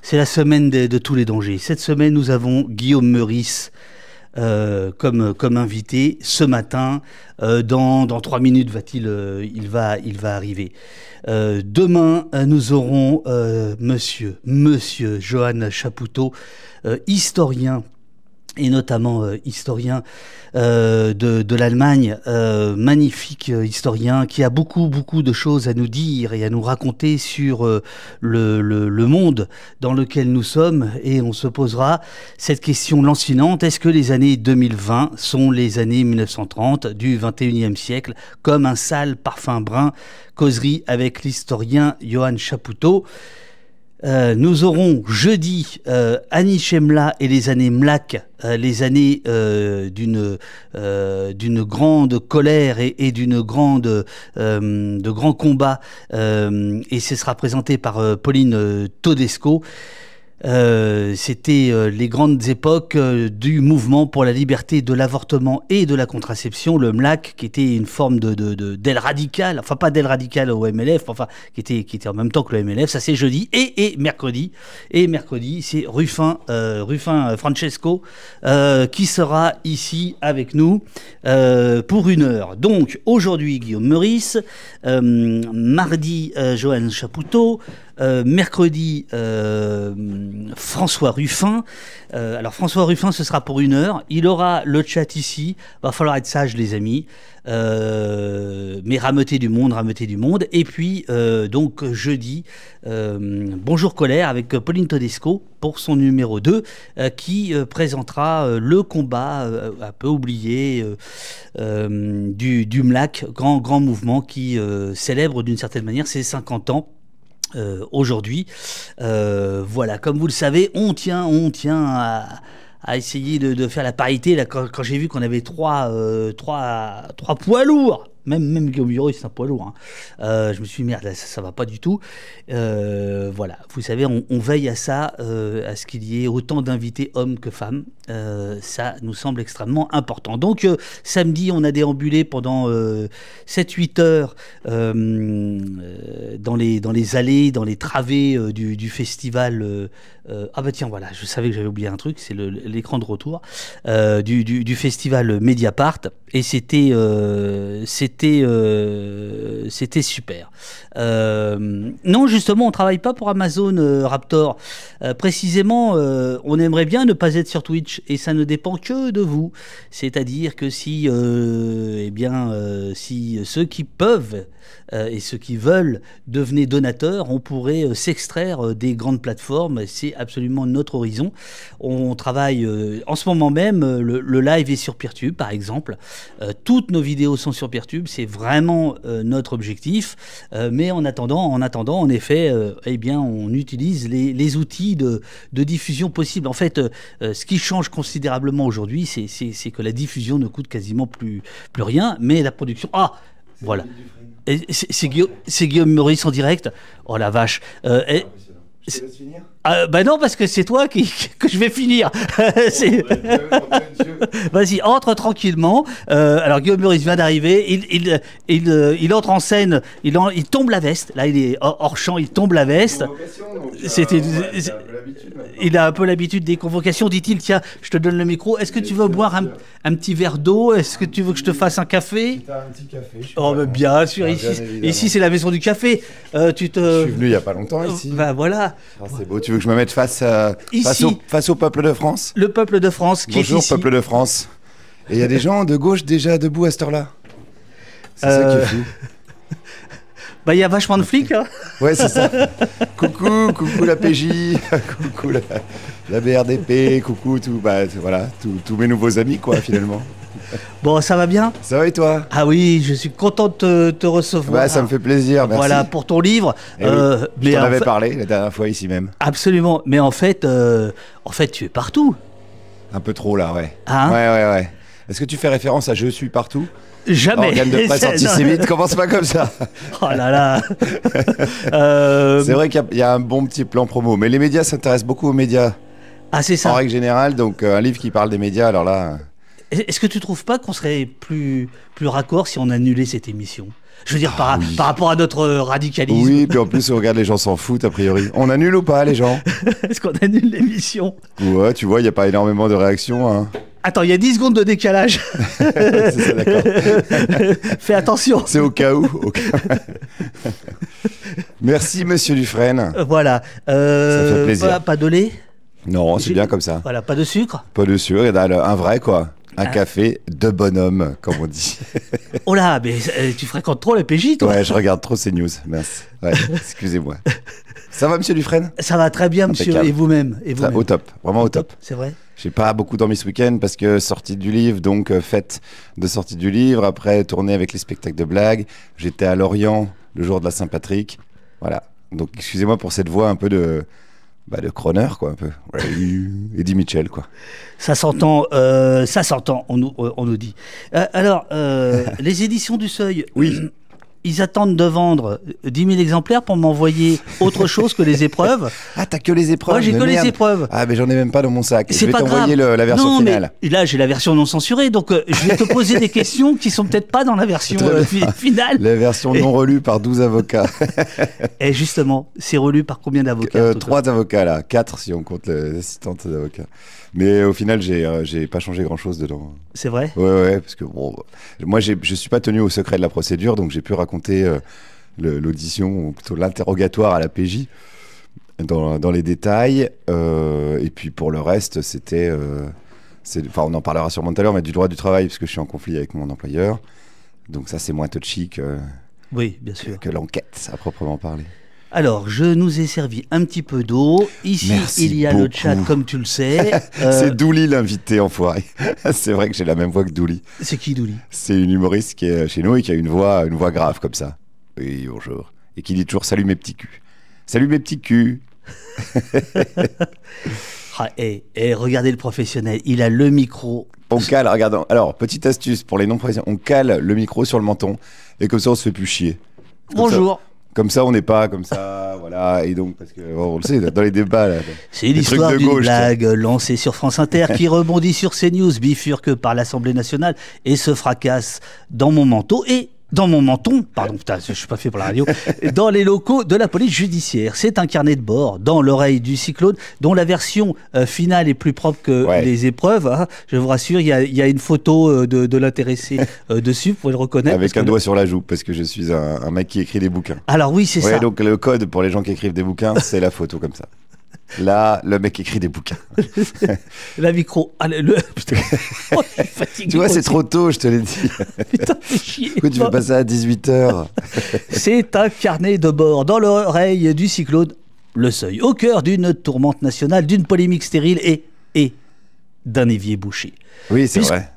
C'est la semaine de, tous les dangers. Cette semaine, nous avons Guillaume Meurice euh, comme, comme invité ce matin. Euh, dans, trois minutes, va-t-il, euh, il, va, il va arriver. demain, nous aurons monsieur, monsieur Johan Chapoutot, historien et notamment euh, historien euh, de, de l'Allemagne, euh, magnifique euh, historien qui a beaucoup beaucoup de choses à nous dire et à nous raconter sur euh, le, le, monde dans lequel nous sommes et on se posera cette question lancinante, est-ce que les années 2020 sont les années 1930 du 21e siècle comme un sale parfum brun Causerie avec l'historien Johann Chapoutot. Euh, nous aurons jeudi euh, Annie Chemla et les années Mlac, euh, les années euh, d'une d'une grande colère et, et d'une grande de grands combats, et ce sera présenté par Pauline Todesco. Euh, c'était euh, les grandes époques euh, du mouvement pour la liberté de l'avortement et de la contraception, le MLAC, qui était une forme de d'aile radicale, enfin pas d'aile radicale au MLF, enfin qui était, qui était en même temps que le MLF. Ça c'est jeudi et, et, mercredi. Et mercredi, c'est Ruffin, Ruffin Francesco qui sera ici avec nous pour une heure. Donc aujourd'hui, Guillaume Meurice, mardi, Johan Chapoutot. Euh, mercredi, euh, François Ruffin. Euh, alors François Ruffin, ce sera pour une heure. Il aura le chat ici. Va falloir être sage, les amis. mais rameuter du monde, rameuter du monde. Et puis, donc, jeudi, Bonjour Colère avec Pauline Todesco pour son numéro 2 qui présentera le combat un peu oublié du, du MLAC, grand, grand mouvement qui célèbre d'une certaine manière ses 50 ans. Euh, aujourd'hui. Euh, voilà, comme vous le savez, on tient, on tient à, essayer de, faire la parité. quand, j'ai vu qu'on avait trois, euh, trois poids lourds même, même Guillaume bureau, c'est un poids lourd. Hein. Euh, je me suis dit, merde, ça, va pas du tout. Euh, voilà, vous savez, on, veille à ça, euh, à ce qu'il y ait autant d'invités hommes que femmes. ça nous semble extrêmement important. Donc, samedi, on a déambulé pendant 7-8 heures dans, les, dans les allées, dans les travées du, festival. ah bah tiens, voilà, je savais que j'avais oublié un truc, c'est l'écran de retour du, du, festival Mediapart. Et c'était euh, c'était super. Euh, non, justement, on travaille pas pour Amazon euh, Raptor. précisément, on aimerait bien ne pas être sur Twitch et ça ne dépend que de vous. C'est-à-dire que si, eh bien, si ceux qui peuvent euh, et ceux qui veulent devenir donateurs, on pourrait euh, s'extraire euh, des grandes plateformes. C'est absolument notre horizon. On travaille en ce moment même, le, live est sur Peertube par exemple. toutes nos vidéos sont sur Peertube, c'est vraiment notre objectif. mais en attendant, en attendant, en effet, eh bien, on utilise les, outils de, de, diffusion possibles En fait, ce qui change considérablement aujourd'hui, c'est que la diffusion ne coûte quasiment plus, plus rien, mais la production... Ah Voilà. C'est Guillaume, Guillaume Maurice en direct Oh la vache. Euh, et, ah, je te laisse finir ben non, parce que c'est toi que je vais finir. Bah, bah, Vas-y, entre tranquillement. Euh, alors Guillaume Muris vient d'arriver. Il, il, euh, entre en scène. Il, il tombe la veste. Là, il est hors champ. Il tombe la veste. C'était. Hein. il a un peu l'habitude des convocations. Dit-il, tiens, je te donne le micro. Est-ce que tu veux boire un, petit verre d'eau Est-ce que tu veux que je te fasse un café un petit café. oh, bien sûr. ici, c'est la maison du café. Euh, tu te. Je suis venu il n'y a pas longtemps ici. Bah voilà. Ah, c'est beau. Tu veux que je me mette face, euh, face, au, peuple de France Le peuple de France qui Bonjour, est ici. peuple de France. Et il y a des gens de gauche déjà debout à cette heure-là. C'est ça qui est fou. Euh, bah, il y a vachement de flics. Hein ouais, c'est ça. coucou, coucou la PJ, coucou la, la, BRDP, coucou tout, bah, voilà, tous mes nouveaux amis, quoi, finalement. Bon, ça va bien Ça va et toi Ah oui, je suis content de te, recevoir. Bah, ça me fait plaisir, merci. Voilà, pour ton livre. Eh euh, avais parlé la dernière fois ici même. Absolument, mais en fait, euh, en fait tu es partout. Un peu trop là, ouais. Hein ouais, ouais, ouais. Est-ce que tu fais référence à Je suis partout Jamais. Organe de presse antisémite, commence pas comme ça. Oh là là. Euh, c'est vrai qu'il y, a un bon petit plan promo, mais les médias s'intéressent beaucoup aux médias. Ah, c'est ça. En règle générale, donc euh, un livre qui parle des médias, alors là. Est-ce que tu trouves pas qu'on serait plus, plus raccord si on annulait cette émission je veux dire, ah par, rapport à notre radicalisme. Oui, puis en plus, on regarde, les gens s'en foutent, a priori. On annule ou pas, les gens Est-ce qu'on annule l'émission Ouais, tu vois, il n'y a pas énormément de réactions. Hein. Attends, il y a 10 secondes de décalage. C'est ça, d'accord. Fais attention. C'est au cas où. Merci, monsieur Dufresne. Euh, voilà. Euh, ça fait plaisir. Pas, de lait non, c'est bien comme ça. Voilà, pas de sucre Pas de sucre, ben, un vrai quoi. Un ah. café de bonhomme, comme on dit. oh là, mais euh, tu fréquentes trop le PJ, toi Ouais, je regarde trop ces news, mince. Ouais, excusez-moi. Ça va, monsieur Dufresne Ça va très bien, monsieur, et vous-même Au top, vraiment au top. C'est vrai j'ai pas beaucoup dormi ce week-end parce que sortie du livre, donc euh, fête de sortie du livre, après tournée avec les spectacles de blagues, j'étais à Lorient le jour de la Saint-Patrick. Voilà. Donc excusez-moi pour cette voix un peu de, bah, de Croner, quoi, un peu. Eddie Mitchell, quoi. Ça s'entend, euh, ça s'entend, on nous, euh, on nous dit. Euh, alors, les éditions du Seuil. Oui. ils attendent de vendre 10 euh, 000 exemplaires pour m'envoyer autre chose que les épreuves. ah, t'as que les épreuves Moi, j'ai que les épreuves. Ah, mais j'en ai même pas dans mon sac. Je vais t'envoyer la version finale. là, j'ai la version non censurée, donc euh, je vais te poser des questions qui sont peut-être pas dans la version euh, finale. La version non relue par 12 avocats. Et eh, justement, c'est relu par combien d'avocats euh, Trois avocats, là. 4, si on compte les assistantes d'avocats. Mais au final, j'ai pas changé grand-chose dedans. C'est vrai Ouais, ouais, parce que bon, moi, je suis pas tenu au secret de la procédure, donc j'ai pu raconter euh, l'audition, ou plutôt l'interrogatoire à la PJ, dans, les détails. Euh, et puis pour le reste, c'était. Euh, enfin, on en parlera sûrement tout à l'heure, mais du droit du travail, parce que je suis en conflit avec mon employeur. Donc ça, c'est moins touchy que, oui, bien sûr. que l'enquête à proprement parler. Alors, je nous ai servi un petit peu d'eau. Ici, il y a le chat, comme tu le sais. c'est euh, Douli l'invité, enfoiré. c'est vrai que j'ai la même voix que Douli. C'est qui Douli C'est une humoriste qui est chez nous et qui a une voix, une voix grave comme ça. Oui, bonjour. Et qui dit toujours salut mes petits culs. Salut mes petits culs. ah, et, eh, eh, regardez le professionnel, il a le micro on cale, regardons. Alors, petite astuce pour les non-professionnels, on cale le micro sur le menton et comme ça on se fait plus chier. Bonjour comme ça on n'est pas comme ça voilà et donc parce que on le sait dans les débats là c'est l'histoire d'une blague lancée sur France Inter qui rebondit sur CNews bifurque par l'Assemblée nationale et se fracasse dans mon manteau et dans mon menton, pardon, putain, je suis pas fait pour la radio, dans les locaux de la police judiciaire. C'est un carnet de bord dans l'oreille du cyclone, dont la version euh, finale est plus propre que les épreuves. Hein. Je vous rassure, il y a, une photo euh, de, l'intéressé euh, dessus, vous pouvez le reconnaître. Avec un doigt sur la joue, parce que je suis un, mec qui écrit des bouquins. Alors oui, c'est ça. Donc le code pour les gens qui écrivent des bouquins, c'est la photo comme ça. Là, le mec écrit des bouquins. la micro. le... Oh, tu vois, c'est trop tôt, je te l'ai dit. Putain, t'es chier. tu vas passer à 18h C'est un carnet de bord dans l'oreille du cyclone, le seuil, au cœur d'une tourmente nationale, d'une polémique stérile et, et d'un évier bouché. Oui, c'est vrai.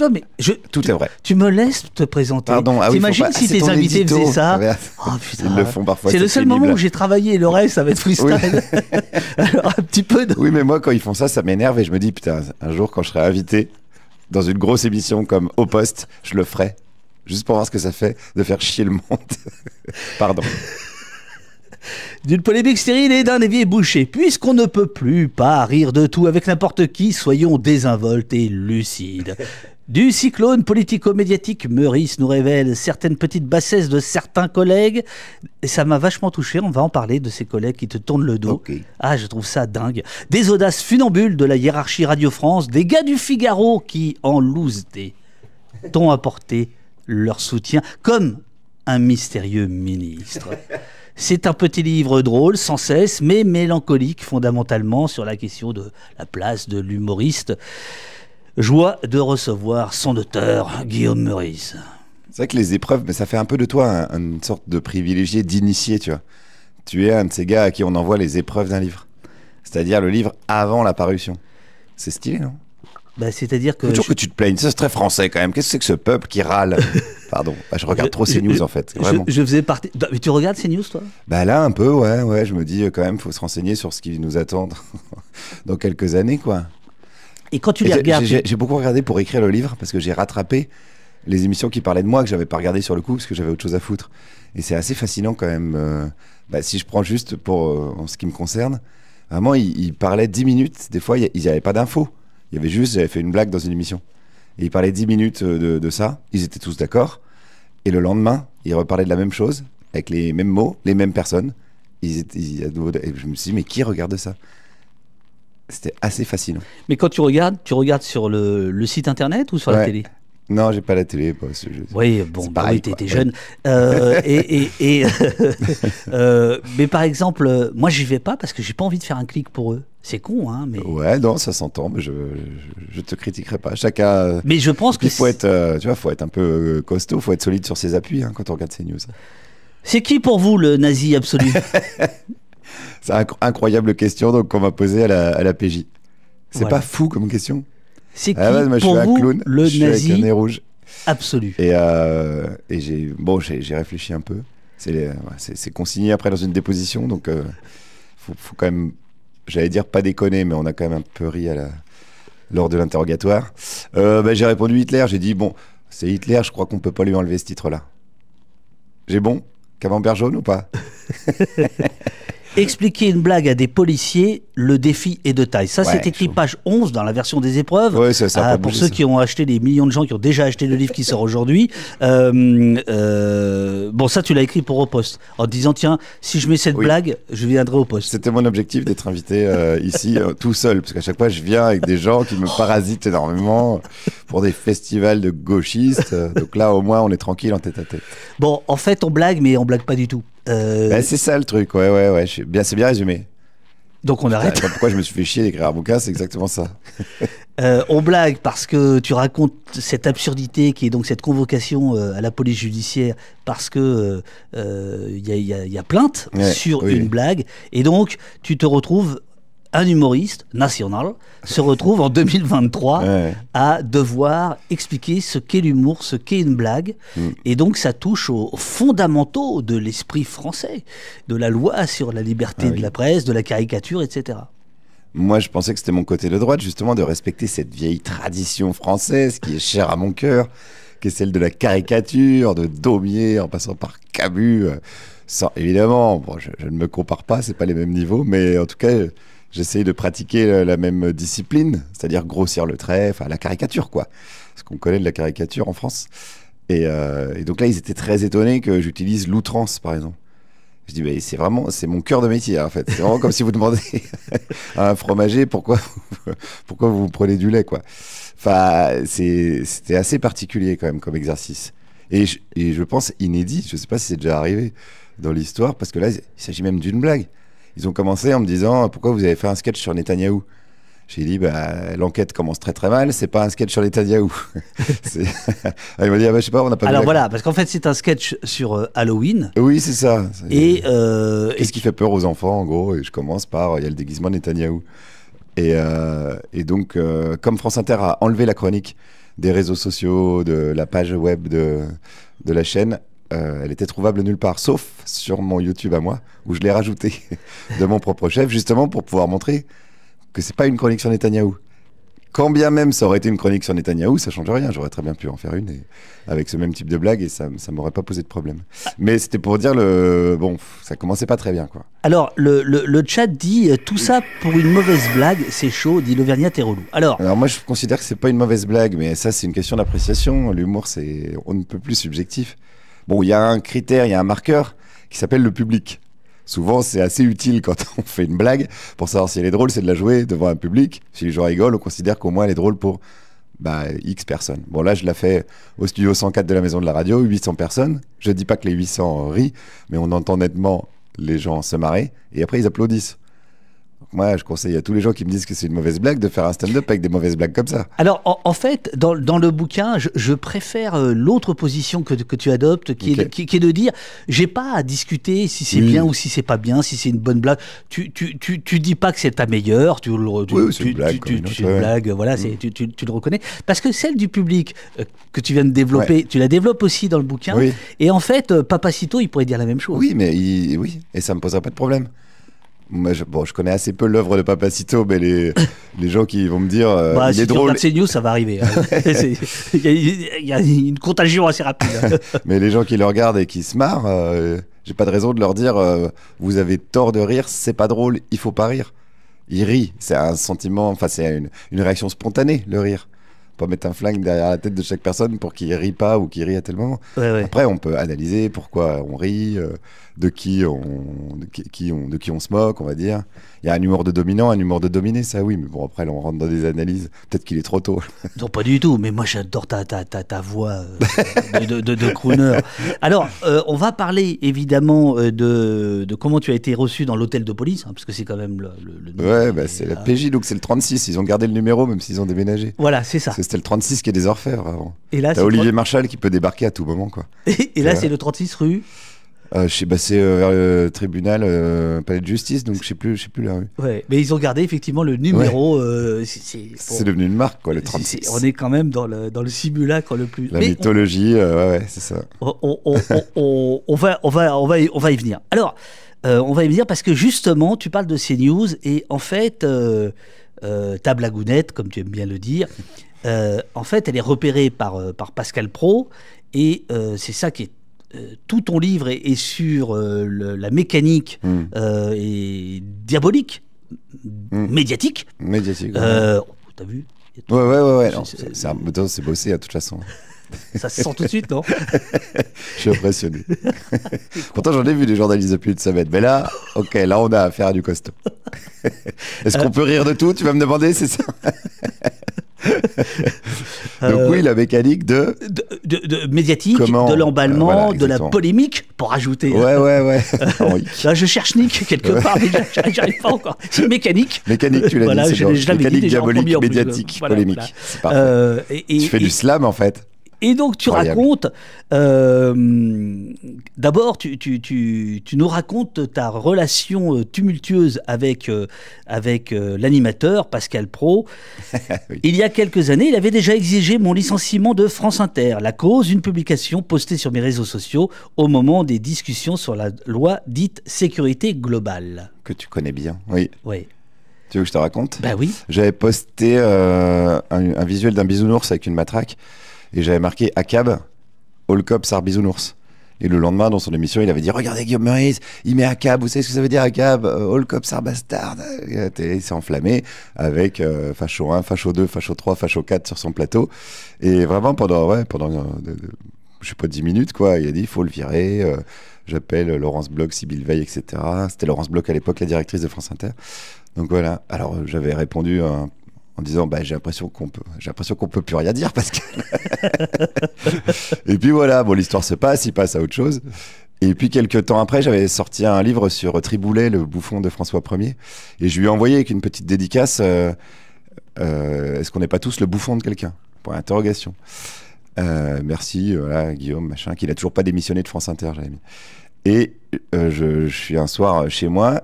Non, mais je, Tout est vrai. Tu me laisses te présenter. Pardon, ah T'imagines si tes ah, invités faisaient ça ah, oh, putain. Ils le font parfois. C'est le seul moment où j'ai travaillé, le reste, ça va être freestyle. Alors, un petit peu. Oui, mais moi, quand ils font ça, ça m'énerve et je me dis, putain, un jour, quand je serai invité dans une grosse émission comme Au Poste, je le ferai. Juste pour voir ce que ça fait de faire chier le monde. Pardon. D'une polémique stérile et d'un évier bouché. Puisqu'on ne peut plus pas rire de tout avec n'importe qui, soyons désinvoltes et lucides. Du cyclone politico-médiatique, Meurice nous révèle certaines petites bassesses de certains collègues. Et ça m'a vachement touché. On va en parler de ces collègues qui te tournent le dos. Ah, je trouve ça dingue. Des audaces funambules de la hiérarchie Radio France, des gars du Figaro qui, en loose des, t'ont apporté leur soutien, comme un mystérieux ministre. C'est un petit livre drôle, sans cesse, mais mélancolique fondamentalement sur la question de la place de l'humoriste. Joie de recevoir son auteur, Guillaume Meurice. C'est vrai que les épreuves, mais ça fait un peu de toi une sorte de privilégié, d'initié, tu vois. Tu es un de ces gars à qui on envoie les épreuves d'un livre. C'est-à-dire le livre avant la parution. C'est stylé, non bah, C'est-à-dire que. Toujours que tu te plaignes, c'est très français quand même. Qu'est-ce que c'est que ce peuple qui râle Pardon, bah, je regarde trop ces news en fait. Je, faisais partie. mais tu regardes ces news toi Bah là, un peu, ouais, ouais. Je me dis euh, quand même, faut se renseigner sur ce qui nous attend dans quelques années, quoi. Et quand tu les regardes. J'ai beaucoup regardé pour écrire le livre parce que j'ai rattrapé les émissions qui parlaient de moi que j'avais pas regardé sur le coup parce que j'avais autre chose à foutre. Et c'est assez fascinant quand même. Euh, bah, si je prends juste pour euh, en ce qui me concerne, vraiment ils parlaient 10 minutes. Des fois ils n'avaient pas d'infos. Il y avait juste j'avais fait une blague dans une émission. Et ils parlaient 10 minutes euh, de, ça. Ils étaient tous d'accord. Et le lendemain ils reparlaient de la même chose avec les mêmes mots, les mêmes personnes. Ils je me suis dit mais qui regarde ça c'était assez fascinant. Mais quand tu regardes, tu regardes sur le, site internet ou sur la télé non, j'ai pas la télé. Oui, bon, bah oui, t'étais jeune. Euh, et, euh, euh, mais par exemple, moi, j'y vais pas parce que j'ai pas envie de faire un clic pour eux. C'est con, hein, mais... Ouais, non, ça s'entend, mais je, je, te critiquerai pas. Chacun... Mais je pense que... Il faut être, tu vois, faut être un peu costaud, faut être solide sur ses appuis hein, quand on regarde ces news. C'est qui pour vous le nazi absolu C'est une incroyable question donc qu'on va poser à la, PJ. C'est pas fou comme question. C'est ah moi, je suis un clown, le nez rouge. Absolu. Et, euh, j'ai bon, j'ai réfléchi un peu. C'est consigné après dans une déposition, donc euh, faut, quand même, j'allais dire pas déconner, mais on a quand même un peu ri à lors de l'interrogatoire. Euh, ben, j'ai répondu Hitler. J'ai dit bon, c'est Hitler. Je crois qu'on peut pas lui enlever ce titre-là. J'ai bon, camembert jaune ou pas Expliquer une blague à des policiers, le défi est de taille. Ça, c'est écrit page 11 dans la version des épreuves. Ah, pour ceux qui ont acheté, les millions de gens qui ont déjà acheté le livre qui sort aujourd'hui. Euh, euh, bon, ça, tu l'as écrit pour au poste, en disant tiens, si je mets cette blague, je viendrai au poste. C'était mon objectif d'être invité euh, ici tout seul, parce qu'à chaque fois, je viens avec des gens qui me parasitent énormément pour des festivals de gauchistes. Donc là, au moins, on est tranquille en tête à tête. Bon, en fait, on blague, mais on blague pas du tout. Euh, bah, c'est ça le truc, ouais, ouais, ouais. Bien, c'est bien résumé. Donc on arrête. Pourquoi je me suis fait chier d'écrire un bouquin, c'est exactement ça. Euh, on blague parce que tu racontes cette absurdité qui est donc cette convocation euh, à la police judiciaire parce que il y, a plainte sur une blague et donc tu te retrouves un humoriste national se retrouve en 2023 à devoir expliquer ce qu'est l'humour, ce qu'est une blague. Mm. Et donc ça touche aux fondamentaux de l'esprit français, de la loi sur la liberté ah de la presse, de la caricature, etc. Moi, je pensais que c'était mon côté de droite, justement, de respecter cette vieille tradition française qui est chère à mon cœur, qui est celle de la caricature, de Daumier, en passant par Cabu. Euh, évidemment, je, ne me compare pas, c'est pas les mêmes niveaux, mais en tout cas, j'essaye de pratiquer la même discipline, c'est-à-dire grossir le trait, enfin la caricature, quoi. Ce qu'on connaît de la caricature en France. Euh, et, donc là, ils étaient très étonnés que j'utilise l'outrance, par exemple. Je dis, bah, c'est vraiment, c'est mon cœur de métier, en fait. C'est vraiment comme si vous demandez à un fromager pourquoi, pourquoi vous prenez du lait, quoi. Enfin, c'était assez particulier, quand même, comme exercice. Et je, et je pense inédit, je sais pas si c'est déjà arrivé dans l'histoire, parce que là, il s'agit même d'une blague. Ils ont commencé en me disant pourquoi vous avez fait un sketch sur Netanyahou j'ai dit, bah, l'enquête commence très très mal, c'est pas un sketch sur Netanyahou. Ah, Ils m'ont dit, ah, bah, je sais pas, on n'a pas Alors voilà, parce qu'en fait, c'est un sketch sur euh, Halloween. Oui, c'est ça. Euh, et. Qu'est-ce qui fait peur aux enfants, en gros Et je commence par, il y a le déguisement de Netanyahou. Et, euh, et donc, comme France Inter a enlevé la chronique des réseaux sociaux, de la page web de, de la chaîne, euh, elle était trouvable nulle part, sauf sur mon YouTube à moi, où je l'ai rajoutée de mon propre chef, justement pour pouvoir montrer que c'est pas une chronique sur Netanyahou. Quand bien même ça aurait été une chronique sur Netanyahou, ça change rien. J'aurais très bien pu en faire une avec ce même type de blague et ça, ça m'aurait pas posé de problème. Mais c'était pour dire le bon, ça commençait pas très bien quoi. Alors le, le, chat dit euh, tout ça pour une mauvaise blague, c'est chaud, dit l'Auvergnat et relou. Alors. Alors moi je considère que c'est pas une mauvaise blague, mais ça c'est une question d'appréciation. L'humour c'est on ne peut plus subjectif. Bon, il y a un critère, il y a un marqueur qui s'appelle le public. Souvent, c'est assez utile quand on fait une blague pour savoir si elle est drôle, c'est de la jouer devant un public. Si les gens rigolent, on considère qu'au moins elle est drôle pour bah, X personnes. Bon, là, je l'ai fait au studio 104 de la Maison de la Radio, 800 personnes. Je ne dis pas que les 800 rient, mais on entend nettement les gens se marrer et après ils applaudissent moi, je conseille à tous les gens qui me disent que c'est une mauvaise blague de faire un stand-up avec des mauvaises blagues comme ça. Alors, en, fait, dans, dans, le bouquin, je, préfère euh, l'autre position que, que, tu adoptes, qui, est, qui, est, de dire j'ai pas à discuter si c'est bien ou si c'est pas bien, si c'est une bonne blague. Tu, tu, tu, tu dis pas que c'est ta meilleure, tu, le tu, tu, le reconnais. Parce que celle du public euh, que tu viens de développer, tu la développes aussi dans le bouquin. Et en fait, euh, Papacito, il pourrait dire la même chose. Oui, mais oui, et ça me posera pas de problème je, bon, je connais assez peu l'œuvre de Papacito, mais les, les gens qui vont me dire. Euh, bah, il si drôle. ces news, ça va arriver. Hein. Il y, a une contagion assez rapide. mais les gens qui le regardent et qui se marrent, je euh, j'ai pas de raison de leur dire euh, vous avez tort de rire, c'est pas drôle, il faut pas rire. il rit C'est un sentiment, enfin, c'est une, une réaction spontanée, le rire pas mettre un flingue derrière la tête de chaque personne pour qu'il rit pas ou qu'il rit à tel moment. Après, on peut analyser pourquoi on rit, de qui on, qui, on, de qui on se moque, on va dire. Il y a un humour de dominant, un humour de dominé, ça oui, mais bon, après, on rentre dans des analyses. Peut-être qu'il est trop tôt. Non, pas du tout, mais moi, j'adore ta, ta, ta, ta voix euh, de, de, crooner. Alors, euh, on va parler évidemment euh, de, comment tu as été reçu dans l'hôtel de police, hein, parce que c'est quand même le. ouais, bah, c'est la PJ, donc c'est le 36. Ils ont gardé le numéro, même s'ils ont déménagé. Voilà, c'est ça. c'était le 36 qui est des orfèvres avant. Et là, Olivier Marchal qui peut débarquer à tout moment, quoi. et là, c'est le 36 rue euh, c'est euh, vers le tribunal, euh, palais de justice, donc je sais plus, je sais plus la rue. mais ils ont gardé effectivement le numéro. Euh, c'est devenu une marque, quoi, le 36. on est quand même dans le, dans le simulacre le plus. La mythologie, on... ouais, c'est ça. On, va, on, va, on, va y, on va y venir. Alors, on va y venir parce que justement, tu parles de ces news et en fait, ta blagounette, comme tu aimes bien le dire. en fait, elle est repérée par, par Pascal Pro, et c'est ça qui est euh, tout ton livre est, sur euh, la mécanique hmm. euh, et diabolique, hmm. médiatique. Médiatique. T'as vu Ouais, ouais, ouais. C'est bossé, de toute façon. Ça se sent tout de suite, non Je suis impressionné. Pourtant, j'en ai vu des journalistes depuis une semaine. Mais là, ok, là, on a affaire à du costaud. Est-ce qu'on peut rire de tout Tu vas me demander, c'est ça euh, Donc oui, la mécanique de... de, médiatique, de l'emballement, euh, de la polémique, pour ajouter. Hein. Ouais, ouais, ouais. Là, je cherche Nick quelque part, mais j'arrive pas encore. mécanique. Mécanique, tu l'as voilà, dit. mécanique diabolique, médiatique, polémique. Euh, tu fais du slam, en fait. Et donc tu racontes, euh, d'abord tu, nous racontes ta relation euh, tumultueuse avec, euh, avec l'animateur Pascal Pro. Il y a quelques années, il avait déjà exigé mon licenciement de France Inter. La cause, une publication postée sur mes réseaux sociaux au moment des discussions sur la loi dite sécurité globale. Que tu connais bien, oui. Oui. Tu veux que je te raconte Bah oui. J'avais posté un visuel d'un bisounours avec une matraque. Et j'avais marqué ACAB, All Cops, Ours. Et le lendemain, dans son émission, il avait dit Regardez Guillaume Meurice, il met ACAB, vous savez ce que ça veut dire ACAB euh, All cops are euh, Il s'est enflammé avec euh, Facho 1, Facho 2, Facho 3, Facho 4 sur son plateau. Et vraiment, pendant, ouais, pendant je sais pas, 10 minutes, quoi, il a dit Il faut le virer. J'appelle Laurence Bloch, Sybille Veil, etc. C'était Laurence Bloch à l'époque, la directrice de France Inter. Donc voilà. Alors j'avais répondu un en disant bah, j'ai l'impression qu'on peut j'ai l'impression qu'on peut plus rien dire parce que et puis voilà bon l'histoire se passe il passe à autre chose et puis quelques temps après j'avais sorti un livre sur Triboulet le bouffon de François Ier et je lui ai envoyé avec une petite dédicace euh, euh, est-ce qu'on n'est pas tous le bouffon de quelqu'un point interrogation euh, merci Guillaume machin qui n'a toujours pas démissionné de France Inter j'avais mis et je suis un soir chez moi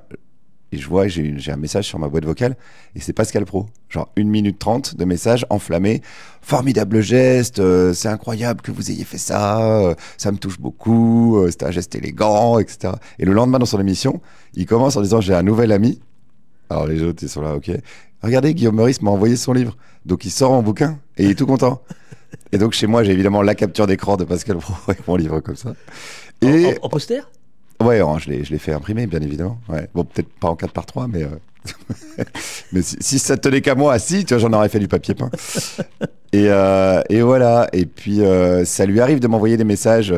et je vois, j'ai un message sur ma boîte vocale, et c'est Pascal Pro. Genre une minute 30 de message enflammé Formidable geste, euh, c'est incroyable que vous ayez fait ça, euh, ça me touche beaucoup, euh, c'est un geste élégant, etc. Et le lendemain dans son émission, il commence en disant j'ai un nouvel ami. Alors les autres, ils sont là, ok. Regardez, Guillaume Meurice m'a envoyé son livre. Donc il sort en bouquin et il est tout content. Et donc chez moi, j'ai évidemment la capture d'écran de Pascal Pro avec mon livre comme ça. Et en poster Ouais, hein, je l'ai fait imprimer, bien évidemment. Bon, peut-être pas en 4 par 3, mais. Euh, mais si, si, ça tenait qu'à moi, si, tu vois, j'en aurais fait du papier peint. et, euh, voilà. Et puis, euh, ça lui arrive de m'envoyer des messages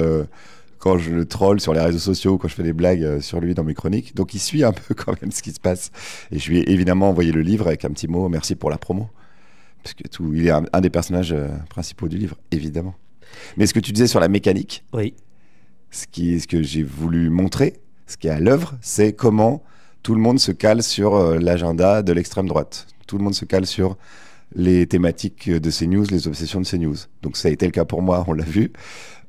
quand je le troll sur les réseaux sociaux, quand je fais des blagues sur lui dans mes chroniques. Donc, il suit un peu quand même ce qui se passe. Et je lui ai évidemment envoyé le livre avec un petit mot merci pour la promo. Parce que tout, il est un, un des personnages principaux du livre, évidemment. Mais ce que tu disais sur la mécanique. Oui ce, qui, ce que j'ai voulu montrer, ce qui est à l'œuvre, c'est comment tout le monde se cale sur euh, l'agenda de l'extrême droite. Tout le monde se cale sur les thématiques de CNews news, les obsessions de CNews, news. Donc ça a été le cas pour moi, on l'a vu.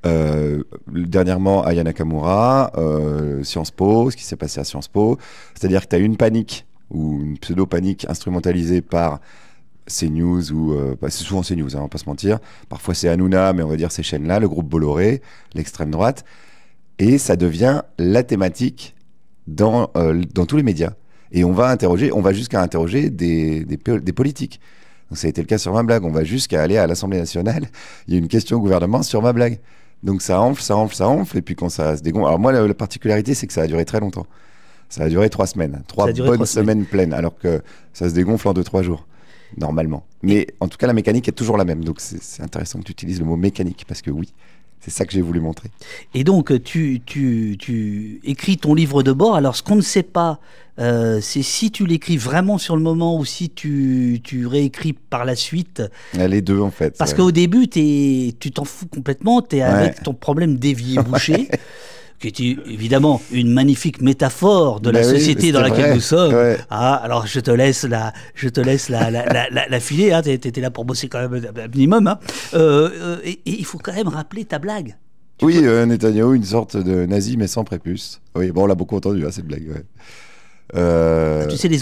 Euh, dernièrement, Aya Nakamura, euh, Sciences Po, ce qui s'est passé à Sciences Po. C'est-à-dire que tu as une panique ou une pseudo-panique instrumentalisée par CNews ou bah, c'est souvent CNews, news, hein, on va pas se mentir. Parfois c'est Hanouna, mais on va dire ces chaînes-là, le groupe Bolloré, l'extrême droite et ça devient la thématique dans, euh, dans tous les médias. Et on va interroger, on va jusqu'à interroger des, des, politiques. Donc ça a été le cas sur ma blague. On va jusqu'à aller à l'Assemblée nationale. Il y a une question au gouvernement sur ma blague. Donc ça enfle, ça enfle, ça enfle. Et puis quand ça se dégonfle. Alors moi, la, particularité, c'est que ça a duré très longtemps. Ça a duré trois semaines, trois bonnes semaines. semaines. pleines, alors que ça se dégonfle en deux, trois jours, normalement. Mais en tout cas, la mécanique est toujours la même. Donc c'est intéressant que tu utilises le mot mécanique, parce que oui, c'est ça que j'ai voulu montrer. Et donc, tu, tu, tu, écris ton livre de bord. Alors, ce qu'on ne sait pas, euh, c'est si tu l'écris vraiment sur le moment ou si tu, tu réécris par la suite. Ah, les deux, en fait. Parce qu'au début, tu t'en fous complètement. Tu es avec ton problème dévié bouché. qui est évidemment une magnifique métaphore de la ben société dans laquelle nous sommes. Ah, alors je te laisse la, je te laisse la, la, filer, hein, tu étais là pour bosser quand même un minimum. Hein. Euh, euh, et, il faut quand même rappeler ta blague. oui, euh, Netanyahu, une sorte de nazi mais sans prépuce. Oui, bon, on l'a beaucoup entendu, hein, cette blague. Euh, ah, tu sais, les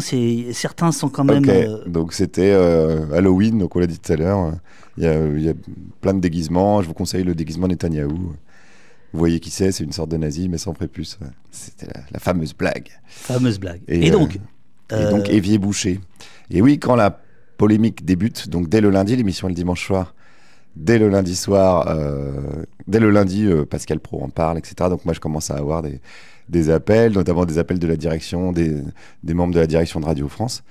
c'est certains sont quand même. Donc c'était Halloween, donc on l'a dit tout à l'heure. Hein. Il y, a, il y a plein de déguisements. Je vous conseille le déguisement Netanyahou. Vous voyez qui c'est, c'est une sorte de nazi, mais sans prépuce. C'était la, fameuse blague. Fameuse blague. Et, euh, donc donc, euh, évier bouché. Et oui, quand la polémique débute, donc dès le lundi, l'émission est le dimanche soir. Dès le lundi soir, euh, dès le lundi, Pascal Pro en parle, etc. Donc moi, je commence à avoir des, appels, notamment des appels de la direction, des, des, membres de la direction de Radio France.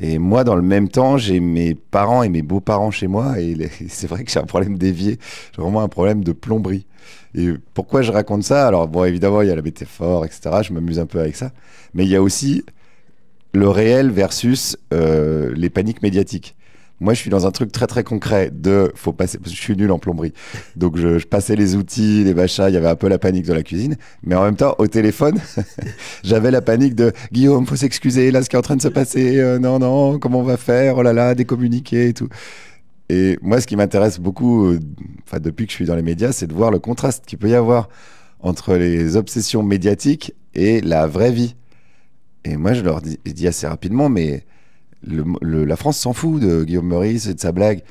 Et moi, dans le même temps, j'ai mes parents et mes beaux-parents chez moi, et c'est vrai que j'ai un problème d'évier, j'ai vraiment un problème de plomberie. Et pourquoi je raconte ça Alors, bon, évidemment, il y a la métaphore, etc. Je m'amuse un peu avec ça. Mais il y a aussi le réel versus euh, les paniques médiatiques. Moi, je suis dans un truc très très concret de faut passer. je suis nul en plomberie, donc je, passais les outils, les machins. Il y avait un peu la panique dans la cuisine, mais en même temps, au téléphone, j'avais la panique de Guillaume, faut s'excuser là, ce qui est en train de se passer. Euh, non, non, comment on va faire Oh là là, décommuniquer. » et tout. Et moi, ce qui m'intéresse beaucoup, euh, enfin, depuis que je suis dans les médias, c'est de voir le contraste qu'il peut y avoir entre les obsessions médiatiques et la vraie vie. Et moi, je leur dis, assez rapidement, mais la France s'en fout de Guillaume Meurice et de sa blague.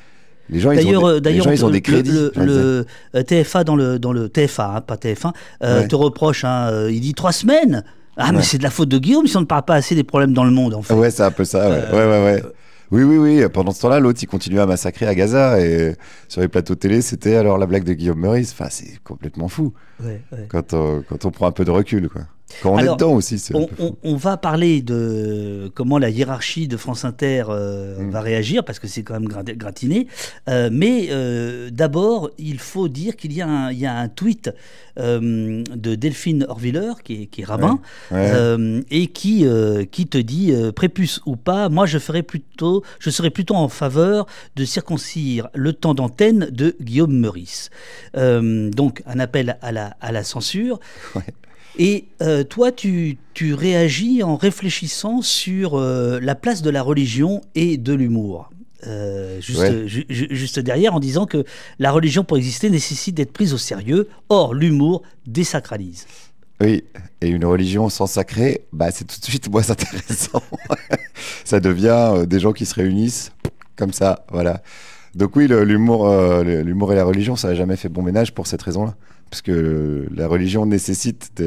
Les gens, ils ont des, euh, ils ont crédits. Le, le, euh, TFA dans le, dans le TFA, hein, pas TF1, te reproche, hein, il dit trois semaines. Ah, mais c'est de la faute de Guillaume si on ne parle pas assez des problèmes dans le monde, en fait. Ouais, c'est un peu ça, ouais, ouais, ouais. Oui, oui, oui. Pendant ce temps-là, l'autre, il continuait à massacrer à Gaza. Et sur les plateaux télé, c'était alors la blague de Guillaume Meurice. Enfin, c'est complètement fou. Quand, on, quand on prend un peu de recul, quoi. Quand on est dedans aussi. On, on, va parler de comment la hiérarchie de France Inter euh, mm. va réagir, parce que c'est quand même gratiné. Euh, mais euh, d'abord, il faut dire qu'il y, a un tweet de Delphine Horviller, qui est, rabbin, et qui, te dit, prépuce ou pas, moi je, plutôt, je serais plutôt en faveur de circoncire le temps d'antenne de Guillaume Meurice. donc un appel à la, censure. Et euh, toi, tu, tu, réagis en réfléchissant sur euh, la place de la religion et de l'humour. Euh, juste, juste derrière, en disant que la religion pour exister nécessite d'être prise au sérieux. Or, l'humour désacralise. Oui, et une religion sans sacré, bah, c'est tout de suite moins intéressant. ça devient des gens qui se réunissent comme ça, voilà. Donc oui, l'humour, l'humour et la religion, ça n'a jamais fait bon ménage pour cette raison-là parce que la religion nécessite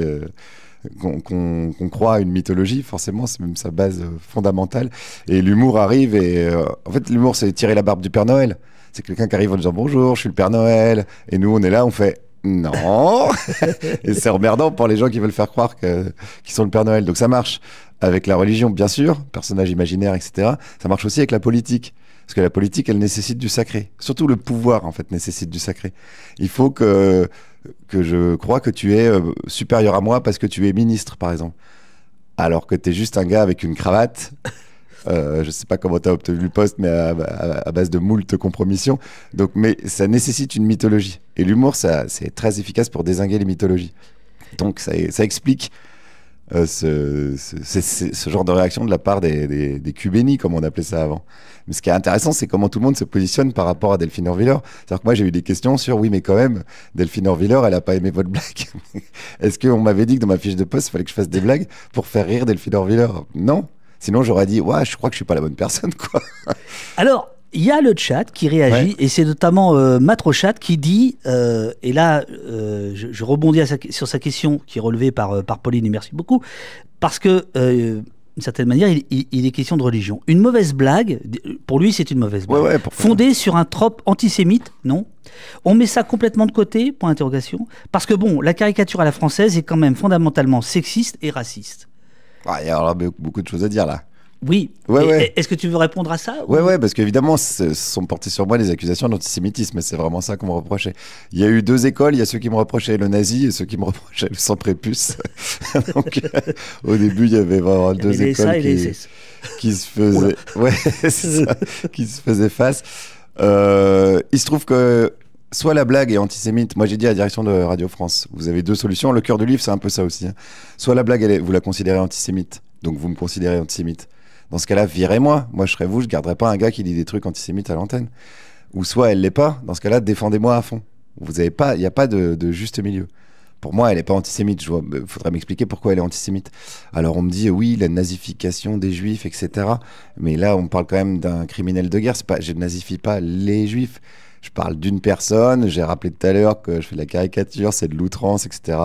qu'on croit à une mythologie, forcément, c'est même sa base euh, fondamentale. Et l'humour arrive, et euh, en fait, l'humour, c'est tirer la barbe du Père Noël. C'est quelqu'un qui arrive en disant bonjour, je suis le Père Noël, et nous, on est là, on fait non. et c'est emmerdant pour les gens qui veulent faire croire qu'ils sont le Père Noël. Donc ça marche avec la religion, bien sûr, personnage imaginaire, etc. Ça marche aussi avec la politique. Parce que la politique, elle nécessite du sacré. Surtout le pouvoir, en fait, nécessite du sacré. Il faut que, que je crois que tu es euh, supérieur à moi parce que tu es ministre, par exemple. Alors que tu es juste un gars avec une cravate. Euh, je sais pas comment tu as obtenu le poste, mais à, base de moult compromissions. Donc, mais ça nécessite une mythologie. Et l'humour, c'est très efficace pour désinguer les mythologies. Donc, ça, ça explique euh, ce, ce, genre de réaction de la part des, des, comme on appelait ça avant. Mais ce qui est intéressant, c'est comment tout le monde se positionne par rapport à Delphine Orviller. C'est-à-dire que moi, j'ai eu des questions sur oui, mais quand même, Delphine Orviller, elle a pas aimé votre blague. Est-ce qu'on m'avait dit que dans ma fiche de poste, il fallait que je fasse des blagues pour faire rire Delphine Orviller Non. Sinon, j'aurais dit, ouais, je crois que je suis pas la bonne personne, quoi. Alors, il y a le chat qui réagit, et c'est notamment euh, Matrochat qui dit, euh, et là euh, je, rebondis sur sa question qui est relevée par, par Pauline, et merci beaucoup, parce que d'une certaine manière, il, est question de religion. Une mauvaise blague, pour lui, c'est une mauvaise blague. fondée sur un trope antisémite, non On met ça complètement de côté, point d'interrogation. Parce que bon, la caricature à la française est quand même fondamentalement sexiste et raciste. Il y a beaucoup de choses à dire là. Oui. Est-ce que tu veux répondre à ça Oui, ouais, parce qu'évidemment, ce sont portées sur moi les accusations d'antisémitisme, c'est vraiment ça qu'on me reprochait. Il y a eu deux écoles, il y a ceux qui me reprochaient le nazi et ceux qui me reprochaient le sans prépuce. Euh, au début, il y avait vraiment deux écoles qui, se faisaient... ça, qui se faisaient face. Euh, il se trouve que soit la blague est antisémite. Moi, j'ai dit à la direction de Radio France, vous avez deux solutions. Le cœur du livre, c'est un peu ça aussi. Hein. Soit la blague, est, vous la considérez antisémite, donc vous me considérez antisémite. Dans ce cas-là, virez-moi. Moi, je serais vous, je garderai pas un gars qui dit des trucs antisémites à l'antenne. Ou soit elle l'est pas. Dans ce cas-là, défendez-moi à fond. Vous avez pas, il n'y a pas de, juste milieu. Pour moi, elle n'est pas antisémite. Il euh, faudrait m'expliquer pourquoi elle est antisémite. Alors on me dit oui, la nazification des juifs, etc. Mais là, on parle quand même d'un criminel de guerre. je ne nazifie pas les juifs je parle d'une personne. J'ai rappelé tout à l'heure que je fais de la caricature, c'est de l'outrance, etc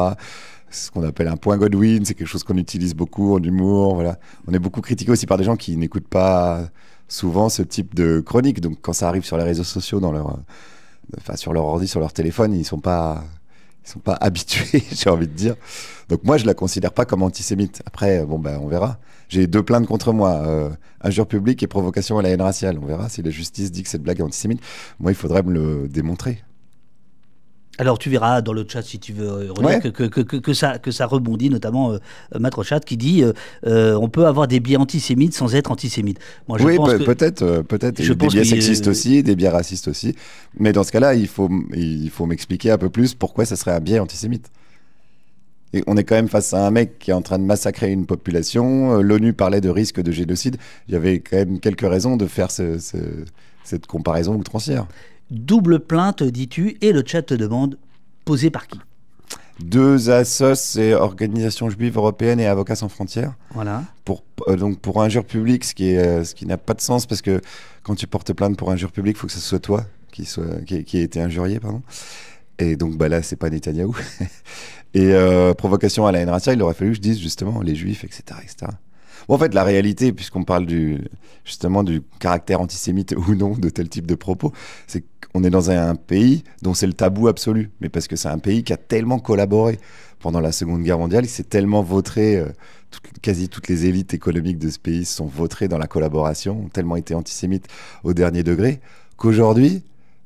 ce qu'on appelle un point Godwin, c'est quelque chose qu'on utilise beaucoup en humour. Voilà. On est beaucoup critiqué aussi par des gens qui n'écoutent pas souvent ce type de chronique. Donc quand ça arrive sur les réseaux sociaux, dans leur, sur leur ordi, sur leur téléphone, ils sont pas, sont pas habitués, j'ai envie de dire. Donc moi, je la considère pas comme antisémite. Après, bon ben, on verra. J'ai deux plaintes contre moi euh, injure publique et provocation à la haine raciale. On verra si la justice dit que cette blague est antisémite. Moi, il faudrait me le démontrer. Alors tu verras dans le chat si tu veux euh, que, ça, que ça rebondit, notamment euh, Maître Chat qui dit euh, on peut avoir des biais antisémites sans être antisémite. Moi, je oui, peut-être, peut-être. des biais sexistes aussi, des biais racistes aussi. Mais dans ce cas-là, il faut, il faut m'expliquer un peu plus pourquoi ça serait un biais antisémite. Et on est quand même face à un mec qui est en train de massacrer une population. L'ONU parlait de risque de génocide. Il y avait quand même quelques raisons de faire cette comparaison outrancière. Double plainte, dis-tu, et le chat te demande Posé par qui deux assos c'est « Organisation juive européenne » et avocats sans frontières. Voilà. Pour, euh, donc pour injure publique, euh, ce qui, n'a pas de sens parce que quand tu portes plainte pour injure publique, il faut que ce soit toi qui, soit, qui, ait été injurié. Pardon. Et donc bah là, c'est pas Netanyahou. et euh, provocation à la haine raciale, il aurait fallu que je dise justement les juifs, etc. etc en fait, la réalité, puisqu'on parle du, justement du caractère antisémite ou non de tel type de propos, c'est qu'on est dans un pays dont c'est le tabou absolu, mais parce que c'est un pays qui a tellement collaboré pendant la Seconde Guerre mondiale, qui s'est tellement vautré, euh, quasi toutes les élites économiques de ce pays sont vautrées dans la collaboration, ont tellement été antisémites au dernier degré, qu'aujourd'hui,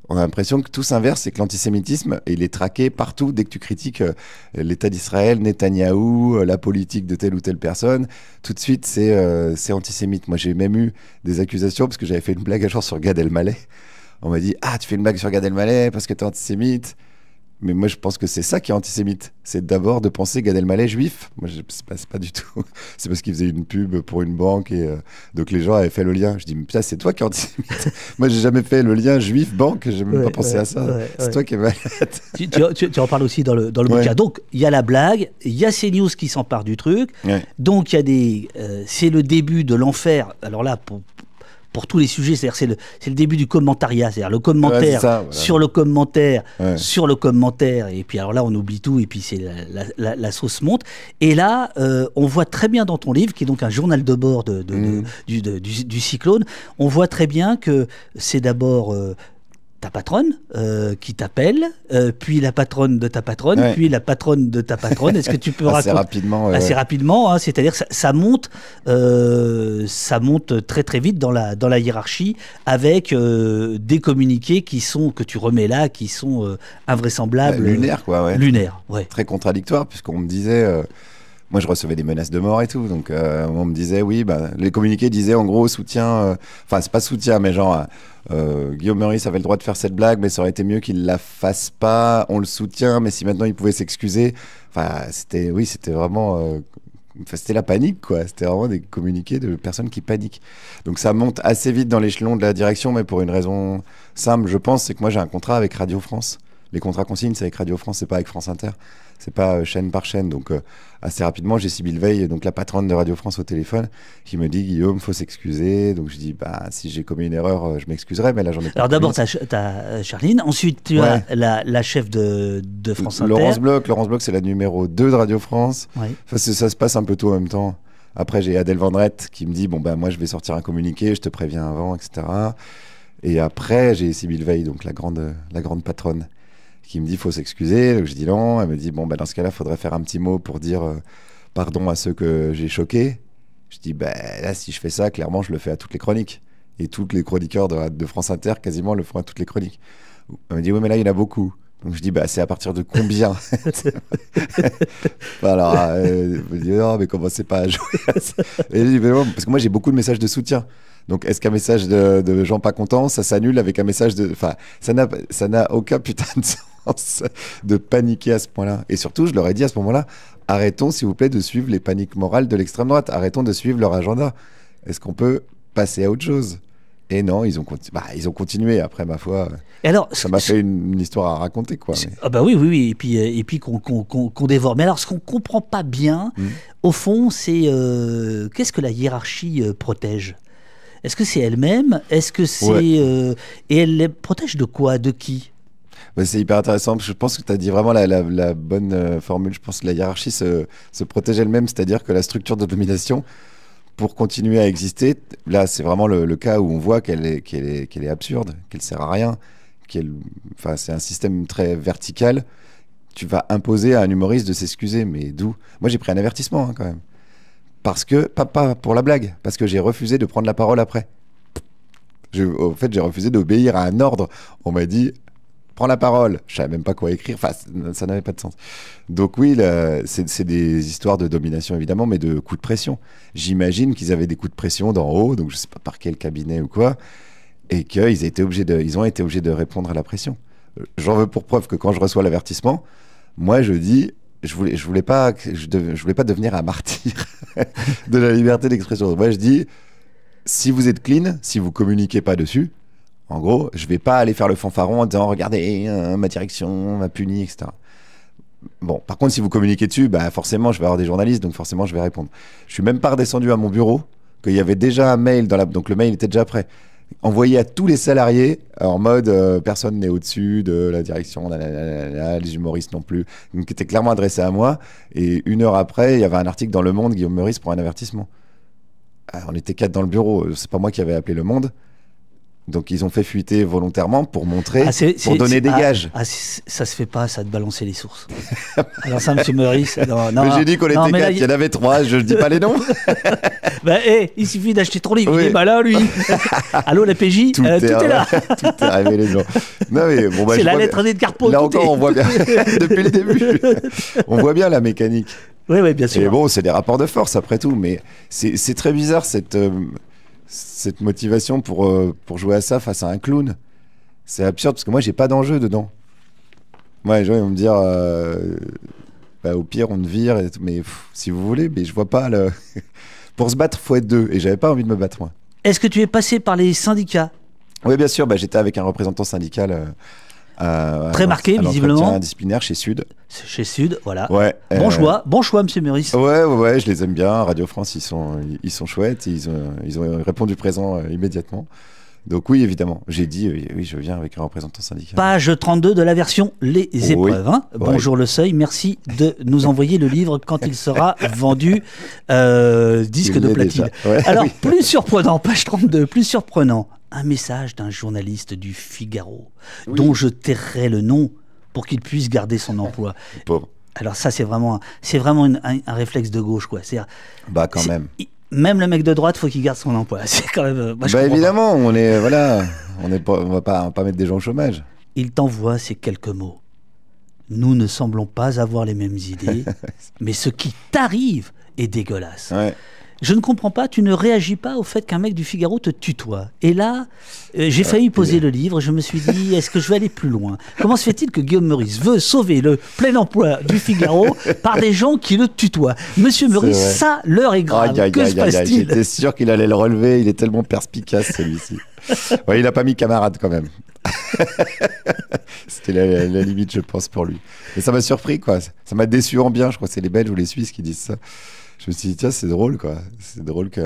on a l'impression que tout s'inverse et que l'antisémitisme, il est traqué partout dès que tu critiques euh, l'État d'Israël, Netanyahou, euh, la politique de telle ou telle personne. Tout de suite, euh, c'est antisémite. Moi, j'ai même eu des accusations parce que j'avais fait une blague à jour sur Gad Elmaleh. On m'a dit Ah, tu fais une blague sur Gad Elmaleh parce que tu es antisémite. Mais moi, je pense que c'est ça qui est antisémite. C'est d'abord de penser Gad Elmaleh juif. Moi, je pas, pas du tout. c'est parce qu'il faisait une pub pour une banque et euh, donc les gens avaient fait le lien. Je dis, mais putain, c'est toi qui es antisémite. moi, j'ai jamais fait le lien juif-banque. J'ai même pas pensé à ça. c'est toi qui es malade. tu, en parles aussi dans le, dans le bouquin. Donc, il y a la blague, il y a ces news qui s'emparent du truc. Donc, il y a des. Euh, c'est le début de l'enfer. Alors là, pour, pour tous les sujets. C'est-à-dire, c'est le, début du commentariat. C'est-à-dire le commentaire sur le commentaire sur le commentaire. Et puis alors là, on oublie tout. Et puis c'est la, sauce monte. Et là, euh, on voit très bien dans ton livre, qui est donc un journal de bord de, mm. du, cyclone, on voit très bien que c'est d'abord euh, ta patronne euh, qui t'appelle, euh, puis la patronne de ta patronne, puis la patronne de ta patronne. Est-ce que tu peux raconter assez rapidement assez hein, rapidement C'est-à-dire ça, ça monte, euh, ça monte très très vite dans la dans la hiérarchie avec des communiqués qui sont que tu remets là, qui sont invraisemblables, lunaires quoi, ouais. lunaires, ouais. Très contradictoire puisqu'on me disait moi, je recevais des menaces de mort et tout. Donc, euh, on me disait, oui, bah, les communiqués disaient en gros soutien. Euh, enfin, c'est pas soutien, mais genre, euh, Guillaume Meurice avait le droit de faire cette blague, mais ça aurait été mieux qu'il la fasse pas. On le soutient, mais si maintenant il pouvait s'excuser. Enfin, c'était, oui, c'était vraiment. Euh, c'était la panique, quoi. C'était vraiment des communiqués de personnes qui paniquent. Donc ça monte assez vite dans l'échelon de la direction, mais pour une raison simple, je pense, c'est que moi j'ai un contrat avec Radio France. Les contrats signe c'est avec Radio France, c'est pas avec France Inter c'est pas euh, chaîne par chaîne. Donc euh, assez rapidement, j'ai Sybille Veil, donc la patronne de Radio France au téléphone, qui me dit Guillaume, faut s'excuser. Donc je dis bah si j'ai commis une erreur, euh, je m'excuserai, mais là j'en ai. Alors d'abord tu as Charline, ensuite tu as la, chef de, France Inter. Laurence Bloch, Laurence Bloch c'est la numéro 2 de Radio France. Ça, se passe un peu tout en même temps. Après j'ai Adèle Vendrette qui me dit bon bah moi je vais sortir un communiqué, je te préviens avant, etc. Et après j'ai Sybille Veil, donc la grande la grande patronne qui me dit faut s'excuser. je dis non. Elle me dit bon, bah, dans ce cas-là, faudrait faire un petit mot pour dire euh, pardon à ceux que j'ai choqués. Je dis bah, là, si je fais ça, clairement, je le fais à toutes les chroniques. Et tous les chroniqueurs de, France Inter quasiment le font à toutes les chroniques. Elle me dit oui, mais là, il y en a beaucoup. Donc je dis bah c'est à partir de combien Alors euh, elle me dit non mais commencez pas à jouer. À ça. parce que moi j'ai beaucoup de messages de soutien. Donc, est-ce qu'un message de, de gens pas contents, ça s'annule avec un message de. Enfin, ça n'a aucun putain de sens de paniquer à ce point-là. Et surtout, je leur ai dit à ce moment-là, arrêtons, s'il vous plaît, de suivre les paniques morales de l'extrême droite. Arrêtons de suivre leur agenda. Est-ce qu'on peut passer à autre chose et non, ils ont, bah, ils ont continué après, ma foi. alors, ça m'a fait une, histoire à raconter, quoi. Ah bah oui, oui, oui, et puis, euh, et puis qu'on dévore. Mais alors, ce qu'on comprend pas bien, mmh. au fond, c'est euh, qu'est-ce que la hiérarchie euh, protège Est-ce que c'est elle-même Est-ce que c'est... et elle protège de quoi De qui bah, c'est hyper intéressant. je pense que tu as dit vraiment la, bonne euh, formule. Je pense que la hiérarchie se, protège elle-même, c'est-à-dire que la structure de domination, pour continuer à exister, là, c'est vraiment le, cas où on voit qu'elle est, qu'elle qu'elle est absurde, qu'elle sert à rien. Enfin, c'est un système très vertical. Tu vas imposer à un humoriste de s'excuser, mais d'où Moi, j'ai pris un avertissement hein, quand même. Parce que, pas, pour la blague, parce que j'ai refusé de prendre la parole après. Je, au fait, j'ai refusé d'obéir à un ordre. On m'a dit, prends la parole. Je savais même pas quoi écrire. Enfin, ça n'avait pas de sens. Donc oui, c'est des histoires de domination évidemment, mais de coups de pression. J'imagine qu'ils avaient des coups de pression d'en haut, donc je sais pas par quel cabinet ou quoi, et qu'ils étaient obligés de, ils ont été obligés de répondre à la pression. Euh, j'en veux pour preuve que quand je reçois l'avertissement, moi je dis. Je voulais, je voulais pas, je, je voulais pas devenir un martyr de la liberté d'expression. Moi, je dis, si vous êtes clean, si vous communiquez pas dessus, en gros, je vais pas aller faire le fanfaron en disant regardez euh, ma direction m'a puni, etc. Bon, par contre, si vous communiquez dessus, bah forcément, je vais avoir des journalistes, donc forcément, je vais répondre. Je suis même pas redescendu à mon bureau, qu'il y avait déjà un mail dans donc le mail était déjà prêt, envoyé à tous les salariés euh, en mode euh, personne n'est au-dessus de la direction, les humoristes non plus, donc qui était clairement adressé à moi. Et une heure après, il y avait un article dans Le Monde, Guillaume Meurice pour un avertissement. on était quatre dans le bureau, c'est pas moi qui avais appelé Le Monde. Donc ils ont fait fuiter volontairement pour montrer, ah, pour donner des ah, gages. Ah, ça se fait pas, ça de balancer les sources. Alors ça M. Meurice, non, J'ai dit qu'on était quatre, il y... en avait trois, je ne dis pas les noms. ben, hé, eh, il suffit d'acheter trop livres. il est bah là, lui. Allô la PJ, euh, tout, est, là. tout est arrivé les gens. Bah, c'est la lettre bien... de Là encore, on voit bien depuis le début, on voit bien la mécanique. Oui, oui, bien sûr. Et bon, c'est des rapports de force après tout, mais c'est très bizarre cette. Euh, cette motivation pour, euh, pour jouer à ça face à un clown. C'est absurde parce que moi, j'ai pas d'enjeu dedans. Moi, les gens ils vont me dire euh, bah, au pire, on te vire, mais si vous voulez, mais je vois pas le. pour se battre, faut être deux. Et j'avais pas envie de me battre, moi. Est-ce que tu es passé par les syndicats Oui, bien sûr. Bah, J'étais avec un représentant syndical. Euh, euh, Très marqué, visiblement. disciplinaire chez Sud. Chez Sud, voilà. bon euh, choix, bon choix, Monsieur Meurice. Ouais, ouais, je les aime bien. Radio France, ils sont, ils sont chouettes. Ils ont, ils ont répondu présent euh, immédiatement. Donc oui, évidemment, j'ai dit oui, je viens avec un représentant syndical. Page 32 de la version Les épreuves. Hein. Bonjour le seuil, merci de nous envoyer le livre quand il sera vendu euh, disque de platine. Alors plus surprenant, page 32, plus surprenant, un message d'un journaliste du Figaro dont je tairai le nom pour qu'il puisse garder son emploi. Alors ça c'est vraiment c'est vraiment un, un, réflexe de gauche quoi. Bah quand même même le mec de droite, faut qu'il garde son emploi. C'est quand même. Euh, bah évidemment, on est voilà, on est va pas, on va pas mettre des gens au chômage. Il t'envoie ces quelques mots. Nous ne semblons pas avoir les mêmes idées, mais ce qui t'arrive est dégueulasse. Ouais je ne comprends pas, tu ne réagis pas au fait qu'un mec du Figaro te tutoie. Et là, euh, j'ai failli ah, poser le livre, je me suis dit, est-ce que je vais aller plus loin Comment se fait-il que Guillaume Meurice veut sauver le plein emploi du Figaro par des gens qui le tutoient Monsieur Meurice, ça, l'heure est grave. que se passe-t-il J'étais sûr qu'il allait le relever, il est tellement perspicace celui-ci. il n'a pas mis camarade quand même. C'était la, limite, je pense, pour lui. Et ça m'a surpris, quoi. Ça m'a déçu en bien, je crois que c'est les Belges ou les Suisses qui disent ça je me suis dit, tiens, c'est drôle, quoi. C'est drôle que.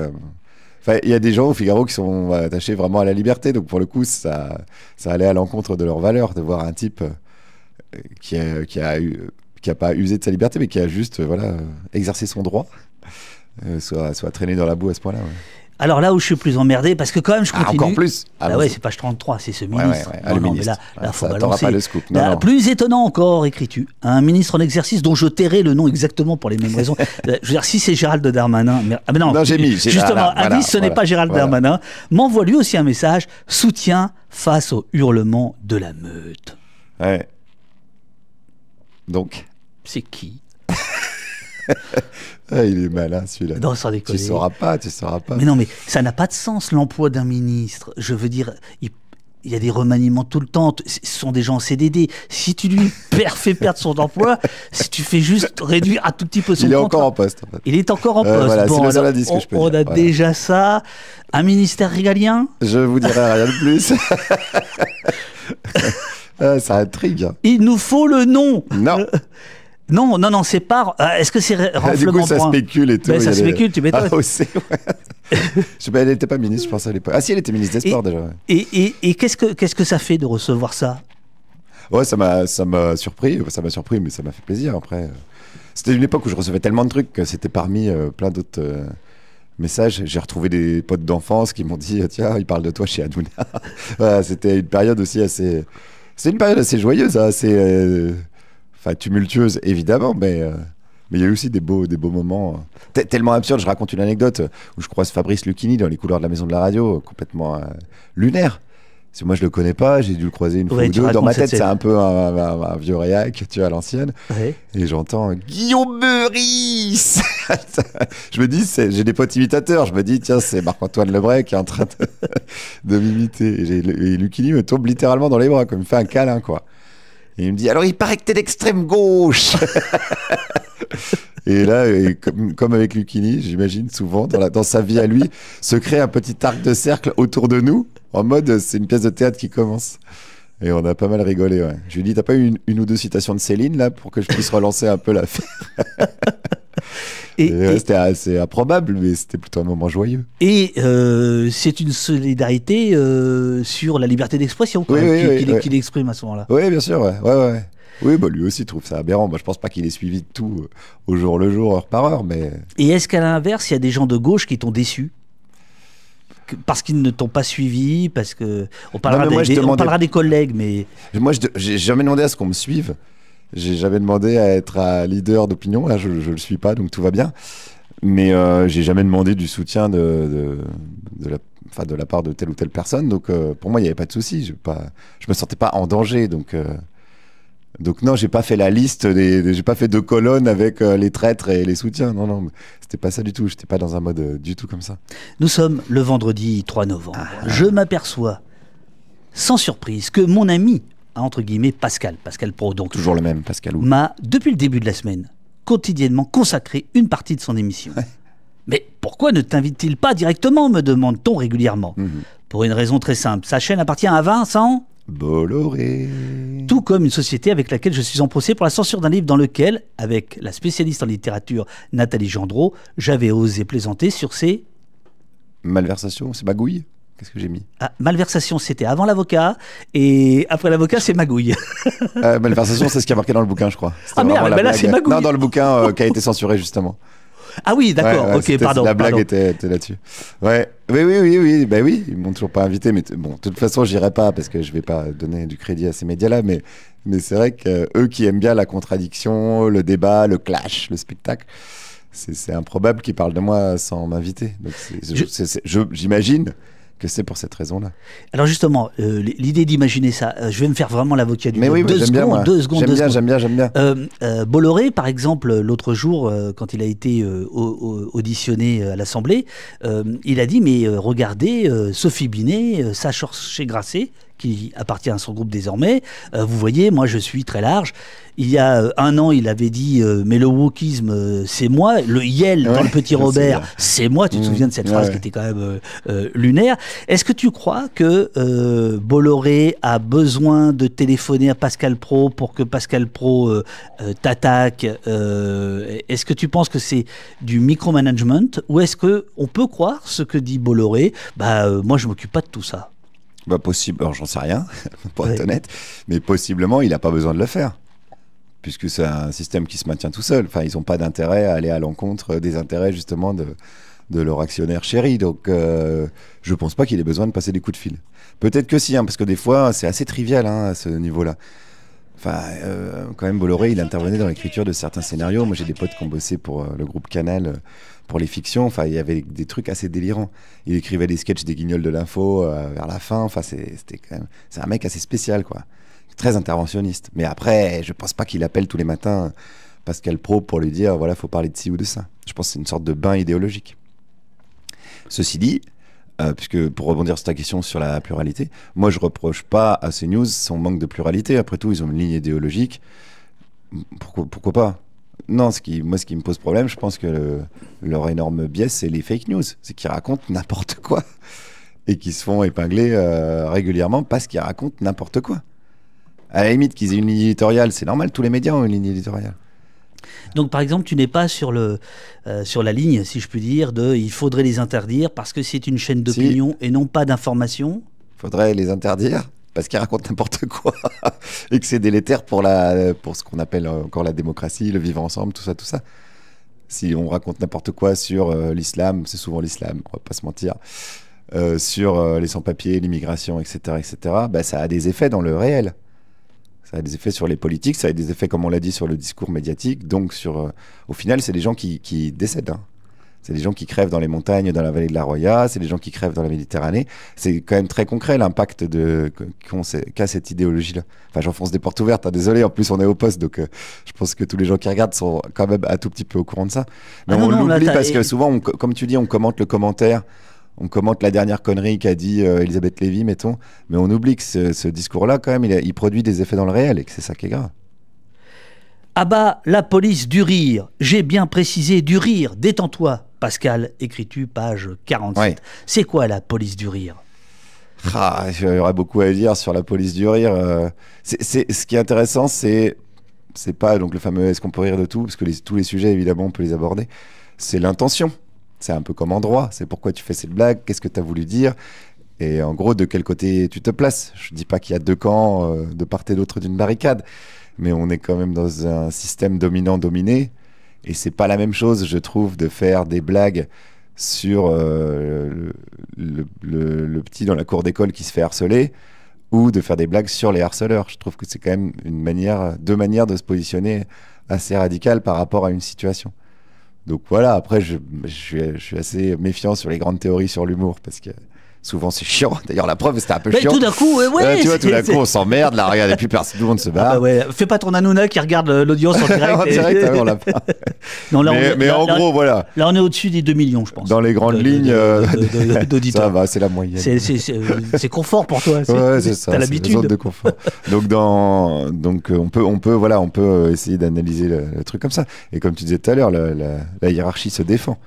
il y a des gens au Figaro qui sont attachés vraiment à la liberté, donc pour le coup, ça, ça allait à l'encontre de leurs valeurs de voir un type euh, qui a, pas usé de sa liberté, mais qui a juste euh, voilà exercé son droit, euh, soit, soit traîné dans la boue à ce point-là. Alors là où je suis plus emmerdé, parce que quand même je ah, continue. encore plus Ah, ouais, c'est page 33, c'est ce ministre. Ouais, Mais là, faut balancer. Pas le scoop. Non, plus étonnant encore, écris-tu, un ministre en exercice dont je tairai le nom exactement pour les mêmes raisons. Euh, je veux dire, si c'est Gérald Darmanin. Mais, ah, mais non, j'ai mis. Justement, Alice, ce n'est pas Gérald Darmanin. M'envoie lui aussi un message soutien face au hurlement de la meute. Ouais. Donc. C'est qui Ah, il est malin celui-là. Non, sans Tu sauras pas, tu sauras pas. Mais non, mais ça n'a pas de sens l'emploi d'un ministre. Je veux dire, il y a des remaniements tout le temps, ce sont des gens en CDD. Si tu lui fais perdre son emploi, si tu fais juste réduire à tout petit peu son Il est encore en poste. En fait. Il est encore en euh, poste. voilà, le je peux on a déjà ça. Un ministère régalien Je vous dirai rien de plus. Euh, ça intrigue. Il nous faut le nom. Non. Non, non, non, c'est pas. Euh, est-ce que c'est renflement Du coup, ça spécule et tout. Ben, ça spécule, tu m'étonnes. Ah, aussi, ouais. elle n'était pas ministre, je pense, à l'époque. Ah, si, elle était ministre des Sports, déjà. Et, et, qu'est-ce que qu'est-ce que ça fait de recevoir ça Ouais, ça m'a ça m'a surpris, ça m'a surpris, mais ça m'a fait plaisir après. Euh. C'était une époque où je recevais tellement de trucs que c'était parmi euh, plein d'autres. messages. J'ai retrouvé des potes d'enfance qui m'ont dit Tiens, ils parlent de toi chez Hanouna. c'était une période aussi assez. C'est une période assez joyeuse, hein, assez tumultueuse, évidemment, mais. Euh, mais il y a eu aussi des beaux, des beaux moments hein. tellement absurde Je raconte une anecdote euh, où je croise Fabrice Lucchini dans les couleurs de la maison de la radio, euh, complètement lunaire. moi, je le connais pas, j'ai dû le croiser une fois ou deux. Dans ma tête, c'est un peu un, vieux réac, tu vois, l'ancienne. Et j'entends Guillaume Meurice Je me dis, j'ai des potes imitateurs. Je me dis, tiens, c'est Marc-Antoine Lebray qui est en train de, m'imiter. Et, et Lucchini me tombe littéralement dans les bras, comme il me fait un câlin, quoi il me dit, alors il paraît que t'es d'extrême gauche Et là, comme, avec Lucini, j'imagine souvent, dans, sa vie à lui, se crée un petit arc de cercle autour de nous, en mode c'est une pièce de théâtre qui commence. Et on a pas mal rigolé, ouais. Je lui dis « t'as pas eu une, une, ou deux citations de Céline, là, pour que je puisse relancer un peu la l'affaire c'était assez euh, improbable, mais c'était plutôt un moment joyeux. Et euh, c'est une solidarité euh, sur la liberté d'expression qu'il exprime à ce moment-là. Oui, bien sûr, Oui, bah lui aussi trouve ça aberrant. Moi, je pense pas qu'il ait suivi tout au jour le jour, heure par heure, mais. Et est-ce qu'à l'inverse, il y a des gens de gauche qui t'ont déçu parce qu'ils ne t'ont pas suivi, parce que on parlera, des, on parlera des collègues, mais moi, j'ai jamais demandé à ce qu'on me suive jamais demandé à être à leader d'opinion. Là, je ne le suis pas, donc tout va bien. Mais euh, j'ai jamais demandé du soutien de, la, enfin, de, la, part de telle ou telle personne. Donc euh, pour moi, il n'y avait pas de souci. Je ne me sentais pas en danger. Donc. Euh, donc non, j'ai pas fait la liste, j'ai pas fait deux colonnes avec les traîtres et les soutiens. Non, non, c'était pas ça du tout. Je n'étais pas dans un mode du tout comme ça. Nous sommes le vendredi 3 novembre. Ah. Je m'aperçois, sans surprise, que mon ami entre guillemets, Pascal, Pascal Pro. Donc, Toujours le même, Pascal M'a, depuis le début de la semaine, quotidiennement consacré une partie de son émission. Mais pourquoi ne t'invite-t-il pas directement, me demande-t-on régulièrement mhm. Pour une raison très simple. Sa chaîne appartient à Vincent Bolloré. Tout comme une société avec laquelle je suis en procès pour la censure d'un livre dans lequel, avec la spécialiste en littérature Nathalie Gendreau, j'avais osé plaisanter sur ses... Malversations, ses bagouilles Qu'est-ce que j'ai mis ah, Malversation, c'était avant l'avocat, et après l'avocat, c'est magouille. Euh, malversation, c'est ce qui a marqué dans le bouquin, je crois. Ah merde, ben là, c'est magouille. Non, dans le bouquin euh, qui a été censuré, justement. Ah oui, d'accord, ok, pardon. La blague Était, là-dessus. Ouais. Oui, oui, oui, oui, Ben oui, ils m'ont toujours pas invité, mais bon, de toute façon, j'irai pas parce que je vais pas donner du crédit à ces médias-là, mais, mais c'est vrai qu'eux euh, qui aiment bien la contradiction, le débat, le clash, le spectacle, c'est improbable qu'ils parlent de moi sans m'inviter. j'imagine que c'est pour cette raison-là. Alors justement, euh, l'idée d'imaginer ça, euh, je vais me faire vraiment l'avocat du Mais oui, deux, secondes, deux, secondes, bien, J'aime bien, j'aime bien, euh, Bolloré, par exemple, l'autre jour, quand il a été auditionné à l'Assemblée, il a dit, mais regardez, Sophie Binet, Sacha Grasset, qui appartient à son groupe désormais. Euh, vous voyez, moi je suis très large. Il y a euh, un an, il avait dit euh, Mais le wokisme, c'est moi. Le Yel dans le petit Robert, c'est moi. Tu te mmh, souviens de cette phrase qui était quand même lunaire. Est-ce que tu crois que Bolloré a besoin de téléphoner à Pascal Pro pour que Pascal Pro t'attaque Est-ce que tu penses que c'est du micromanagement ou est-ce que on peut croire ce que dit Bolloré Bah, moi je m'occupe pas de tout ça bah, possible, j'en sais rien, pour être honnête, mais possiblement, il n'a pas besoin de le faire puisque c'est un système qui se maintient tout seul. Enfin, ils n'ont pas d'intérêt à aller à l'encontre des intérêts justement de, leur actionnaire chéri. Donc, euh, je ne pense pas qu'il ait besoin de passer des coups de fil. Peut-être que si, hein, parce que des fois, c'est assez trivial hein, à ce niveau-là. Enfin, euh, quand même, Bolloré, il intervenait dans l'écriture de certains scénarios. Moi, j'ai des potes qui ont bossé pour euh, le groupe Canal, euh, pour les fictions. Enfin, il y avait des trucs assez délirants. Il écrivait des sketchs des guignols de l'info vers la fin. Enfin, c'était quand même. C'est un mec assez spécial, quoi. Très interventionniste. Mais après, je pense pas qu'il appelle tous les matins Pascal Pro pour lui dire voilà, faut parler de ci ou de ça. Je pense que c'est une sorte de bain idéologique. Ceci dit, euh, puisque pour rebondir sur ta question sur la pluralité, moi je reproche pas à ces news son manque de pluralité. Après tout, ils ont une ligne idéologique. Pourquoi, pourquoi pas non, ce qui, moi, ce qui me pose problème, je pense que leur énorme biais, c'est les fake news. C'est qu'ils racontent n'importe quoi et qui se font épingler euh, régulièrement parce qu'ils racontent n'importe quoi. À la limite, qu'ils aient une ligne éditoriale, c'est normal, tous les médias ont une ligne éditoriale. Donc, par exemple, tu n'es pas sur, le, euh, sur la ligne, si je puis dire, de il faudrait les interdire parce que c'est une chaîne d'opinion et non pas d'information. Il Faudrait les interdire parce qu'ils racontent n'importe quoi et que c'est délétère pour, la, pour ce qu'on appelle encore la démocratie, le vivre ensemble, tout ça, tout ça. Si on raconte n'importe quoi sur euh, l'islam, c'est souvent l'islam, on va pas se mentir. Euh, sur les sans-papiers, l'immigration, etc., etc., bah, ça a des effets dans le réel. Ça a des effets sur les politiques, ça a des effets, comme on l'a dit, sur le discours médiatique. Donc, sur, euh, au final, c'est des gens qui, qui décèdent. Hein. C'est des gens qui crèvent dans les montagnes, dans la vallée de la Roya, c'est des gens qui crèvent dans la Méditerranée. C'est quand même très concret l'impact de qu'a cette idéologie-là. Enfin, j'enfonce des portes ouvertes, hein, désolé, en plus on est au poste, donc euh, je pense que tous les gens qui regardent sont quand même à tout petit peu au courant de ça. Mais ah on l'oublie parce que souvent, comme tu dis, on commente le commentaire on commente la dernière connerie qu'a dit euh, Elisabeth Lévy, mettons, mais on oublie que ce, discours-là, quand même, il, produit des effets dans le réel et que c'est ça qui est grave. Ah bah, la police du rire. J'ai bien précisé du rire. Détends-toi, Pascal, écris-tu, page 47. C'est quoi la police du rire ah, Il y aura beaucoup à dire sur la police du rire. Euh. ce qui est intéressant, c'est c'est pas donc le fameux est-ce qu'on peut rire de tout, parce que tous les sujets, évidemment, on peut les aborder. C'est l'intention. C'est un peu comme en droit. C'est pourquoi tu fais cette blague, qu'est-ce que tu as voulu dire et en gros, de quel côté tu te places. Je dis pas qu'il y a deux camps euh, de part et d'autre d'une barricade, mais on est quand même dans un système dominant-dominé. Et c'est pas la même chose, je trouve, de faire des blagues sur euh, le, le, petit dans la cour d'école qui se fait harceler ou de faire des blagues sur les harceleurs. Je trouve que c'est quand même une manière, deux manières de se positionner assez radicales par rapport à une situation. Donc voilà, après, je, suis, je, suis, assez méfiant sur les grandes théories sur l'humour parce que Souvent, c'est chiant. D'ailleurs, la preuve, c'était un peu mais chiant. Tout d'un coup, ouais, euh, tout d'un coup, on s'emmerde, la regarde, et puis personne, tout le monde se barre. Ah bah Fais pas ton Anouna qui regarde l'audience en direct. en direct, ah, on l'a pas. mais, en gros, voilà. Là, on est au-dessus des 2 millions, je pense. Dans les grandes lignes euh, d'auditeurs. Ça va, c'est la moyenne. C'est euh, confort pour toi. c'est ça. T'as l'habitude. Donc, dans, donc on, peut, on, peut, voilà, on peut essayer d'analyser le, truc comme ça. Et comme tu disais tout à l'heure, la hiérarchie se défend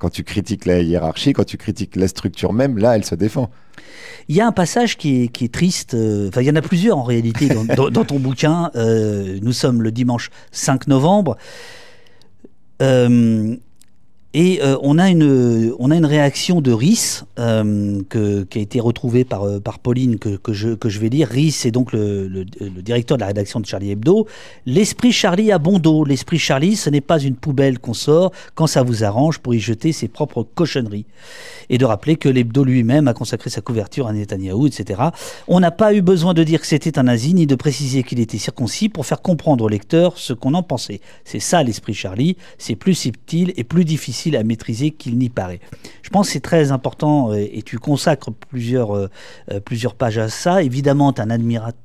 quand tu critiques la hiérarchie, quand tu critiques la structure même, là, elle se défend. Il y a un passage qui est, triste, euh, enfin il y en a plusieurs en réalité dans, ton bouquin. Euh, nous sommes le dimanche 5 novembre. Euh, et euh, on, a une, on a une réaction de RIS euh, qui a été retrouvée par, euh, par Pauline, que, que, je, que je vais lire. RIS est donc le, le, le, directeur de la rédaction de Charlie Hebdo. L'esprit Charlie a bon dos. L'esprit Charlie, ce n'est pas une poubelle qu'on sort quand ça vous arrange pour y jeter ses propres cochonneries. Et de rappeler que l'Hebdo lui-même a consacré sa couverture à Netanyahou, etc. On n'a pas eu besoin de dire que c'était un nazi, ni de préciser qu'il était circoncis pour faire comprendre au lecteur ce qu'on en pensait. C'est ça l'esprit Charlie. C'est plus subtil et plus difficile à maîtriser qu'il n'y paraît. Je pense que c'est très important euh, et tu consacres plusieurs, euh, euh, plusieurs pages à ça. Évidemment, tu es un admirateur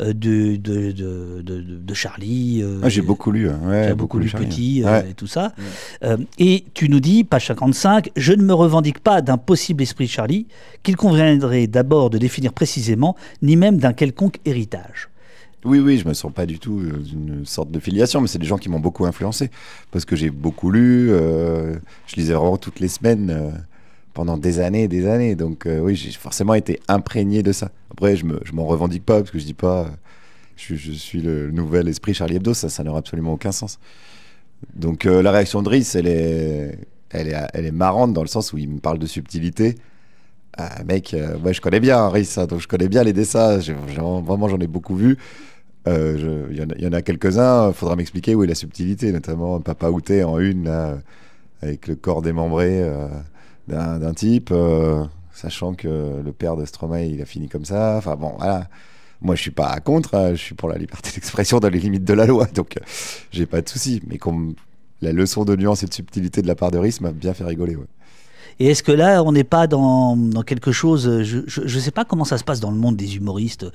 de, de, de, Charlie. Ah, j'ai beaucoup lu. Hein. Ouais, j'ai beaucoup, lu Petit hein. et tout ça. et tu nous dis, page 55, je ne me revendique pas d'un possible esprit Charlie qu'il conviendrait d'abord de définir précisément, ni même d'un quelconque héritage. Oui, oui, je me sens pas du tout euh, d'une sorte de filiation, mais c'est des gens qui m'ont beaucoup influencé parce que j'ai beaucoup lu. Euh, je lisais vraiment toutes les semaines euh, pendant des années, et des années. Donc oui, j'ai forcément été imprégné de ça. Après, je me, je m'en revendique pas parce que je dis pas, je, suis le nouvel esprit Charlie Hebdo. Ça, ça n'aurait absolument aucun sens. Donc la réaction de Rhys, elle est, elle est, elle est marrante dans le sens où il me parle de subtilité. Ah, mec, ouais, je connais bien Rhys, hein, donc je connais bien les dessins, vraiment j'en ai beaucoup vu. Euh, il y, en a, quelques-uns, faudra m'expliquer où est la subtilité, notamment Papa Outé en une, là, avec le corps démembré euh, d'un type, euh, sachant que le père de Stromae, il a fini comme ça. Enfin bon, voilà. Moi, je suis pas contre, hein. je suis pour la liberté d'expression dans les limites de la loi, donc j'ai pas de soucis. Mais la leçon de nuance et de subtilité de la part de Riz m'a bien fait rigoler. Et est-ce que là, on n'est pas dans, quelque chose euh, Je ne sais pas comment ça se passe dans le monde des humoristes,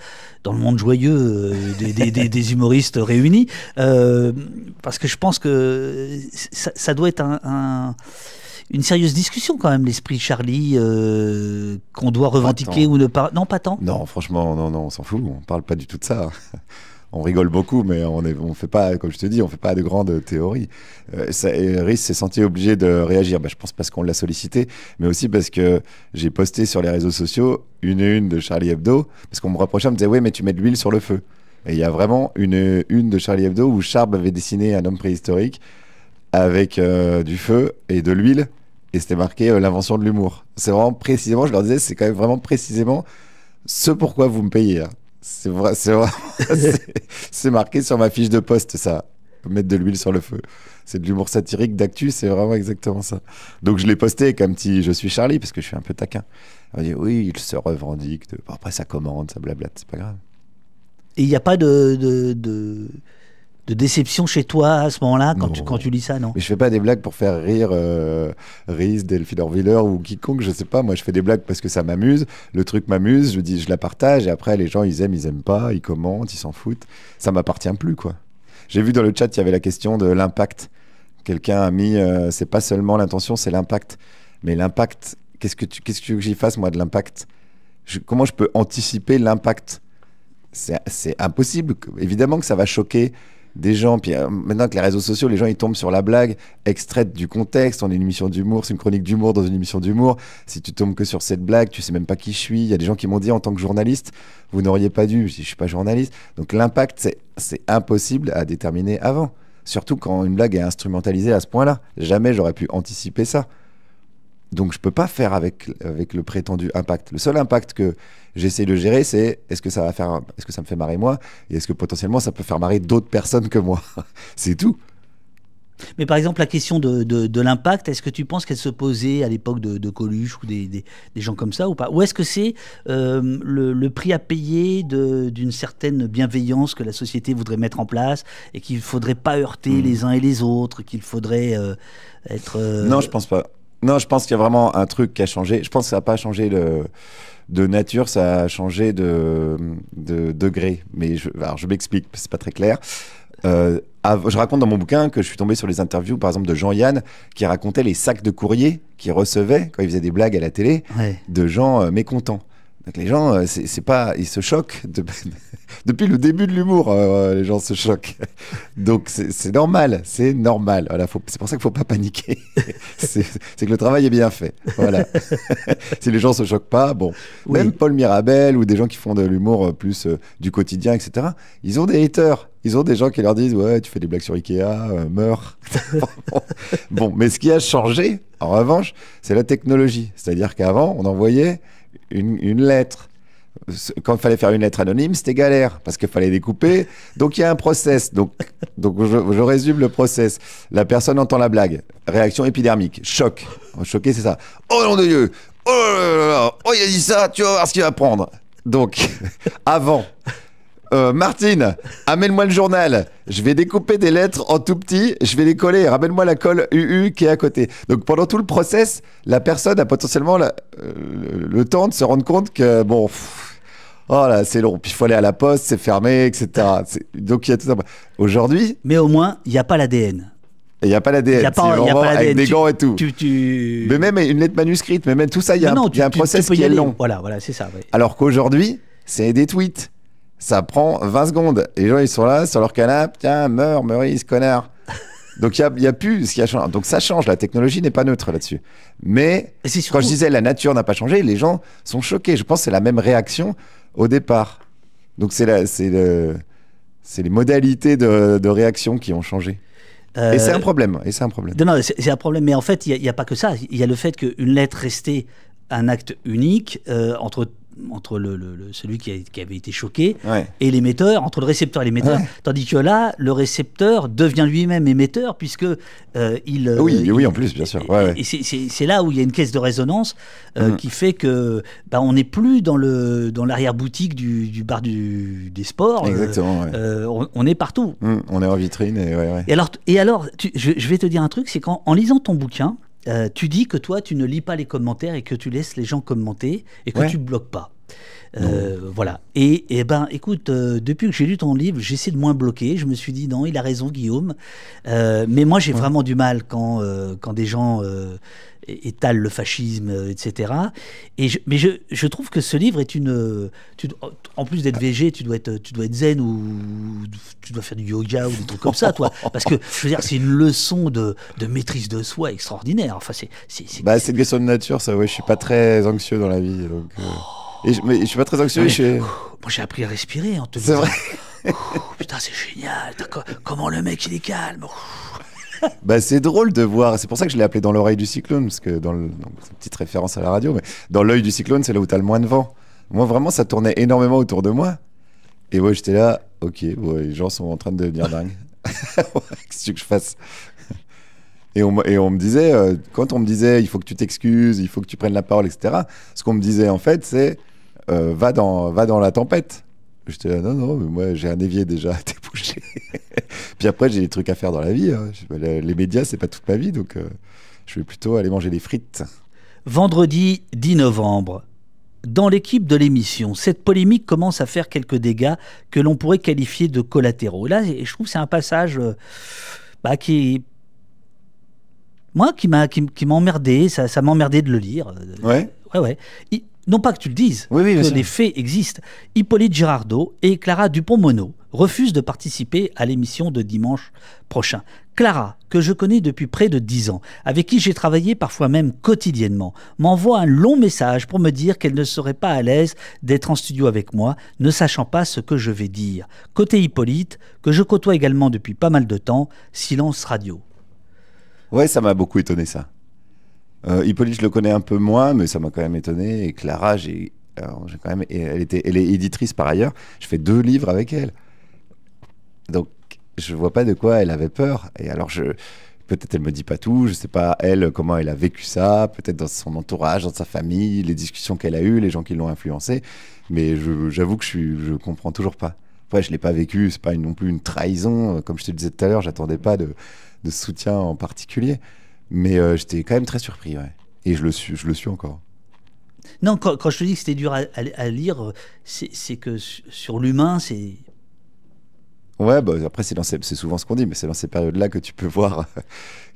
dans le monde joyeux euh, des, humoristes réunis, euh, parce que je pense que ça, doit être une sérieuse discussion quand même, l'esprit Charlie, qu'on doit revendiquer ou ne pas. Non, pas tant. Non, franchement, non, non, on s'en fout, on parle pas du tout de ça on rigole beaucoup, mais on ne fait pas, comme je te dis, on ne fait pas de grandes théories. Euh, Riz s'est senti obligé de réagir. Bah, je pense parce qu'on l'a sollicité, mais aussi parce que j'ai posté sur les réseaux sociaux une une de Charlie Hebdo, parce qu'on me reprochait, on me disait, Oui, mais tu mets de l'huile sur le feu. Et il y a vraiment une une de Charlie Hebdo où Charb avait dessiné un homme préhistorique avec euh, du feu et de l'huile, et c'était marqué euh, l'invention de l'humour. C'est vraiment précisément, je leur disais, c'est quand même vraiment précisément ce pourquoi vous me payez. Hein. C'est vrai, c'est vrai. c'est marqué sur ma fiche de poste, ça. Mettre de l'huile sur le feu. C'est de l'humour satirique d'actu, c'est vraiment exactement ça. Donc je l'ai posté comme petit Je suis Charlie, parce que je suis un peu taquin. oui, il se revendique. après, ça commande, ça blablate, c'est pas grave. Et il n'y a pas de, de, de déception chez toi à ce moment-là quand, tu, quand tu lis ça, non Mais je fais pas des blagues pour faire rire euh, Riz, Delphine Orviller ou quiconque, je sais pas. Moi, je fais des blagues parce que ça m'amuse, le truc m'amuse, je dis, je la partage et après, les gens, ils aiment, ils aiment pas, ils commentent, ils s'en foutent. Ça m'appartient plus, quoi. J'ai vu dans le chat, il y avait la question de l'impact. Quelqu'un a mis, euh, c'est pas seulement l'intention, c'est l'impact. Mais l'impact, qu'est-ce que tu, qu'est-ce que j'y fasse, moi, de l'impact Comment je peux anticiper l'impact c'est impossible. Évidemment que ça va choquer des gens. Puis euh, maintenant que les réseaux sociaux, les gens ils tombent sur la blague extraite du contexte. On est une émission d'humour, c'est une chronique d'humour dans une émission d'humour. Si tu tombes que sur cette blague, tu sais même pas qui je suis. Il y a des gens qui m'ont dit en tant que journaliste, vous n'auriez pas dû. Je, je suis pas journaliste. Donc l'impact, c'est impossible à déterminer avant. Surtout quand une blague est instrumentalisée à ce point-là. Jamais j'aurais pu anticiper ça. Donc je peux pas faire avec, avec le prétendu impact. Le seul impact que j'essaie de gérer, c'est est-ce que ça va faire, est-ce que ça me fait marrer moi, et est-ce que potentiellement ça peut faire marrer d'autres personnes que moi. c'est tout. Mais par exemple, la question de, de, l'impact, est-ce que tu penses qu'elle se posait à l'époque de, Coluche ou des, des, gens comme ça ou pas Ou est-ce que c'est euh, le, prix à payer d'une certaine bienveillance que la société voudrait mettre en place et qu'il ne faudrait pas heurter hmm. les uns et les autres, qu'il faudrait euh, être... Euh non, je pense pas. Non, je pense qu'il y a vraiment un truc qui a changé. Je pense que ça n'a pas changé de nature, ça a changé de, degré. Mais je, alors je m'explique, c'est pas très clair. Euh, je raconte dans mon bouquin que je suis tombé sur les interviews, par exemple, de Jean-Yann, qui racontait les sacs de courrier qu'il recevait quand il faisait des blagues à la télé de gens euh, mécontents les gens, euh, c'est pas, ils se choquent depuis le début de l'humour. Euh, euh, les gens se choquent, donc c'est normal, c'est normal. c'est pour ça qu'il faut pas paniquer. c'est que le travail est bien fait. Voilà. si les gens se choquent pas, bon, même Paul Mirabel ou des gens qui font de l'humour plus du quotidien, etc. Ils ont des haters. Ils ont des gens qui leur disent ouais tu fais des blagues sur Ikea, meurs. bon, mais ce qui a changé, en revanche, c'est la technologie. C'est-à-dire qu'avant on envoyait une, lettre quand il fallait faire une lettre anonyme, c'était galère parce qu'il fallait découper. Donc il y a un process. Donc, donc je, résume le process. La personne entend la blague. Réaction épidermique. Choc. Oh, choqué, c'est ça. Oh nom de Dieu Oh là là là Oh, il a dit ça Tu vas voir ce qu'il va prendre. Donc, avant, euh, Martine, amène-moi le journal. Je vais découper des lettres en tout petit, je vais les coller. Ramène-moi la colle UU qui est à côté. Donc pendant tout le process, la personne a potentiellement euh, le, temps de se rendre compte que, bon, oh là, c'est long. Puis il faut aller à la poste, c'est fermé, etc. Donc il y a tout ça. Aujourd'hui. Mais au moins, il n'y a pas l'ADN. Il n'y a pas l'ADN. Il n'y a pas, y a pas Avec des gants et tout. Mais même une lettre manuscrite, mais même tout ça, il y a, un, process qui est long. Voilà, c'est ça. Alors qu'aujourd'hui, c'est des tweets ça prend 20 secondes. Et les gens, ils sont là sur leur canapé, tiens, meurs, Maurice, connard. Donc il n'y a, plus ce qui a changé. Donc ça change, la technologie n'est pas neutre là-dessus. Mais quand je disais la nature n'a pas changé, les gens sont choqués. Je pense que c'est la même réaction au départ. Donc c'est le, les modalités de, réaction qui ont changé. et c'est un euh, problème. Et c'est un problème. Non, non c'est un problème. Mais en fait, il n'y a, pas que ça. Il y a le fait qu'une lettre restait un acte unique euh, entre entre le, celui qui, qui, avait été choqué et l'émetteur, entre le récepteur et l'émetteur. Tandis que là, le récepteur devient lui-même émetteur puisque euh, il. Oui, euh, oui, en plus, bien sûr. et c'est là où il y a une caisse de résonance euh, mm-hmm. qui fait que bah, on n'est plus dans le dans l'arrière-boutique du, bar du, des sports. Exactement. On, est partout. Mm, on est en vitrine et. alors, et alors je, je, vais te dire un truc, c'est qu'en lisant ton bouquin. Euh, tu dis que toi, tu ne lis pas les commentaires et que tu laisses les gens commenter et que tu bloques pas. Euh, voilà. Et, eh ben, écoute, euh, depuis que j'ai lu ton livre, j'essaie de moins bloquer. Je me suis dit non, il a raison, Guillaume. mais moi, j'ai vraiment du mal quand quand des gens étale le fascisme, etc. Euh, et mais je, trouve que ce livre est une. Euh, en plus d'être végé, tu dois être, euh, tu dois être zen ou tu dois faire du yoga ou des trucs comme ça, toi. Parce que je veux dire, c'est une leçon de, maîtrise de soi extraordinaire. Enfin, c'est. C'est bah, une question de nature, ça. Ouais, je suis pas très anxieux dans la vie, donc. je, suis pas très anxieux. Moi, j'ai appris à respirer en hein, te. C'est vrai. putain, c'est génial. Comment le mec, il est calme. bah, c'est drôle de voir. C'est pour ça que je l'ai appelé dans l'oreille du cyclone, parce que dans le... une petite référence à la radio, mais dans l'œil du cyclone, c'est là où t'as le moins de vent. Moi, vraiment, ça tournait énormément autour de moi. Et moi, j'étais là, ok, les gens sont en train de devenir dingues. Qu'est-ce que je fasse et on, et on, me disait, euh, quand on me disait, il faut que tu t'excuses, il faut que tu prennes la parole, etc., ce qu'on me disait en fait, c'est, euh, va, dans, va dans la tempête. J'étais là, non, non, mais moi j'ai un évier déjà à Puis après, j'ai des trucs à faire dans la vie. Hein. Les médias, c'est pas toute ma vie, donc euh, je vais plutôt aller manger des frites. Vendredi 10 novembre, dans l'équipe de l'émission, cette polémique commence à faire quelques dégâts que l'on pourrait qualifier de collatéraux. Là, je trouve que c'est un passage euh, bah, qui. Moi, qui m'a qui, ça, ça emmerdé de le lire. Ouais non pas que tu le dises, que les faits existent. Hippolyte Girardot et Clara Dupont-Mono refusent de participer à l'émission de dimanche prochain. Clara, que je connais depuis près de dix ans, avec qui j'ai travaillé parfois même quotidiennement, m'envoie un long message pour me dire qu'elle ne serait pas à l'aise d'être en studio avec moi, ne sachant pas ce que je vais dire. Côté Hippolyte, que je côtoie également depuis pas mal de temps, silence radio. Ouais, ça m'a beaucoup étonné ça. Euh, Hippolyte, je le connais un peu moins, mais ça m'a quand même étonné. Et Clara, j'ai, quand même, elle, était, elle est éditrice par ailleurs. Je fais deux livres avec elle. Donc, je vois pas de quoi elle avait peur. Et alors, je, peut-être elle me dit pas tout, je ne sais pas elle comment elle a vécu ça, peut-être dans son entourage, dans sa famille, les discussions qu'elle a eues, les gens qui l'ont influencée, mais j'avoue que je ne comprends toujours pas. Après, je l'ai pas vécu, c'est pas non plus une trahison, euh, comme je te disais tout à l'heure, j'attendais pas de, de, soutien en particulier. Mais euh, j'étais quand même très surpris, ouais. Et je le suis, je le suis encore. Non, quand, je te dis que c'était dur à lire, euh, c'est que sur l'humain, c'est Ouais, bah, après, c'est, souvent ce qu'on dit, mais c'est dans ces périodes-là que tu peux voir euh,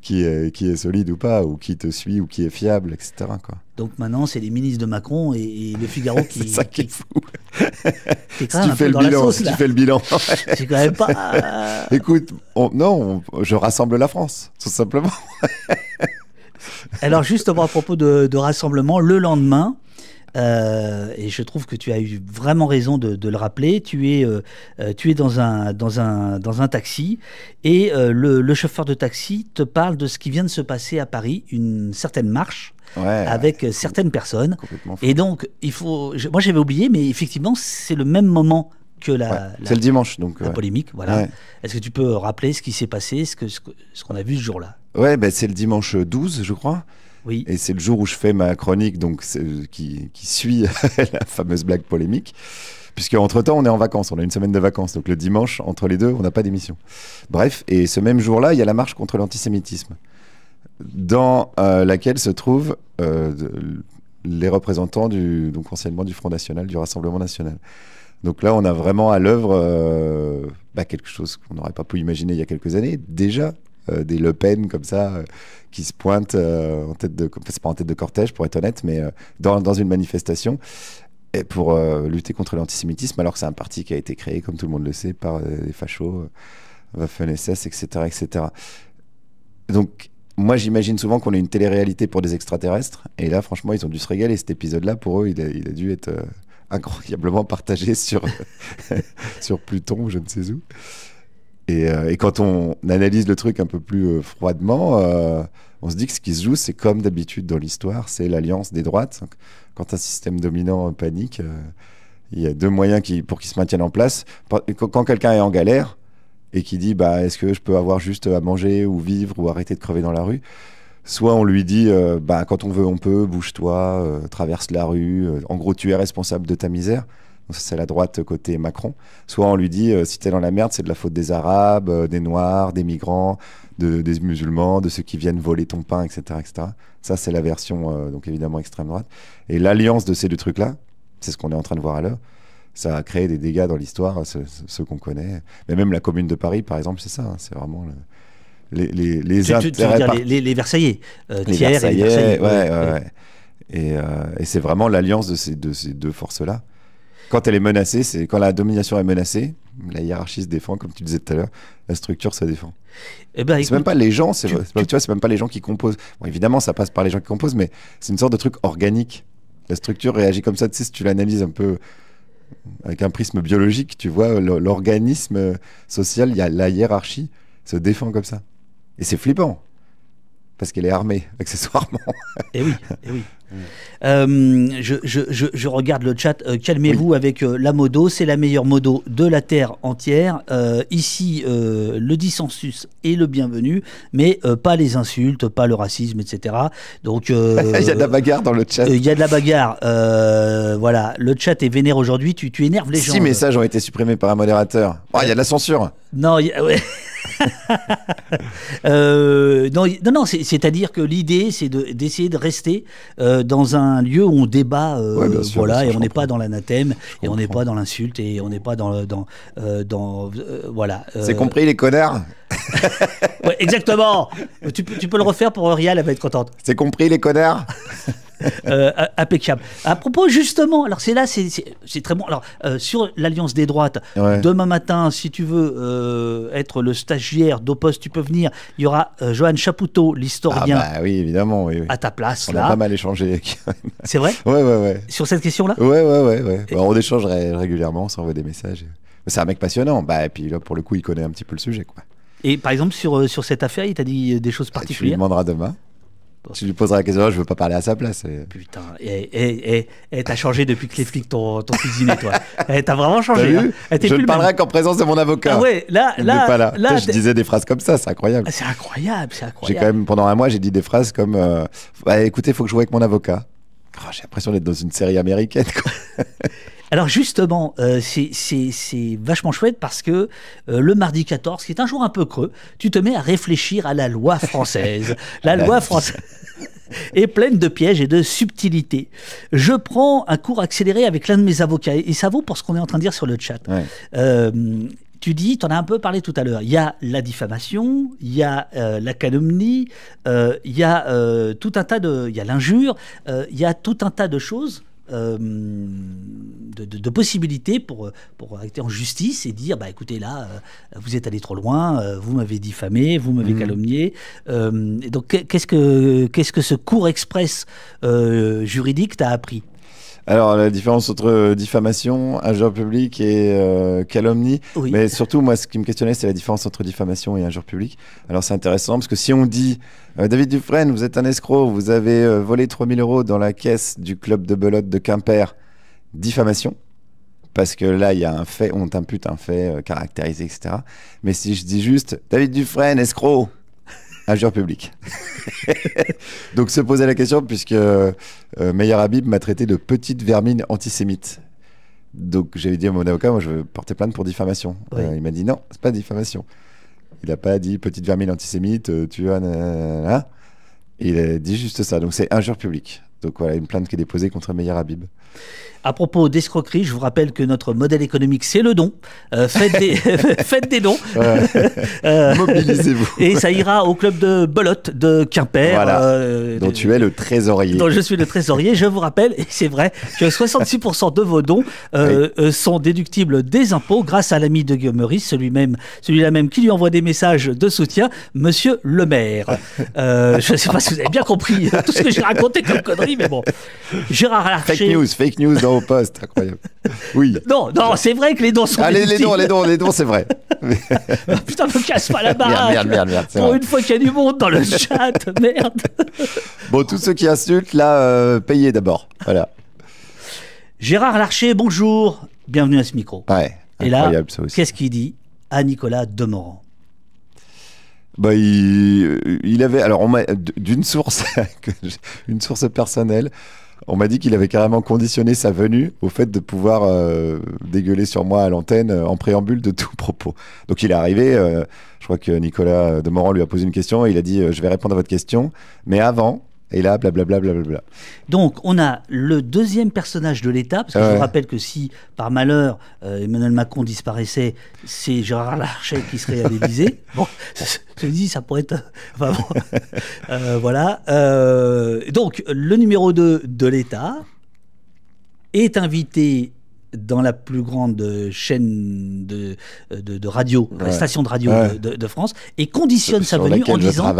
qui, est, qui est solide ou pas, ou qui te suit, ou qui est fiable, etc. Quoi. Donc maintenant, c'est les ministres de Macron et, et le Figaro qui. c'est ça qui est fou. si tu fais le bilan, si tu fais le bilan. C'est quand même pas. Écoute, non, je rassemble la France, tout simplement. Alors juste à propos de, rassemblement, le lendemain, euh, et je trouve que tu as eu vraiment raison de, le rappeler. Tu es, euh, euh, tu es dans, un, dans, un, dans un taxi et le, le, chauffeur de taxi te parle de ce qui vient de se passer à Paris, une certaine marche. avec certaines personnes. Et donc, il faut. moi, j'avais oublié, mais effectivement, c'est le même moment que la. le dimanche, donc. La polémique, voilà. Est-ce que tu peux rappeler ce qui s'est passé, ce qu'on ce, ce a vu ce jour-là Ouais, ben, c'est le dimanche 12, je crois. Et c'est le jour où je fais ma chronique, donc euh, qui, suit la fameuse blague polémique. Puisque entre-temps, on est en vacances, on a une semaine de vacances. Donc le dimanche, entre les deux, on n'a pas d'émission. Bref, et ce même jour-là, il y a la marche contre l'antisémitisme, dans euh, laquelle se trouvent euh, les représentants du, donc du Front National, du Rassemblement National. Donc là, on a vraiment à l'œuvre bah, quelque chose qu'on n'aurait pas pu imaginer il y a quelques années. Déjà, des Le Pen comme ça, qui se pointe euh, en tête de, c'est pas en tête de cortège pour être honnête, mais euh, dans, une manifestation pour euh, lutter contre l'antisémitisme, alors que c'est un parti qui a été créé, comme tout le monde le sait, par des fachos, Waffen-SS, etc., etc. Donc, moi, j'imagine souvent qu'on est une télé-réalité pour des extraterrestres, et là, franchement, ils ont dû se régaler. Cet épisode-là, pour eux, il a, il a dû être incroyablement partagé sur, sur Pluton, je ne sais où. Euh, et, quand on analyse le truc un peu plus euh, froidement, euh, on se dit que ce qui se joue, c'est comme d'habitude dans l'histoire, c'est l'alliance des droites. quand un système dominant panique, il y a deux moyens pour qu'il se maintienne en place. Quand, quelqu'un est en galère et qui dit bah, est-ce que je peux avoir juste à manger ou vivre ou arrêter de crever dans la rue Soit on lui dit bah, quand on veut, on peut, bouge-toi, traverse la rue, en gros, tu es responsable de ta misère c'est la droite côté Macron, soit on lui dit si euh, si t'es dans la merde, c'est de la faute des Arabes, euh, des Noirs, des migrants, des musulmans, de ceux qui viennent voler ton pain, etc. etc. Ça, c'est la version, euh, donc évidemment, extrême droite. Et l'alliance de ces deux trucs-là, c'est ce qu'on est en train de voir à l'heure, ça a créé des dégâts dans l'histoire, ceux ce, qu'on connaît. Mais même la Commune de Paris, par exemple, c'est ça, hein, c'est vraiment les, les, les les, Versaillais. les Versaillais, et ouais, Et, c'est vraiment l'alliance de ces deux forces-là quand elle est menacée, c'est quand la domination est menacée, la hiérarchie se défend, comme tu disais tout à l'heure, la structure se défend. et eh ben, c'est même pas les gens, c'est tu, vois, c'est même pas les gens qui composent. Bon, évidemment, ça passe par les gens qui composent, mais c'est une sorte de truc organique. La structure réagit comme ça, tu sais, si tu l'analyses un peu avec un prisme biologique, tu vois, l'organisme social, il y a la hiérarchie se défend comme ça. Et c'est flippant, parce qu'elle est armée, accessoirement. Et eh oui, et eh oui. Euh, je, regarde le chat. Euh, calmez-vous avec euh, la modo. C'est la meilleure modo de la Terre entière. ici, le dissensus est le bienvenu, mais pas les insultes, pas le racisme, etc. Donc, il y a de la bagarre dans le chat. Il y a de la bagarre. voilà, le chat est vénère aujourd'hui. Tu, tu énerves les gens. Six messages ont été supprimés par un modérateur. Ah, il y a de la censure. Euh, non, non, c'est-à-dire que l'idée, c'est d'essayer de, rester euh, dans un lieu où on débat, euh, voilà, et on n'est pas dans l'anathème, et on n'est pas dans l'insulte, et on n'est pas dans, le, dans, voilà. c'est compris les connards. exactement. tu, tu, peux le refaire pour Rial, elle va être contente. C'est compris les connards. Euh, impeccable. À propos, justement, alors c'est là, c'est très bon. Alors, euh, sur l'Alliance des droites, demain matin, si tu veux euh, être le stagiaire d'oppos tu peux venir. Il y aura Johan Chapoutot, l'historien. Ah bah oui, évidemment, À ta place, On a pas mal échangé. c'est vrai Ouais, ouais, ouais. Sur cette question-là Ouais, ouais, ouais. Bah, on échange régulièrement, on s'envoie des messages. C'est un mec passionnant. Bah, et puis là, pour le coup, il connaît un petit peu le sujet, quoi. Et par exemple, sur, sur cette affaire, il t'a dit des choses particulières. Ah, tu lui demanderas demain. Tu lui poseras la question, je veux pas parler à sa place. Et... Putain, et t'as changé depuis que les flics t'ont cuisiné, toi. Eh, t'as vraiment changé. Hein. Eh, je ne parlerai qu'en présence de mon avocat. Ah ouais, là, là, pas là. je disais des phrases comme ça, c'est incroyable. C'est incroyable, c'est incroyable. J'ai quand même, pendant un mois, j'ai dit des phrases comme euh, bah, écoutez, il faut que je joue avec mon avocat. Ah, j'ai l'impression d'être dans une série américaine. Alors justement, euh, c'est vachement chouette parce que euh, le mardi 14, qui est un jour un peu creux, tu te mets à réfléchir à la loi française. la ah, loi bah, française est pleine de pièges et de subtilités. Je prends un cours accéléré avec l'un de mes avocats, et ça vaut pour ce qu'on est en train de dire sur le chat. Euh, tu dis, tu en as un peu parlé tout à l'heure, il y a la diffamation, il y a euh, la calomnie, euh, il y a euh, tout un tas de... Il y a l'injure, il y a tout un tas de choses. De, possibilités pour, pour acter en justice et dire bah écoutez là vous êtes allé trop loin vous m'avez diffamé vous m'avez mmh. calomnié donc qu'est-ce que qu'est-ce que ce cours express juridique t'a appris alors, la différence entre euh, diffamation, injure publique et euh, calomnie. Mais surtout, moi, ce qui me questionnait, c'est la différence entre diffamation et injure publique. Alors, c'est intéressant parce que si on dit euh, David Dufresne, vous êtes un escroc, vous avez volé 3000 euros dans la caisse du club de belote de Quimper, diffamation parce que là, il y a un fait, on t'impute un fait caractérisé, etc. Mais si je dis juste David Dufresne, escroc, Injure publique. Donc se poser la question, puisque euh, euh, Meyer Habib m'a traité de petite vermine antisémite. Donc j'avais dit à mon avocat, moi je veux porter plainte pour diffamation. Euh, il m'a dit non, c'est pas diffamation. Il n'a pas dit petite vermine antisémite, tu vois, Il a dit juste ça. Donc c'est injure publique. Donc voilà, une plainte qui est déposée contre Meyer Habib. À propos d'escroquerie, je vous rappelle que notre modèle économique, c'est le don. Euh, faites, des, des, dons. Euh, Mobilisez-vous. Et ça ira au club de Belote de Quimper. Voilà. Euh, dont tu es le trésorier. Dont je suis le trésorier. Je vous rappelle, et c'est vrai, que 66% de vos dons sont déductibles des impôts grâce à l'ami de Guillaume Meurice, celui là même qui lui envoie des messages de soutien, monsieur le maire. je ne sais pas si vous avez bien compris tout ce que j'ai raconté comme connerie, mais bon. Gérard Larcher. Fake news, fake news dans vos posts. Incroyable. Oui. Non, non, c'est vrai que les dons sont. Ah, les, les dons, les dons, les dons, c'est vrai. Ah, putain, me casse pas la barre. Merde, merde, merde, Pour une fois qu'il y a du monde dans le chat, merde. Bon, tous ceux qui insultent, là, euh, payez d'abord. Voilà. Gérard Larcher, bonjour. Bienvenue à ce micro. Ouais. Et là, qu'est-ce qu'il dit à Nicolas Demorand bah, il, euh, il, avait alors d'une source une source personnelle on m'a dit qu'il avait carrément conditionné sa venue au fait de pouvoir euh, dégueuler sur moi à l'antenne euh, en préambule de tout propos. Donc il est arrivé, euh, je crois que Nicolas Demorand lui a posé une question et il a dit Je vais répondre à votre question, mais avant, et là, blablabla. Bla Donc, on a le deuxième personnage de l'État, parce que je vous rappelle que si, par malheur, euh, Emmanuel Macron disparaissait, c'est Gérard Larcher qui serait à l'Élysée. bon, je dis, ça pourrait être. Euh, enfin, bon. Euh, voilà. donc, le numéro 2 de l'État est invité dans la plus grande chaîne de, euh, de, radio, euh, station de radio de, France, et conditionne sa venue en disant.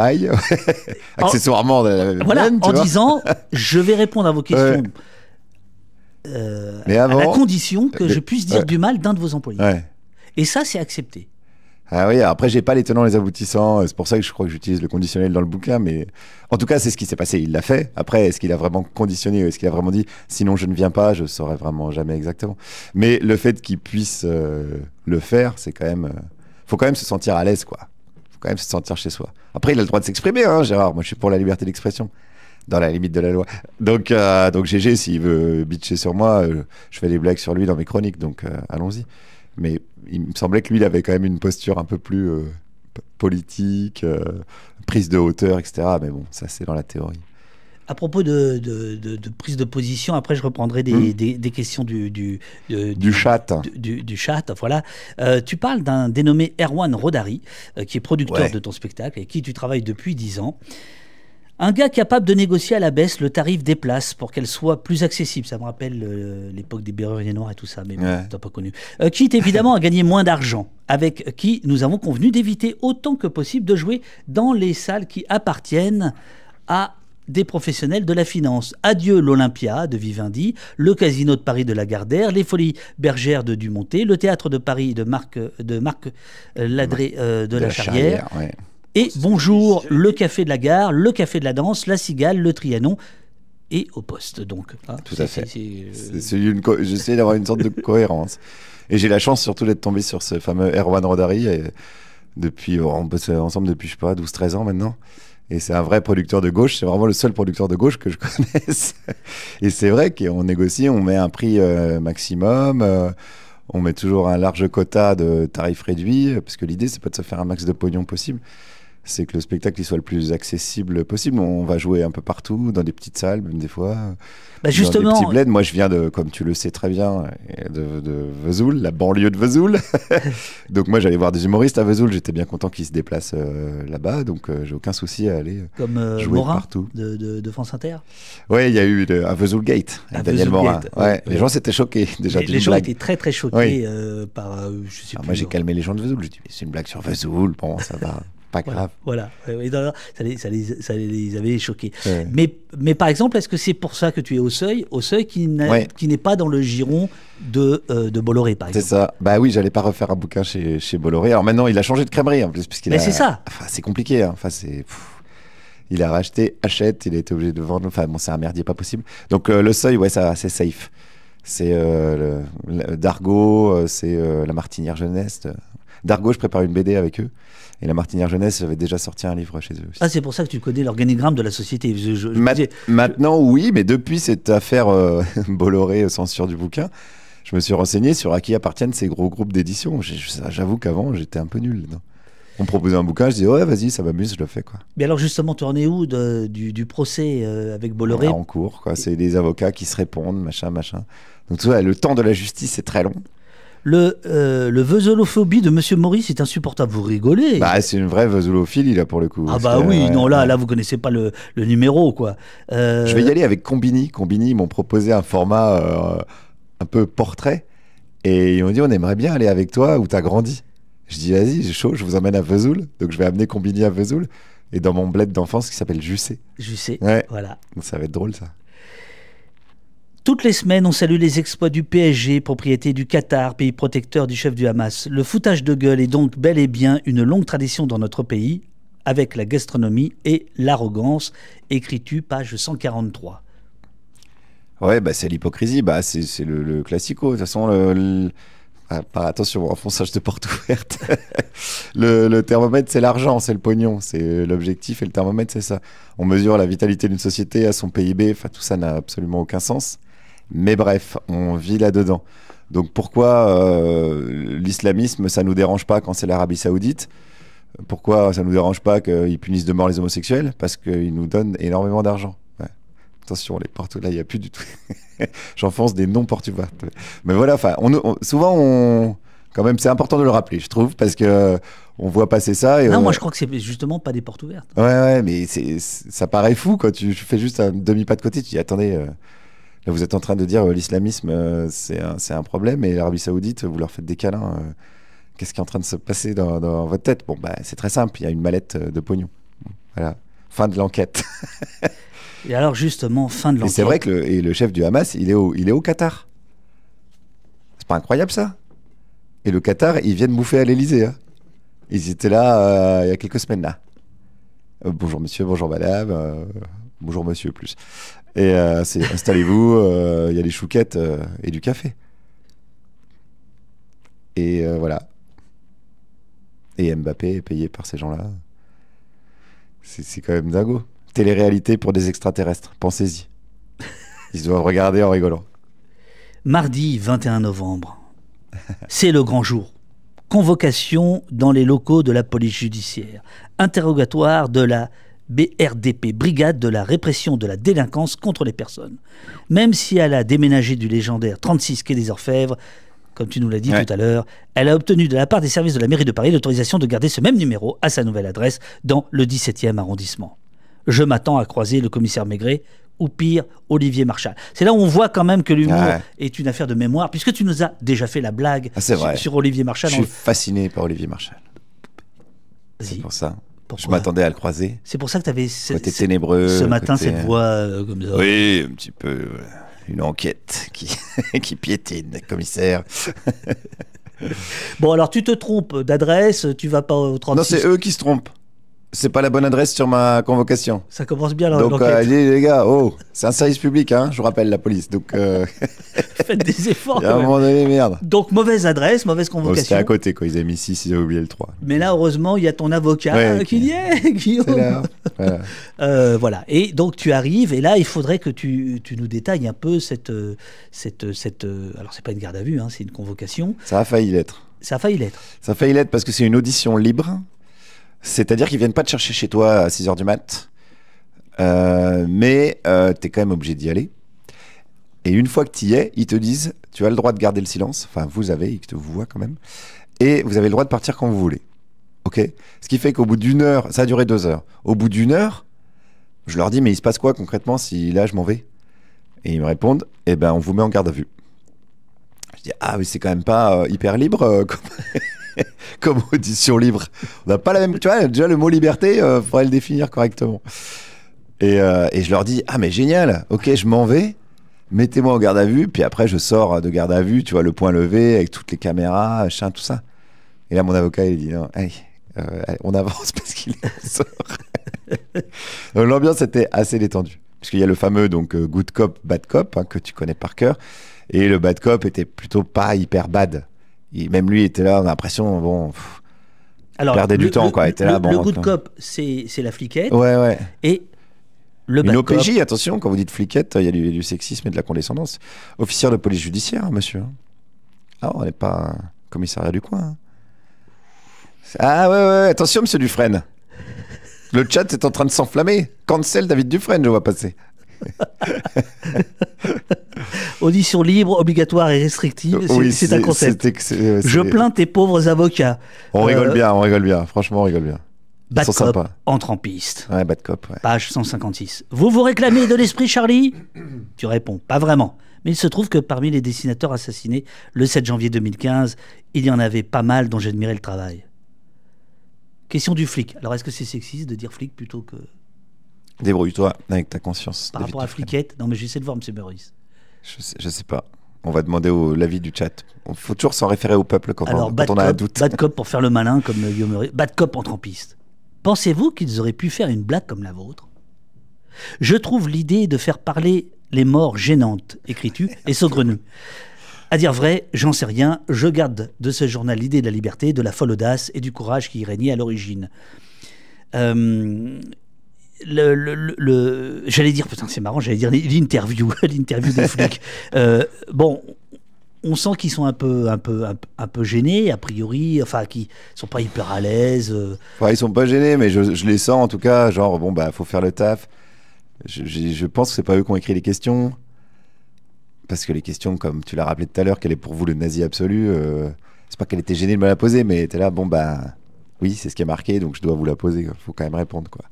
accessoirement. En, voilà, en disant je vais répondre à vos questions. Euh, mais à la condition que je puisse dire du mal d'un de vos employés. Et ça, c'est accepté. Ah oui, après j'ai pas les tenants, les aboutissants. Euh, c'est pour ça que je crois que j'utilise le conditionnel dans le bouquin. Mais en tout cas, c'est ce qui s'est passé. Il l'a fait. Après, est-ce qu'il a vraiment conditionné ou Est-ce qu'il a vraiment dit sinon je ne viens pas Je saurais vraiment jamais exactement. Mais le fait qu'il puisse euh, le faire, c'est quand même. Euh, faut quand même se sentir à l'aise, quoi. Faut quand même se sentir chez soi. Après, il a le droit de s'exprimer, hein, Gérard. Moi, je suis pour la liberté d'expression dans la limite de la loi. Donc, donc GG, s'il veut bitcher sur moi, je fais des blagues sur lui dans mes chroniques. Donc, allons-y. Mais il me semblait que lui, il avait quand même une posture un peu plus euh, politique, euh, prise de hauteur, etc. Mais bon, ça, c'est dans la théorie. À propos de, prise de position, après je reprendrai des, hmm. questions du, du, chat. Du, chat, voilà. Euh, tu parles d'un dénommé Erwan Rodari, qui est producteur de ton spectacle et qui tu travailles depuis 10 ans. Un gars capable de négocier à la baisse le tarif des places pour qu'elles soient plus accessibles. Ça me rappelle euh, l'époque des Béruriers Noirs et tout ça, mais bon, pas connu. Euh, quitte évidemment à gagner moins d'argent, avec qui nous avons convenu d'éviter autant que possible de jouer dans les salles qui appartiennent à des professionnels de la finance. Adieu l'Olympia de Vivendi, le Casino de Paris de Lagardère, les Folies Bergères de Dumonté, le Théâtre de Paris de Marc, de Marc euh, Ladré de, la, Charrière. Et bonjour, le café de la gare, le café de la danse, la cigale, le trianon et au poste. Donc, ah, tout à fait. Euh, j'essaie d'avoir une sorte de cohérence. Et j'ai la chance surtout d'être tombé sur ce fameux Erwan Rodari. Et depuis, on ensemble depuis, je sais pas, 12-13 ans maintenant. Et c'est un vrai producteur de gauche. C'est vraiment le seul producteur de gauche que je connaisse. Et c'est vrai qu'on négocie, on met un prix euh, maximum. Euh, on met toujours un large quota de tarifs réduits, parce que l'idée, c'est pas de se faire un max de pognon possible c'est que le spectacle il soit le plus accessible possible. On va jouer un peu partout, dans des petites salles, même des fois. Bah justement. Dans Moi, je viens de, comme tu le sais très bien, de, Vesoul, la banlieue de Vesoul. donc, moi, j'allais voir des humoristes à Vesoul. J'étais bien content qu'ils se déplacent euh, là-bas. Donc, euh, j'ai aucun souci à aller euh, Comme, jouer Morin, partout. De, France Inter Oui, il y a eu le, Vesoul Gate, à Daniel Morin. les gens s'étaient choqués déjà. Les, gens étaient très, très choqués par. je sais ah, moi, j'ai calmé les gens de Vesoul. Je dis, c'est une blague sur Vesoul. Bon, ça va. grave. Voilà. ça, les, avait choqués. Mais, mais par exemple, est-ce que c'est pour ça que tu es au seuil Au seuil qui n'est pas dans le giron de, euh, de Bolloré, par exemple. C'est ça. Bah oui, j'allais pas refaire un bouquin chez, chez Bolloré. Alors maintenant, il a changé de crèmerie en plus. mais a... c'est ça. c'est compliqué. Hein. Enfin, c'est il a racheté, achète, il a obligé de vendre. Enfin bon, c'est un merdier pas possible. Donc euh, le seuil, ouais, ça, c'est safe. C'est euh, Dargo, c'est la Martinière Jeunesse. Dargo, je prépare une BD avec eux. Et la Martinière Jeunesse avait déjà sorti un livre chez eux Ah, c'est pour ça que tu connais l'organigramme de la société. Je, maintenant, oui, mais depuis cette affaire euh, Bolloré, euh, censure du bouquin, je me suis renseigné sur à qui appartiennent ces gros groupes d'édition. J'avoue qu'avant, j'étais un peu nul. On me proposait un bouquin, je disais ouais, vas-y, ça m'amuse, je le fais quoi. Mais alors justement, tu en es où du, procès euh, avec Bolloré En cours, quoi. C'est des avocats qui se répondent, machin, machin. Donc tu vois, le temps de la justice est très long le, euh, le de Monsieur Maurice est insupportable. Vous rigolez. Bah, c'est une vraie Vezoulophilie, là pour le coup. Ah bah oui, non là, euh, là vous connaissez pas le, numéro quoi. Euh, je vais y aller avec Combini. Combini m'ont proposé un format un peu portrait et ils m'ont dit on aimerait bien aller avec toi où t'as grandi. Je dis vas-y, j'ai chaud, je vous emmène à Vesoul. Donc je vais amener Combini à Vesoul et dans mon bled d'enfance qui s'appelle Jussé. Jussé, ouais. voilà. Donc ça va être drôle ça. Toutes les semaines, on salue les exploits du PSG, propriété du Qatar, pays protecteur du chef du Hamas. Le foutage de gueule est donc bel et bien une longue tradition dans notre pays, avec la gastronomie et l'arrogance, écris-tu, page 143. Ouais, bah c'est l'hypocrisie, bah c'est le, le, classico. De toute façon, le, ah, attention, enfonçage de porte ouverte. le, le, thermomètre, c'est l'argent, c'est le pognon, c'est l'objectif et le thermomètre, c'est ça. On mesure la vitalité d'une société à son PIB, enfin tout ça n'a absolument aucun sens. Mais bref, on vit là-dedans. Donc pourquoi euh, l'islamisme, ça ne nous dérange pas quand c'est l'Arabie saoudite Pourquoi ça ne nous dérange pas qu'ils punissent de mort les homosexuels Parce qu'ils nous donnent énormément d'argent. Attention, les portes, là, il n'y a plus du tout. J'enfonce des noms ouvertes Mais voilà, on, on, souvent, quand même, c'est important de le rappeler, je trouve, parce que euh, on voit passer ça. Et non, moi je crois que c'est justement pas des portes ouvertes. Ouais, mais c'est, ça paraît fou quand tu fais juste un demi pas de côté, tu dis attendez. Euh, vous êtes en train de dire euh, l'islamisme, euh, c'est un, problème, et l'Arabie Saoudite, vous leur faites des câlins. Euh. Qu'est-ce qui est en train de se passer dans, votre tête Bon, bah, c'est très simple, il y a une mallette de pognon. Voilà. Fin de l'enquête. et alors, justement, fin de l'enquête. c'est vrai que le, et le, chef du Hamas, il est au, il est au Qatar. C'est pas incroyable, ça Et le Qatar, ils viennent bouffer à l'Elysée. Hein. Ils étaient là il y a quelques semaines, là. bonjour, monsieur, bonjour, madame bonjour monsieur plus. Et euh, c'est installez-vous, euh, il y a des chouquettes euh, et du café. Et voilà. Et Mbappé est payé par ces gens-là. C'est quand même dingo. téléréalité pour des extraterrestres, pensez-y. Ils doivent regarder en rigolant. Mardi 21 novembre, c'est le grand jour. Convocation dans les locaux de la police judiciaire. Interrogatoire de la BRDP, Brigade de la répression de la délinquance contre les personnes. Même si elle a déménagé du légendaire 36 Quai des Orfèvres, comme tu nous l'as dit tout à l'heure, elle a obtenu de la part des services de la mairie de Paris l'autorisation de garder ce même numéro à sa nouvelle adresse dans le 17e arrondissement. Je m'attends à croiser le commissaire Maigret ou pire, Olivier Marchal. C'est là où on voit quand même que l'humour est une affaire de mémoire, puisque tu nous as déjà fait la blague ah, sur, Olivier Marchal. Je suis fasciné par Olivier Marchal. C'est pour ça je m'attendais à le croiser. C'est pour ça que tu avais ce, ce matin cette euh, voix euh, comme ça. Oui, un petit peu euh, une enquête qui, qui piétine, commissaire. bon, alors tu te trompes d'adresse, tu vas pas au 36. Non, c'est eux qui se trompent c'est pas la bonne adresse sur ma convocation. Ça commence bien l'enquête. Donc euh, allez les gars, oh, c'est un service public, hein, je vous rappelle la police. Donc euh, faites des efforts. à un moment donné, merde. Donc mauvaise adresse, mauvaise oh, convocation. C'était à côté quoi, ils avaient mis 6, ils avaient oublié le 3. Mais là, heureusement, il y a ton avocat euh, qui y est, là. Voilà. Et donc tu arrives, et là, il faudrait que tu, nous détailles un peu cette, cette, cette alors c'est pas une garde à vue, hein, c'est une convocation. Ça a failli l'être. Ça a failli l'être. Ça a failli l'être parce que c'est une audition libre. C'est-à-dire qu'ils viennent pas te chercher chez toi à 6h du mat, euh, mais euh, tu es quand même obligé d'y aller. Et une fois que tu y es, ils te disent, tu as le droit de garder le silence, enfin vous avez, ils te voient quand même, et vous avez le droit de partir quand vous voulez. OK Ce qui fait qu'au bout d'une heure, ça a duré deux heures, au bout d'une heure, je leur dis, mais il se passe quoi concrètement si là je m'en vais Et ils me répondent, eh ben on vous met en garde à vue. Je dis, ah oui, c'est quand même pas euh, hyper libre. comme audition libre. On n'a pas la même. Tu vois, déjà le mot liberté, euh, faudrait le définir correctement. Et, euh, je leur dis Ah, mais génial, ok, je m'en vais, mettez-moi en garde à vue, puis après je sors de garde à vue, tu vois, le point levé avec toutes les caméras, chien, tout ça. Et là, mon avocat, il dit Non, euh, on avance parce qu'il sort. L'ambiance était assez détendue. Parce qu'il y a le fameux donc euh, good cop, bad cop, hein, que tu connais par cœur. Et le bad cop était plutôt pas hyper bad même lui était là, on a l'impression, bon. Alors, perdait du temps, quoi. Le, était là, good cop, c'est la fliquette. Ouais, ouais. Et le Une OPJ, attention, quand vous dites fliquette, il y a du, sexisme et de la condescendance. Officier de police judiciaire, monsieur. Ah, on n'est pas commissariat du coin. Hein. Ah ouais, ouais, attention, monsieur Dufresne. Le chat est en train de s'enflammer. Cancel David Dufresne, je vois passer. Audition libre, obligatoire et restrictive, c'est un concept. Je plains tes pauvres avocats. On euh, rigole bien, on rigole bien, franchement on rigole bien. Bad Cop entre en piste. Cop, Page 156. Vous vous réclamez de l'esprit Charlie Tu réponds, pas vraiment. Mais il se trouve que parmi les dessinateurs assassinés le 7 janvier 2015, il y en avait pas mal dont j'admirais le travail. Question du flic. Alors est-ce que c'est sexiste de dire flic plutôt que Débrouille-toi avec ta conscience. Par rapport à Fliquette, non mais j'essaie de voir M. Burris. Je sais, sais pas. On va demander l'avis du chat. Il faut toujours s'en référer au peuple quand, on, a un doute. Bad cop pour faire le malin comme Guillaume Bad cop en piste. Pensez-vous qu'ils auraient pu faire une blague comme la vôtre Je trouve l'idée de faire parler les morts gênantes, écris-tu, et saugrenue. À dire vrai, j'en sais rien, je garde de ce journal l'idée de la liberté, de la folle audace et du courage qui y régnait à l'origine. Euh, j'allais dire, putain, c'est marrant, j'allais dire l'interview, l'interview des flics. Euh, bon, on sent qu'ils sont un peu, un peu, un, peu gênés, a priori, enfin, qui sont pas hyper à l'aise. Euh. ils sont pas gênés, mais je, les sens en tout cas, genre, bon, bah, faut faire le taf. Je, pense que c'est pas eux qui ont écrit les questions. Parce que les questions, comme tu l'as rappelé tout à l'heure, qu'elle est pour vous le nazi absolu euh, C'est pas qu'elle était gênée de me la poser, mais t'es là, bon, bah, oui, c'est ce qui est marqué, donc je dois vous la poser, faut quand même répondre, quoi.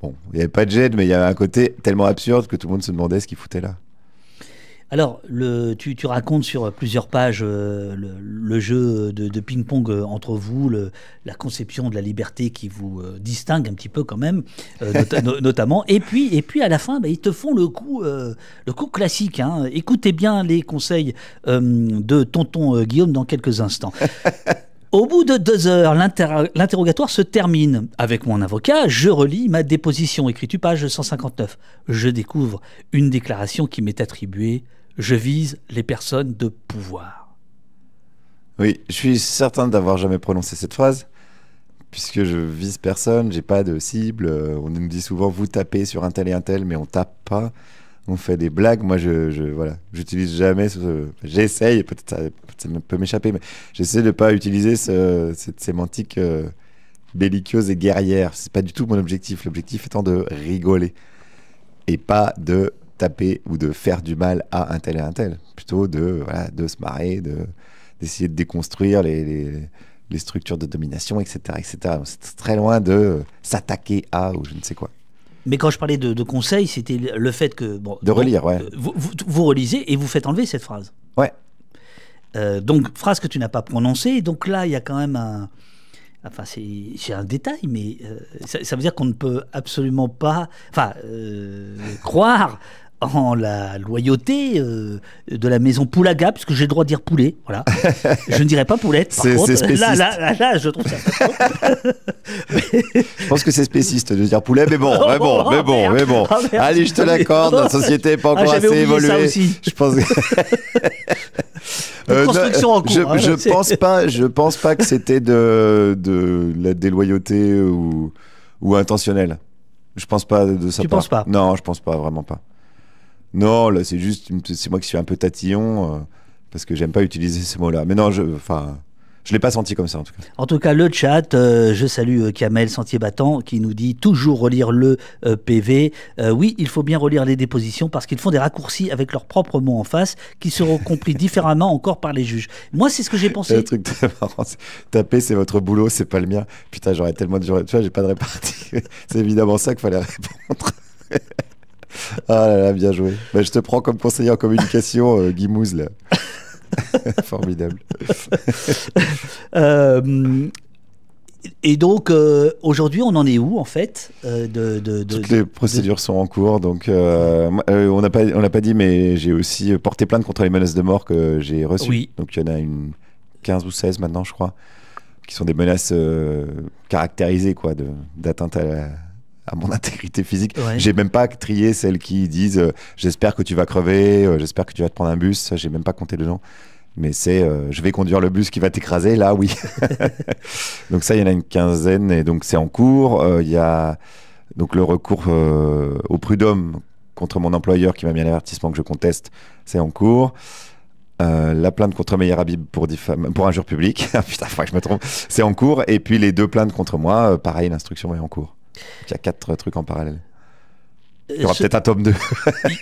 Bon, il n'y avait pas de jet, mais il y avait un côté tellement absurde que tout le monde se demandait ce qu'il foutait là. Alors, le, tu, racontes sur plusieurs pages euh, le, jeu de, ping-pong euh, entre vous, la conception de la liberté qui vous euh, distingue un petit peu quand même, notamment. Et puis, et puis à la fin, bah, ils te font le coup, le coup classique. Hein. Écoutez bien les conseils de tonton Guillaume dans quelques instants. Au bout de deux heures, l'interrogatoire se termine. Avec mon avocat, je relis ma déposition, écrite page 159. Je découvre une déclaration qui m'est attribuée. Je vise les personnes de pouvoir. Oui, je suis certain d'avoir jamais prononcé cette phrase, puisque je vise personne, j'ai pas de cible. Euh, on nous dit souvent vous tapez sur un tel et un tel, mais on tape pas on fait des blagues. Moi, je, je voilà, j'utilise jamais. J'essaye, peut-être ça, peut m'échapper, mais j'essaie de pas utiliser cette sémantique euh, belliqueuse et guerrière. C'est pas du tout mon objectif. L'objectif étant de rigoler et pas de taper ou de faire du mal à un tel et un tel. Plutôt de voilà, de se marrer, de d'essayer de déconstruire les, les, les structures de domination, etc., etc. C'est très loin de euh, s'attaquer à ou je ne sais quoi. Mais quand je parlais de, de conseils, c'était le fait que. Bon, de relire, ouais. Euh, vous, relisez et vous faites enlever cette phrase. Ouais. Euh, donc, phrase que tu n'as pas prononcée. Donc là, il y a quand même un. Enfin, c'est un détail, mais euh, ça, veut dire qu'on ne peut absolument pas enfin, croire en la loyauté euh, de la maison Poulaga, puisque j'ai le droit de dire poulet, voilà. je ne dirais pas poulette, par contre. Là, là, je trouve ça. Je pense que c'est spéciste de dire poulet, mais bon, mais bon, mais bon, mais bon. Oh, Allez, je te l'accorde, la société n'est pas ah, encore assez évoluée. aussi. Je pense. Euh, construction en cours, je, hein, pense pas, je pense pas que c'était de, de la déloyauté ou, ou intentionnelle. Je pense pas de ça. Tu penses pas Non, je pense pas, vraiment pas. Non, là, c'est juste, c'est moi qui suis un peu tatillon, euh, parce que j'aime pas utiliser ces mots-là. Mais non, je, enfin, je l'ai pas senti comme ça en tout cas. En tout cas, le chat, euh, je salue euh, Kamel Sentier Battant qui nous dit toujours relire le PV. oui, il faut bien relire les dépositions parce qu'ils font des raccourcis avec leurs propres mots en face qui seront compris différemment encore par les juges. Moi, c'est ce que j'ai pensé. Le truc de marrant, taper, c'est votre boulot, c'est pas le mien. Putain, j'aurais tellement de Tu vois, j'ai pas de répartie. c'est évidemment ça qu'il fallait répondre. Ah là là, bien joué. Bah, je te prends comme conseiller en communication, euh, Guy Formidable. Euh, et donc, euh, aujourd'hui, on en est où, en fait euh, de, Toutes les procédures sont en cours. Donc, on n'a pas, on pas dit, mais j'ai aussi porté plainte contre les menaces de mort que j'ai reçues. Donc, il y en a une 15 ou 16 maintenant, je crois, qui sont des menaces caractérisées, quoi, d'atteinte à la à mon intégrité physique. J'ai même pas trié celles qui disent euh, j'espère que tu vas crever, euh, j'espère que tu vas te prendre un bus. j'ai même pas compté le gens. Mais c'est euh, je vais conduire le bus qui va t'écraser, là, oui. donc, ça, il y en a une quinzaine et donc c'est en cours. Il y a donc le recours au prud'homme contre mon employeur qui m'a mis un avertissement que je conteste, c'est en cours. la plainte contre Meyer Habib pour, pour jour public ah putain, faudrait que je me trompe, c'est en cours. Et puis les deux plaintes contre moi, pareil, l'instruction est en cours. Il y a quatre trucs en parallèle. Il y euh, aura peut-être un tome 2.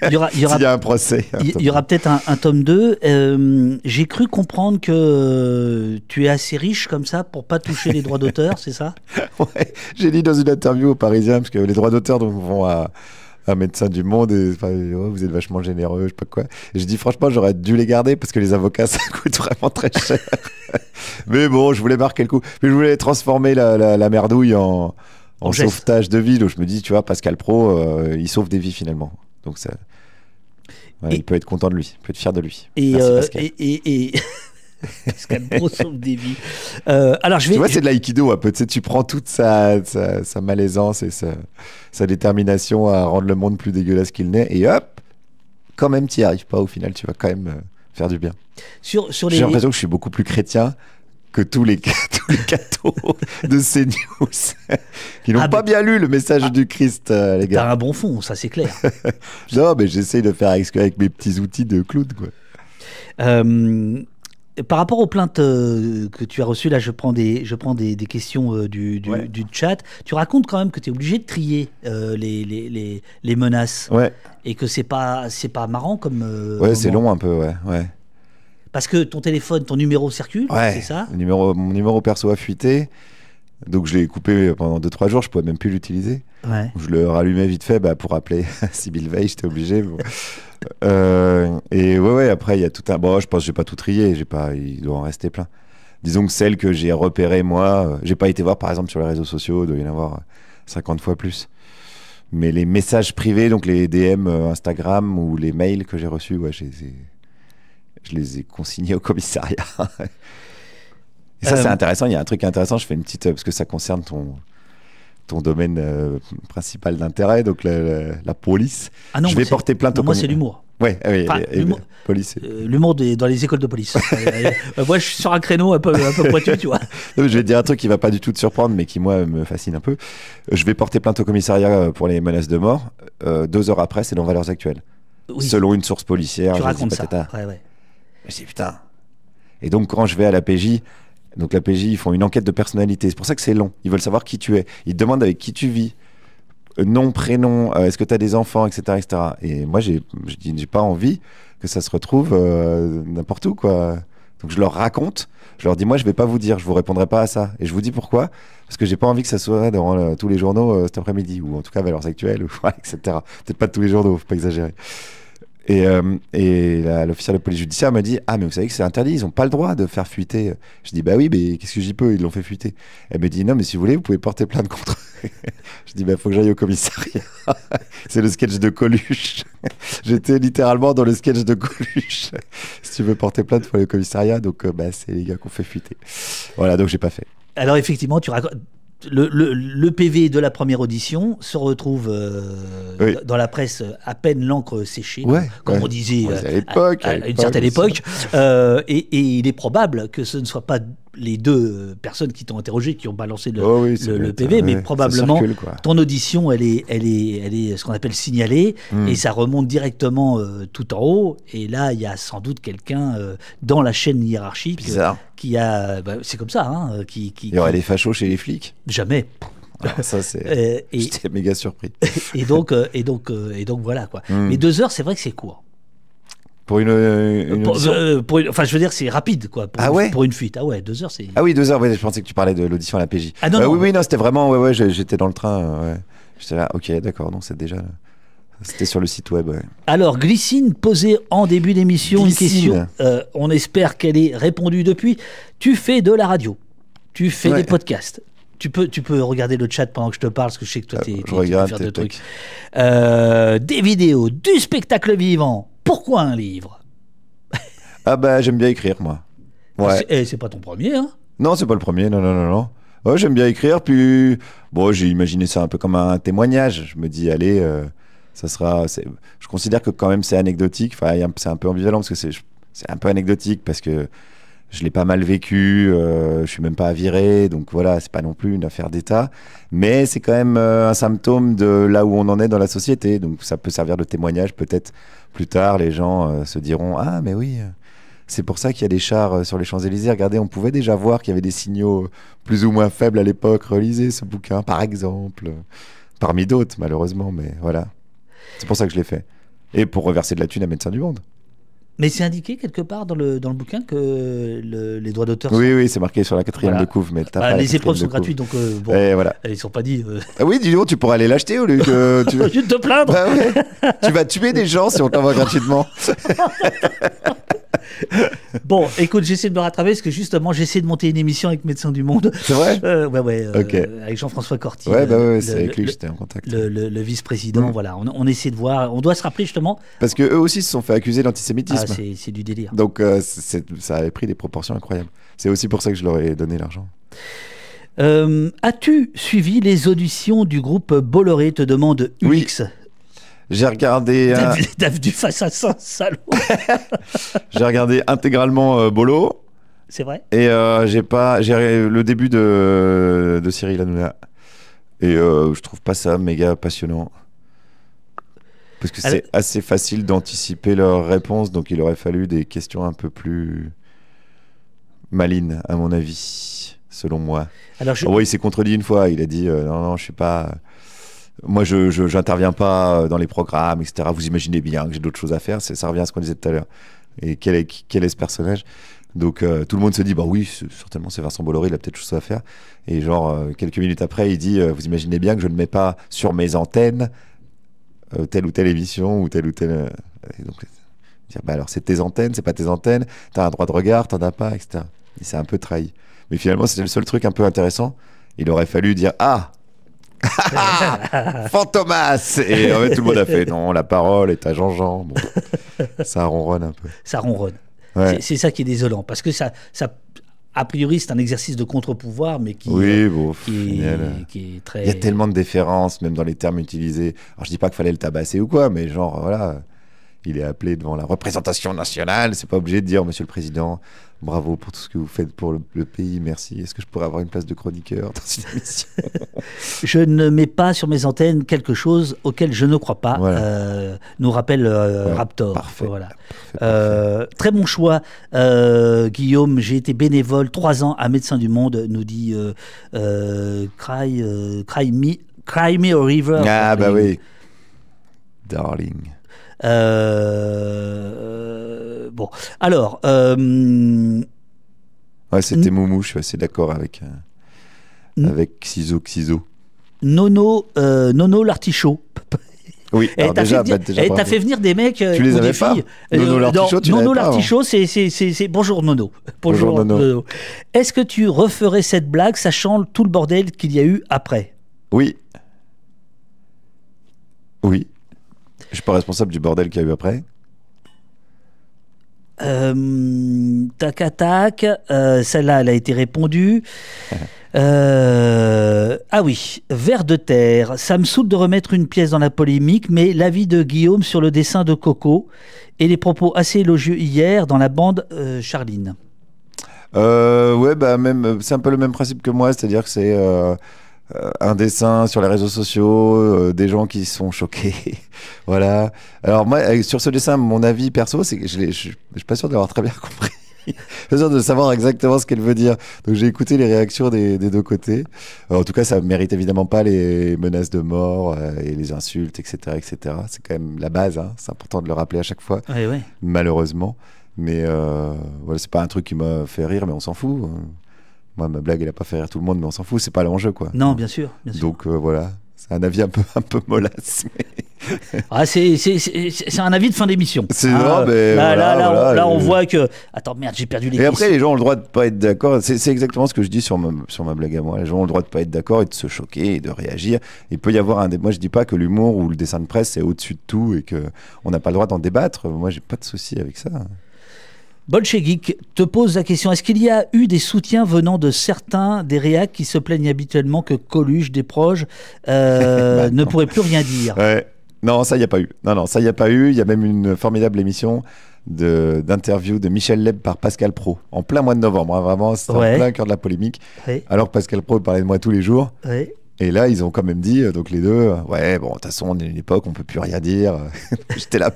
Il y aura, a un procès. il y aura peut-être un, tome 2. Euh, j'ai cru comprendre que euh, tu es assez riche comme ça pour pas toucher les droits d'auteur, c'est ça J'ai dit dans une interview au Parisien, parce que les droits d'auteur vont à un médecin du monde et oh, vous êtes vachement généreux, je sais pas quoi. je dis franchement, j'aurais dû les garder parce que les avocats ça coûte vraiment très cher. Mais bon, je voulais marquer le coup. Mais je voulais transformer la merdouille en, en, sauvetage de ville où je me dis, tu vois, Pascal Pro, euh, il sauve des vies finalement. Donc ça, il peut être content de lui, il peut être fier de lui. Et, euh, Pascal. et, Pro sauve des vies. Euh, alors je vais. Tu vois, c'est de l'aïkido un peu. Tu, tu prends toute sa, sa, malaisance et sa, détermination à rendre le monde plus dégueulasse qu'il n'est, et hop, quand même, tu n'y arrives pas. Au final, tu vas quand même faire du bien. Sur, sur les... J'ai l'impression que je suis beaucoup plus chrétien que tous les, tous les cathos de CNews qui n'ont ah, pas bien lu le message ah, du Christ, euh, les gars. T'as un bon fond, ça c'est clair. non, mais j'essaye de faire avec, mes petits outils de Claude, quoi. Euh, par rapport aux plaintes euh, que tu as reçues, là je prends des, je prends des, questions du, du, chat. Tu racontes quand même que tu es obligé de trier les, les, les, les, menaces. Ouais. Et que c'est pas, c'est pas marrant comme. ouais, c'est long un peu, ouais. ouais. Parce que ton téléphone, ton numéro circule, c'est ça Mon numéro perso a fuité. Donc je l'ai coupé pendant 2-3 jours, je pouvais même plus l'utiliser. Je le rallumais vite fait bah, pour appeler Sybille Veil, j'étais obligé. Euh, et ouais, ouais, après il y a tout un. Bon, je pense que j'ai pas tout trié, j'ai pas... il doit en rester plein. Disons que celles que j'ai repérées moi, euh, j'ai pas été voir par exemple sur les réseaux sociaux, il doit y en avoir 50 euh, fois plus. Mais les messages privés, donc les DM Instagram ou les mails que j'ai reçus, ouais, j'ai je les ai consignés au commissariat. Et ça, c'est euh, intéressant. Il y a un truc intéressant. Je fais une petite. Euh, parce que ça concerne ton, ton domaine euh, principal d'intérêt, donc la, police. Ah non, je vais porter plainte au Moi, c'est l'humour. Ouais, ah oui, l'humour dans les écoles de police. moi, je suis sur un créneau un peu, un pointu, tu vois. je vais te dire un truc qui va pas du tout te surprendre, mais qui, moi, me fascine un peu. Je vais porter plainte au commissariat pour les menaces de mort. deux heures après, c'est dans Valeurs Actuelles. Selon une source policière. Tu racontes ça. Ouais, ouais. Je me putain. Et donc, quand je vais à la PJ, donc la PJ, ils font une enquête de personnalité. C'est pour ça que c'est long. Ils veulent savoir qui tu es. Ils te demandent avec qui tu vis. Euh, nom, prénom, euh, est-ce que tu as des enfants, etc. etc. Et moi, j'ai, je dis, j'ai pas envie que ça se retrouve euh, n'importe où, quoi. Donc je leur raconte, je leur dis moi je vais pas vous dire, je vous répondrai pas à ça. Et je vous dis pourquoi Parce que j'ai pas envie que ça soit dans tous les journaux cet après-midi ou en tout cas Valeurs Actuelles ou etc. Peut-être pas tous les journaux, faut pas exagérer. Et, euh, l'officier de police judiciaire m'a dit Ah, mais vous savez que c'est interdit, ils n'ont pas le droit de faire fuiter. Je dis Bah oui, mais qu'est-ce que j'y peux Ils l'ont fait fuiter. Elle me dit Non, mais si vous voulez, vous pouvez porter plainte contre eux. Je dis Bah, faut que j'aille au commissariat. c'est le sketch de Coluche. J'étais littéralement dans le sketch de Coluche. si tu veux porter plainte, faut aller au commissariat. Donc, euh, bah, c'est les gars qu'on fait fuiter. Voilà, donc j'ai pas fait. Alors, effectivement, tu racontes le, le, le, PV de la première audition se retrouve euh, dans la presse à peine l'encre séchée, comme on disait euh, à, une certaine époque. Euh, et, et, il est probable que ce ne soit pas les deux euh, personnes qui t'ont interrogé, qui ont balancé le, oh PV, mais probablement ton audition, elle est, elle est, elle est ce qu'on appelle signalée, hmm. et ça remonte directement euh, tout en haut. Et là, il y a sans doute quelqu'un euh, dans la chaîne hiérarchique qui a, bah, c'est comme ça, hein, qui, Il y aurait les fachos chez les flics Jamais. Ah, c'est. J'étais méga surpris. et donc, et donc, et donc voilà quoi. Hmm. Mais deux heures, c'est vrai que c'est court. Euh, pour une, enfin, je veux dire, c'est rapide, quoi. ah ouais pour une fuite. Ah ouais, deux heures, c'est. Ah oui, deux heures. je pensais que tu parlais de l'audition à la PJ. Ah non, euh, non, oui, oui, non, c'était vraiment. Ouais, ouais, j'étais dans le train. Euh, ouais. J'étais là. Ok, d'accord. donc c'est déjà. C'était sur le site web. Ouais. Alors, Glycine posait en début d'émission une question. on espère qu'elle est répondue depuis. Tu fais de la radio. Tu fais des podcasts. Tu peux, tu peux regarder le chat pendant que je te parle, parce que je sais que toi, tu es, regarde es, trucs. des vidéos, du spectacle vivant, pourquoi un livre Ah ben, j'aime bien écrire moi. Ouais. Et eh, c'est pas ton premier, hein Non, c'est pas le premier, non, non, non, non. Ouais, oh, j'aime bien écrire, puis bon, j'ai imaginé ça un peu comme un témoignage. Je me dis, allez, euh, ça sera. Je considère que quand même c'est anecdotique. Enfin, c'est un peu ambivalent parce que c'est un peu anecdotique parce que je l'ai pas mal vécu, euh, je suis même pas aviré, donc voilà, c'est pas non plus une affaire d'État, mais c'est quand même euh, un symptôme de là où on en est dans la société, donc ça peut servir de témoignage peut-être plus tard, les gens euh, se diront ah mais oui. Euh, c'est pour ça qu'il y a des chars sur les Champs-Élysées. Regardez, on pouvait déjà voir qu'il y avait des signaux plus ou moins faibles à l'époque. Relisez ce bouquin, par exemple. Parmi d'autres, malheureusement, mais voilà. C'est pour ça que je l'ai fait. Et pour reverser de la thune à Médecins du Monde. Mais c'est indiqué quelque part dans le, dans le bouquin que le, les droits d'auteur. Oui, sont... oui, c'est marqué sur la quatrième de couvre. Mais bah, les épreuves sont gratuites, donc euh, bon, et eh, voilà. elles ne sont pas dites. Euh. Ah oui, dis donc, tu pourras aller l'acheter au lieu que. Tu... de te plaindre bah Tu vas tuer des gens si on t'envoie gratuitement. bon, écoute, j'essaie de me rattraper parce que justement, j'essaie de monter une émission avec Médecins du Monde. C'est vrai euh, Ouais, ouais. Euh, avec Jean-François Corti. Ouais, bah ouais, c'est avec lui que j'étais en contact. Le, vice-président, voilà. On, essaie de voir. On doit se rappeler justement. Parce que eux aussi se sont fait accuser d'antisémitisme. Ah, c'est du délire. Donc, euh, ça avait pris des proportions incroyables. C'est aussi pour ça que je leur ai donné l'argent. As-tu suivi les auditions du groupe Bolloré te demande UX oui. J'ai regardé. T'as euh, face à ça, salaud J'ai regardé intégralement euh, Bolo. C'est vrai. Et euh, j'ai pas, j'ai le début de, de Cyril Hanouna. Et euh, je trouve pas ça méga passionnant. Parce que c'est assez facile d'anticiper leurs réponses, donc il aurait fallu des questions un peu plus malines, à mon avis, selon moi. Alors je... Ah il s'est contredit une fois. Il a dit non, non, je suis pas moi, je n'interviens pas euh, dans les programmes, etc. Vous imaginez bien que j'ai d'autres choses à faire. Ça revient à ce qu'on disait tout à l'heure. Et quel est, quel est ce personnage donc euh, tout le monde se dit bah oui certainement c'est Vincent Bolloré il a peut-être choses à faire et genre euh, quelques minutes après il dit vous imaginez bien que je ne mets pas sur mes antennes telle ou telle émission ou telle ou telle donc bah alors c'est tes antennes c'est pas tes antennes t'as un droit de regard t'en as pas etc et c'est un peu trahi mais finalement c'était le seul truc un peu intéressant il aurait fallu dire ah Fantomas Et euh, tout le monde a fait non, la parole est à Jean-Jean. ça ronronne un peu. Ça ronronne. C'est ça qui est désolant, parce que ça, ça a priori, c'est un exercice de contre-pouvoir, mais qui, oui, euh, est, très. Il y a tellement de différences, même dans les termes utilisés. Alors, je dis pas qu'il fallait le tabasser ou quoi, mais genre, voilà, il est appelé devant la représentation nationale. C'est pas obligé de dire, Monsieur le Président, Bravo pour tout ce que vous faites pour le, pays, merci. Est-ce que je pourrais avoir une place de chroniqueur dans une émission Je ne mets pas sur mes antennes quelque chose auquel je ne crois pas, euh, nous rappelle euh, Raptor. Parfait. Voilà. Euh, très bon choix, Guillaume. J'ai été bénévole trois ans à Médecins du Monde, nous dit Cry, Cry, Me, Cry Me a River. Ah, bah oui. Darling. Euh bon, alors. Euh, ouais, c'était Moumou, je suis assez d'accord avec, euh, avec Ciseaux, Ciseaux. Nono, euh, Nono l'artichaut. Oui, alors fait, bah, fait venir des mecs. Tu les avais pas Nono l'artichaut, Nono l'artichaut, c'est bonjour Nono. Bonjour, Est-ce que tu referais cette blague sachant tout le bordel qu'il y a eu après Oui. Oui. Je suis pas responsable du bordel qu'il y a eu après. Euh, tac à tac, euh, celle-là, elle a été répondue. Euh, ah oui, vers de terre. Ça me saoule de remettre une pièce dans la polémique, mais l'avis de Guillaume sur le dessin de Coco et les propos assez élogieux hier dans la bande Charline. ouais, bah même, c'est un peu le même principe que moi, c'est-à-dire que c'est euh, un dessin sur les réseaux sociaux, euh, des gens qui sont choqués. voilà. Alors moi, euh, sur ce dessin, mon avis perso, c'est que je ne suis pas sûr d'avoir très bien compris. Pas sûr de savoir exactement ce qu'elle veut dire. Donc j'ai écouté les réactions des, deux côtés. en tout cas, ça mérite évidemment pas les menaces de mort et les insultes, etc., etc. C'est quand même la base. Hein. C'est important de le rappeler à chaque fois. Malheureusement, mais voilà, c'est pas un truc qui m'a fait rire, mais on s'en fout. Hein ma blague, elle a pas fait rire tout le monde, mais on s'en fout, c'est pas l'enjeu, quoi. Non, bien sûr. Donc euh, voilà, c'est un avis un peu, un peu mollasse. Ah, c'est un avis de fin d'émission. C'est ah, là, là, on, voit que. Attends, merde, j'ai perdu les Et après, les gens ont le droit de pas être d'accord. C'est exactement ce que je dis sur ma, sur ma blague à moi. Les gens ont le droit de pas être d'accord et de se choquer et de réagir. Il peut y avoir un. Moi, je dis pas que l'humour ou le dessin de presse, c'est au-dessus de tout et qu'on n'a pas le droit d'en débattre. Moi, j'ai pas de souci avec ça. Bolchegik te pose la question est-ce qu'il y a eu des soutiens venant de certains des réacs qui se plaignent habituellement que Coluche, des proches, euh, ne bah, pourrait plus rien dire Non, ça, il n'y a pas eu. Non, non, ça, il a pas eu. Il y a même une formidable émission d'interview de, Michel Leb par Pascal Pro en plein mois de novembre. Hein. vraiment, c'était en plein cœur de la polémique. Alors que Pascal Pro parlait de moi tous les jours. Et là, ils ont quand même dit, euh, donc les deux, euh, ouais, bon, de toute façon, on est une époque, on peut plus rien dire. J'étais là.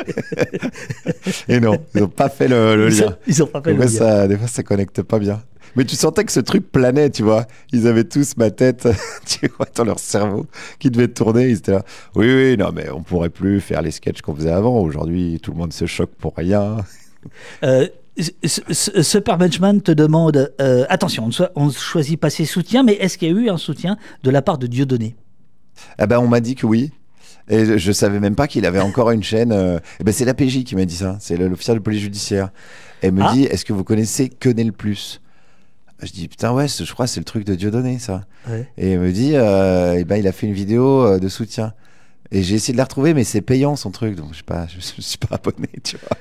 et non, ils n'ont pas fait le, lien. ils ont pas fait le lien. des fois, ça connecte pas bien. Mais tu sentais que ce truc planait, tu vois. Ils avaient tous ma tête, tu vois, dans leur cerveau, qui devait tourner. Ils étaient là. Oui, oui, non, mais on pourrait plus faire les sketchs qu'on faisait avant. Aujourd'hui, tout le monde se choque pour rien. Euh, ce, te demande, euh, attention, on ne choisit pas ses soutiens, mais est-ce qu'il y a eu un soutien de la part de Dieudonné eh ben, on m'a dit que oui. Et je, ne savais même pas qu'il avait encore une chaîne. Euh, eh ben, c'est l'APJ qui m'a dit ça. C'est l'officier de police judiciaire. Elle me ah. dit Est-ce que vous connaissez Que le plus je dis putain ouais je crois c'est le truc de Dieudonné ça et elle me dit euh, eh ben il a fait une vidéo de soutien et j'ai essayé de la retrouver, mais c'est payant son truc, donc je ne je suis, pas abonné, tu vois.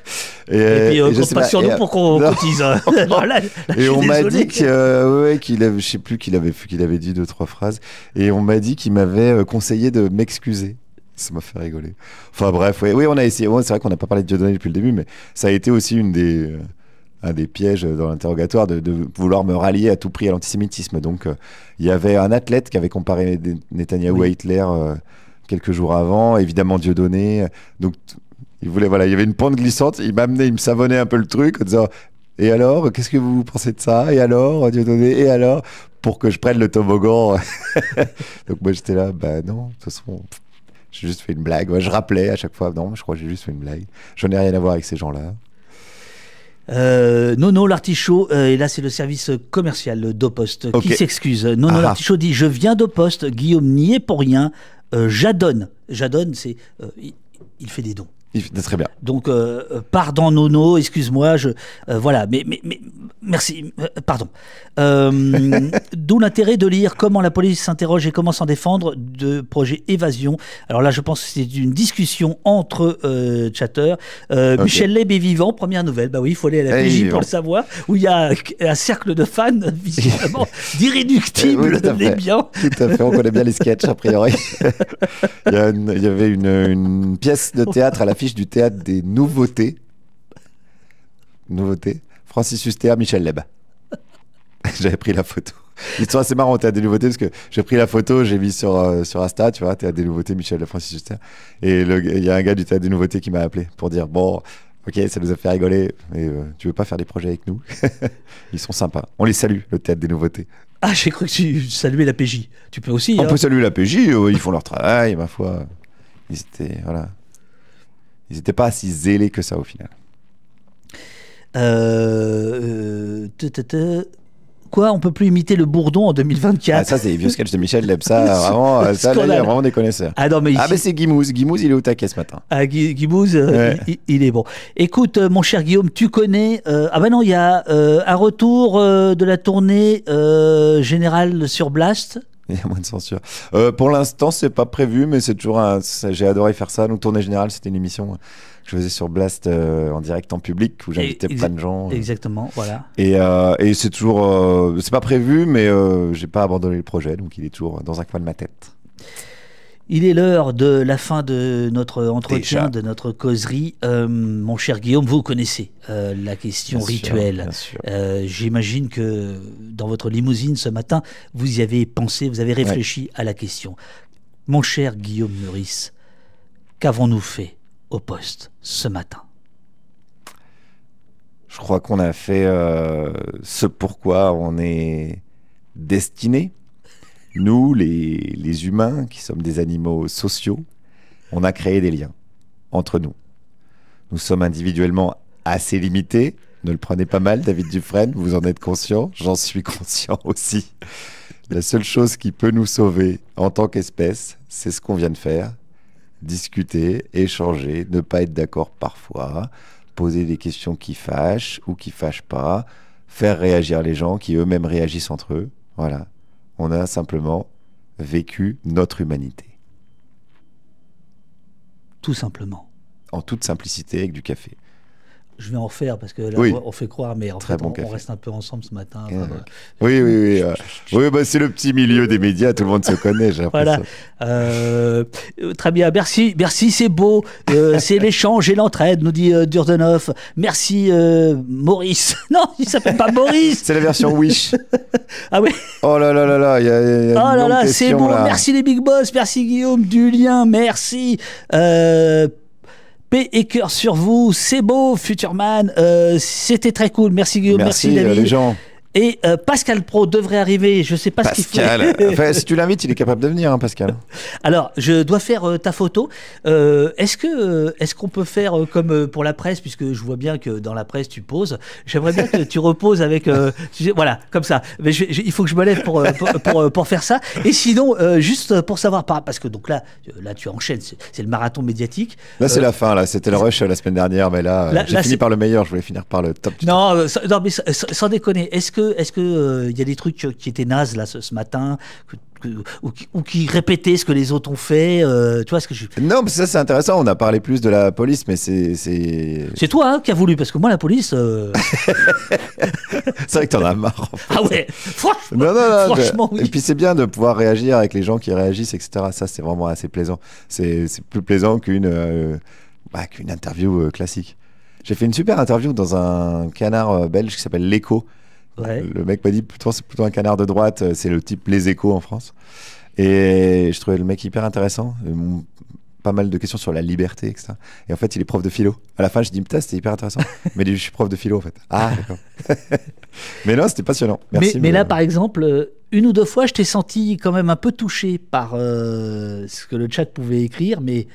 Et, puis, on ne on pas, sur nous euh, pour qu'on cotise. Hein. et on m'a dit euh, qu'il avait, je sais plus qu'il avait, qu'il avait dit deux, trois phrases, et on m'a dit qu'il m'avait euh, conseillé de m'excuser. Ça m'a fait rigoler. Enfin bref, oui, on a essayé. c'est vrai qu'on n'a pas parlé de Dieudonné depuis le début, mais ça a été aussi une des, un des pièges dans l'interrogatoire de, vouloir me rallier à tout prix à l'antisémitisme. Donc, il y avait un athlète qui avait comparé Netanyahou à Hitler quelques jours avant, évidemment donné. Euh, donc, il voulait, voilà, il y avait une pente glissante. Il m'amenait, il me savonnait un peu le truc en disant Et alors, qu'est-ce que vous pensez de ça Et alors, Dieu donné Et alors Pour que je prenne le toboggan. Donc, moi, j'étais là Bah non, de toute façon. J'ai juste fait une blague. je rappelais à chaque fois, non, je crois que j'ai juste fait une blague. Je n'ai rien à voir avec ces gens-là. Non, euh, non, l'artichaut, euh, et là c'est le service commercial d'Oposte qui s'excuse. Non, non, ah. l'artichaut dit Je viens d'Oposte, Guillaume n'y est pour rien, euh, Jadonne. Jadonne, c'est. Euh, il fait des dons. Très bien. Donc, euh, euh, pardon, Nono, excuse-moi, je. Euh, voilà, mais, mais, mais merci, pardon. D'où l'intérêt de lire Comment la police s'interroge et comment s'en défendre de projet Évasion. Alors là, je pense que c'est une discussion entre chatter Michel Leb est vivant, première nouvelle. Bah oui, il faut aller à la PJ pour le savoir, où il y a un cercle de fans, visiblement, d'irréductibles Tout à fait, on connaît bien les sketchs, a priori. il, y avait une, pièce de théâtre à la du théâtre des nouveautés. Nouveautés. Francis Huster, Michel Leb. J'avais pris la photo. Ils sont assez marrants, Théâtre des Nouveautés, parce que j'ai pris la photo, j'ai mis sur, euh, sur Insta, tu vois, Théâtre des Nouveautés, Michel de Francis Huster. Et il y a un gars du Théâtre des Nouveautés qui m'a appelé pour dire Bon, ok, ça nous a fait rigoler, mais euh, tu veux pas faire des projets avec nous Ils sont sympas. On les salue, le Théâtre des Nouveautés. Ah, j'ai cru que tu saluais la PJ. Tu peux aussi. On hein. peut saluer la PJ, ils font leur travail, ma foi. Ils étaient, voilà. Ils n'étaient pas si zélés que ça au final. Euh, euh, Quoi, on peut plus imiter le bourdon en 2024 ah, Ça, c'est les vieux sketchs de Michel Lebsa. vraiment, euh, ça, il y vraiment des connaisseurs. Ah, non, mais, ah, c'est Guimouz. Guimouz, il est au taquet ce matin. Ah, il, est bon. Écoute, mon cher Guillaume, tu connais. ah, ben non, il y a un retour de la tournée générale sur Blast. Il y a moins de censure. Euh, pour l'instant, c'est pas prévu, mais c'est toujours un... J'ai adoré faire ça. Nous, Tournée Générale, c'était une émission que je faisais sur Blast euh, en direct en public où j'invitais plein de gens. Euh. Exactement, voilà. Et, euh, et c'est toujours. Euh, c'est pas prévu, mais j'ai pas abandonné le projet, donc il est toujours dans un coin de ma tête. Il est l'heure de la fin de notre entretien, de notre causerie. Euh, mon cher Guillaume, vous connaissez euh, la question rituelle. Euh, j'imagine que dans votre limousine ce matin, vous y avez pensé, vous avez réfléchi à la question. Mon cher Guillaume Meurice, qu'avons-nous fait au poste ce matin Je crois qu'on a fait ce pourquoi on est destiné nous, les, humains, qui sommes des animaux sociaux, on a créé des liens entre nous. Nous sommes individuellement assez limités. Ne le prenez pas mal, David Dufresne, vous en êtes conscient, j'en suis conscient aussi. La seule chose qui peut nous sauver en tant qu'espèce, c'est ce qu'on vient de faire. Discuter, échanger, ne pas être d'accord parfois, poser des questions qui fâchent ou qui fâchent pas, faire réagir les gens qui eux-mêmes réagissent entre eux. Voilà on a simplement vécu notre humanité. Tout simplement. En toute simplicité avec du café je vais en refaire parce que on fait croire, mais en on, reste un peu ensemble ce matin. Oui, oui, oui. Euh, oui bah, c'est le petit milieu des médias, tout le monde se connaît, j'ai Voilà. Euh, très bien, merci, merci, c'est beau, euh, c'est l'échange et l'entraide, nous dit Durdenov. Merci, Maurice. non, il s'appelle pas Maurice. c'est la version Wish. ah oui. Oh là là là là, Oh là là, c'est bon, merci les Big Boss, merci Guillaume, du lien, merci et cœur sur vous. C'est beau, Futurman. Euh, c'était très cool. Merci Guillaume. Merci, euh, les gens. Et euh, Pascal Pro devrait arriver, je ne sais pas ce qu'il fait. Pascal, si tu l'invites, il est capable de venir, hein, Pascal. Alors, je dois faire euh, ta photo. Euh, est-ce que est-ce qu'on peut faire comme pour la presse, puisque je vois bien que dans la presse tu poses. J'aimerais bien que tu reposes avec, voilà, comme ça. Mais il faut que je me lève pour pour, pour, faire ça. Et sinon, juste pour savoir, parce que donc là, là tu enchaînes, c'est le marathon médiatique. Là, c'est la fin. Là, c'était le rush la semaine dernière, mais là, j'ai fini par le meilleur. Je voulais finir par le top. non, non, mais sans déconner, est-ce que est-ce que euh, il y a des trucs qui étaient nazes là ce, matin ou, qui, répétaient ce que les autres ont fait euh, Tu vois ce que je Non, mais ça c'est intéressant. On a parlé plus de la police, mais c'est c'est. toi hein, qui as voulu parce que moi la police. Euh, c'est vrai que t'en as marre. Ah ouais. Franchement. Et puis c'est bien de pouvoir réagir avec les gens qui réagissent, etc. Ça c'est vraiment assez plaisant. C'est plus plaisant qu'une bah, qu'une interview classique. J'ai fait une super interview dans un canard belge qui s'appelle L'Écho, le mec m'a dit c'est plutôt un canard de droite, euh, c'est le type Les Échos en France. Et je trouvais le mec hyper intéressant. Euh, pas mal de questions sur la liberté, etc. Et en fait, il est prof de philo. À la fin, je dis putain, c'était hyper intéressant. mais je suis prof de philo en fait. Ah, mais non, c'était passionnant. Merci, mais, là, par exemple, euh, une ou deux fois, je t'ai senti quand même un peu touché par ce que le chat pouvait écrire, mais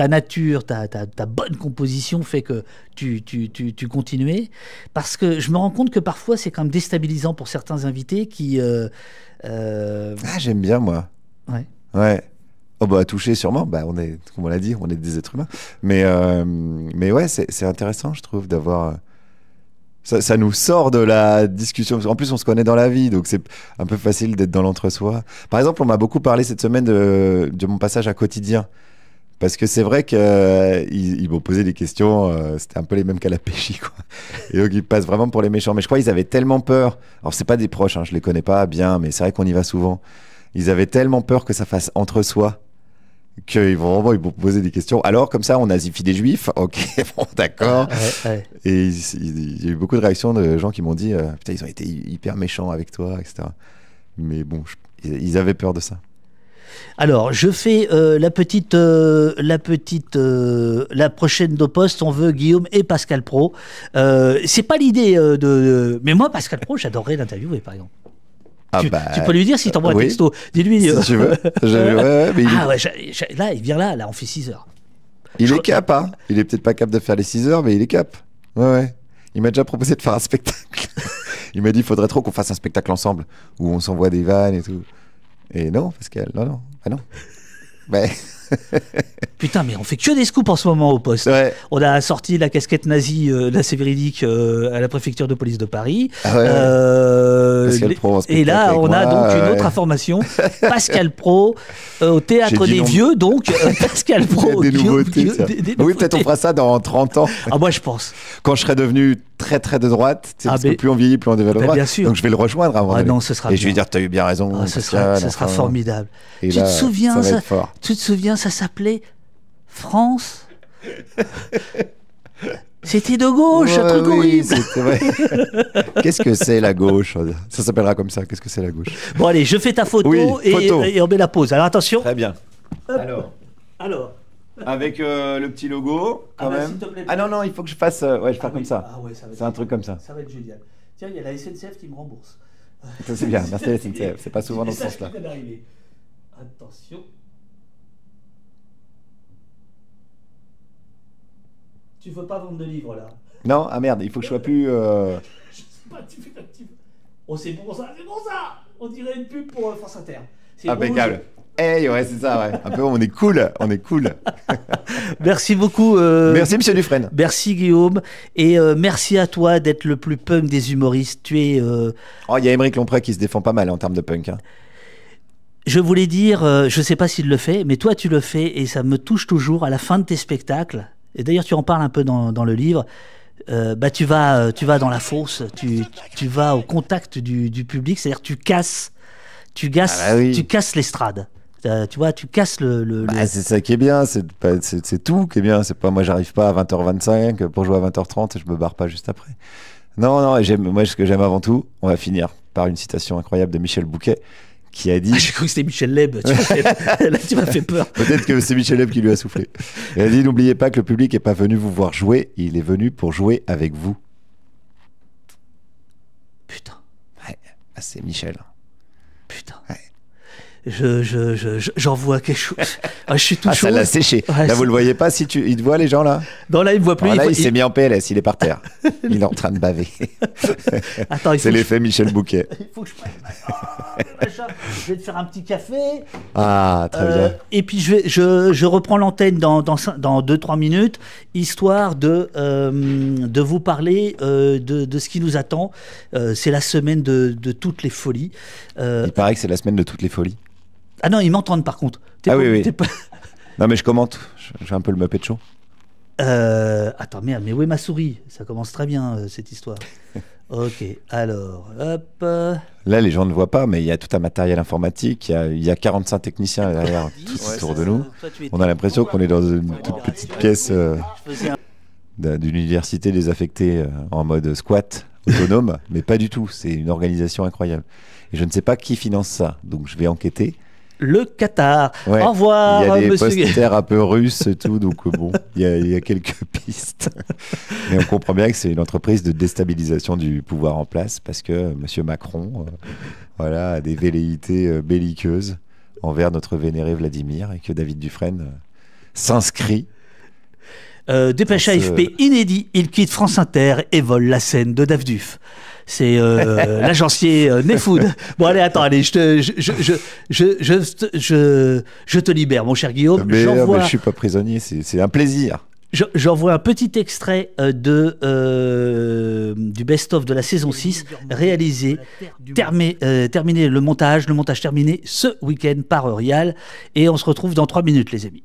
ta nature, ta, bonne composition fait que tu, tu, continuais. Parce que je me rends compte que parfois, c'est quand même déstabilisant pour certains invités qui. Euh, euh, ah, j'aime bien, moi. Ouais. Ouais. Oh bah touché sûrement, bah, on est, comme on l'a dit, on est des êtres humains. Mais, euh, mais ouais, c'est intéressant, je trouve, d'avoir... Ça, nous sort de la discussion. En plus, on se connaît dans la vie, donc c'est un peu facile d'être dans l'entre-soi. Par exemple, on m'a beaucoup parlé cette semaine de, mon passage à quotidien. Parce que c'est vrai qu'ils euh, ils, m'ont posé des questions, euh, c'était un peu les mêmes qu'à la pêche, quoi. Et donc ils passent vraiment pour les méchants. Mais je crois qu'ils avaient tellement peur. Alors c'est pas des proches, hein, je les connais pas bien, mais c'est vrai qu'on y va souvent. Ils avaient tellement peur que ça fasse entre soi qu'ils vont ils vont poser des questions. Alors comme ça, on a des juifs, ok, bon d'accord. Ah, et il y a eu beaucoup de réactions de gens qui m'ont dit, euh, putain, ils ont été hyper méchants avec toi, etc. Mais bon, ils avaient peur de ça. Alors, je fais euh, la petite, euh, la petite, euh, la prochaine de poste. On veut Guillaume et Pascal Pro. c'est pas l'idée de, mais moi Pascal Pro, j'adorerais l'interviewer par exemple. Ah tu, bah, tu, peux lui dire si t'envoies un texto. Dis-lui. Si tu veux. Ah ouais, là, il vient là, là, on fait 6 heures. Il est cap, hein. Il est peut-être pas cap de faire les 6 heures, mais il est cap. Ouais, ouais. Il m'a déjà proposé de faire un spectacle. il m'a dit, il faudrait trop qu'on fasse un spectacle ensemble, où on s'envoie des vannes et tout. Et non, Pascal, non, non, Ben non. Ben... Putain, mais on fait que des scoops en ce moment au poste. On a sorti la casquette nazie, euh, la Séveridique, euh, à la préfecture de police de Paris. Ah euh, et là, on a donc ah une autre information. Pascal Pro au théâtre des vieux, donc Pascal Pro. oui, peut-être on fera ça dans 30 ans. ah, moi, je pense. Quand je serai devenu très très de droite, ah, parce que plus on vieillit, plus on développe. Ben, bien sûr. Donc je vais le rejoindre avant. ce sera. Et je vais dire, tu as eu bien raison. ça ce sera, formidable. tu te souviens, ça, tu te souviens ça s'appelait France. C'était de gauche, un truc oui, horrible. Qu'est-ce que c'est la gauche Ça s'appellera comme ça. Qu'est-ce que c'est la gauche Bon, allez, je fais ta photo, et, on met la pause. Alors attention. Très bien. Alors. Alors. Avec euh, le petit logo, ah quand bah, même. ah non, non, il faut que je fasse. Euh, ouais, je ah fais comme ça. Ah ça c'est un truc comme ça. Ça va être génial. Tiens, il y a la SNCF qui me rembourse. Ça, c'est bien. Merci la SNCF. C'est pas souvent dans ce sens-là. Attention. Tu veux pas vendre de livres là Non Ah merde, il faut que je sois plus. Euh, je sais pas, tu fais Oh, c'est bon ça, c'est bon ça On dirait une pub pour euh, France Inter. Impeccable. Hey, eh, ouais, c'est ça, ouais. Un peu, on est cool, on est cool. merci beaucoup. Euh, merci, monsieur Dufresne. Merci, Guillaume. Et merci à toi d'être le plus punk des humoristes. Tu es. Oh, il y a Émeric Lompré qui se défend pas mal en termes de punk. Hein. je voulais dire, je ne sais pas s'il le fait, mais toi tu le fais et ça me touche toujours à la fin de tes spectacles. Et d'ailleurs, tu en parles un peu dans, le livre. Euh, bah, tu, vas, euh, tu vas dans la fosse, tu, tu vas au contact du, public, c'est-à-dire tu casses, tu gasses, ah bah tu casses l'estrade. Euh, tu vois, tu casses le. Bah, c'est ça qui est bien, c'est tout qui est bien. C'est pas moi, j'arrive pas à 20h25 pour jouer à 20h30 et je me barre pas juste après. Non, non, moi, ce que j'aime avant tout, on va finir par une citation incroyable de Michel Bouquet qui a dit. je ah, J'ai que c'était Michel Leb. Tu tu m'as fait peur. Peut-être que c'est Michel Leb qui lui a soufflé. Il a dit N'oubliez pas que le public n'est pas venu vous voir jouer, il est venu pour jouer avec vous. Putain. Ouais, ah, c'est Michel. Putain. Ouais je, je, je, quelque chose. Ah, je suis tout ah, ça l'a séché. là, vous le voyez pas si tu, il te voit les gens là. Non, là, il me voit plus. il, s'est mis en PLS, il est par terre. il est en train de baver. c'est l'effet Michel Bouquet. il faut que je je vais te faire un petit café. Ah, très euh, bien. Et puis je vais, je, reprends l'antenne dans dans dans minutes, histoire de euh, de vous parler euh, de, de ce qui nous attend. c'est la semaine de, de toutes les folies. il paraît que c'est la semaine de toutes les folies. Ah non, ils m'entendent par contre. Ah oui, oui. Non, mais je commente. J'ai un peu le Muppet de Euh, attends, merde, mais où est ma souris Ça commence très bien, euh, cette histoire. ok, alors, hop. Euh. Là, les gens ne voient pas, mais il y a tout un matériel informatique. Il y a, 45 techniciens derrière, tous autour de nous. On a l'impression qu'on est dans une toute petite pièce euh, d'une université désaffectée en mode squat autonome, mais pas du tout. C'est une organisation incroyable. Et je ne sais pas qui finance ça, donc je vais enquêter le Qatar. Au revoir, monsieur. Il y a des un peu russe, et tout, donc euh, bon, il y, a quelques pistes. Mais on comprend bien que c'est une entreprise de déstabilisation du pouvoir en place parce que euh, monsieur Macron euh, voilà, a des velléités belliqueuses envers notre vénéré Vladimir et que David Dufresne s'inscrit. dépêche AFP inédit, il quitte France Inter et vole la scène de Duf c'est euh, l'agencier euh, Nefood. Bon, allez, attends, allez, je te, je, je, te libère, mon cher Guillaume. Mais, ah, mais je suis pas prisonnier, c'est un plaisir. J'envoie un petit extrait euh, de, euh, du best-of de la saison 6, réalisé, terminé le montage, le montage terminé ce week-end par Rial. Et on se retrouve dans trois minutes, les amis.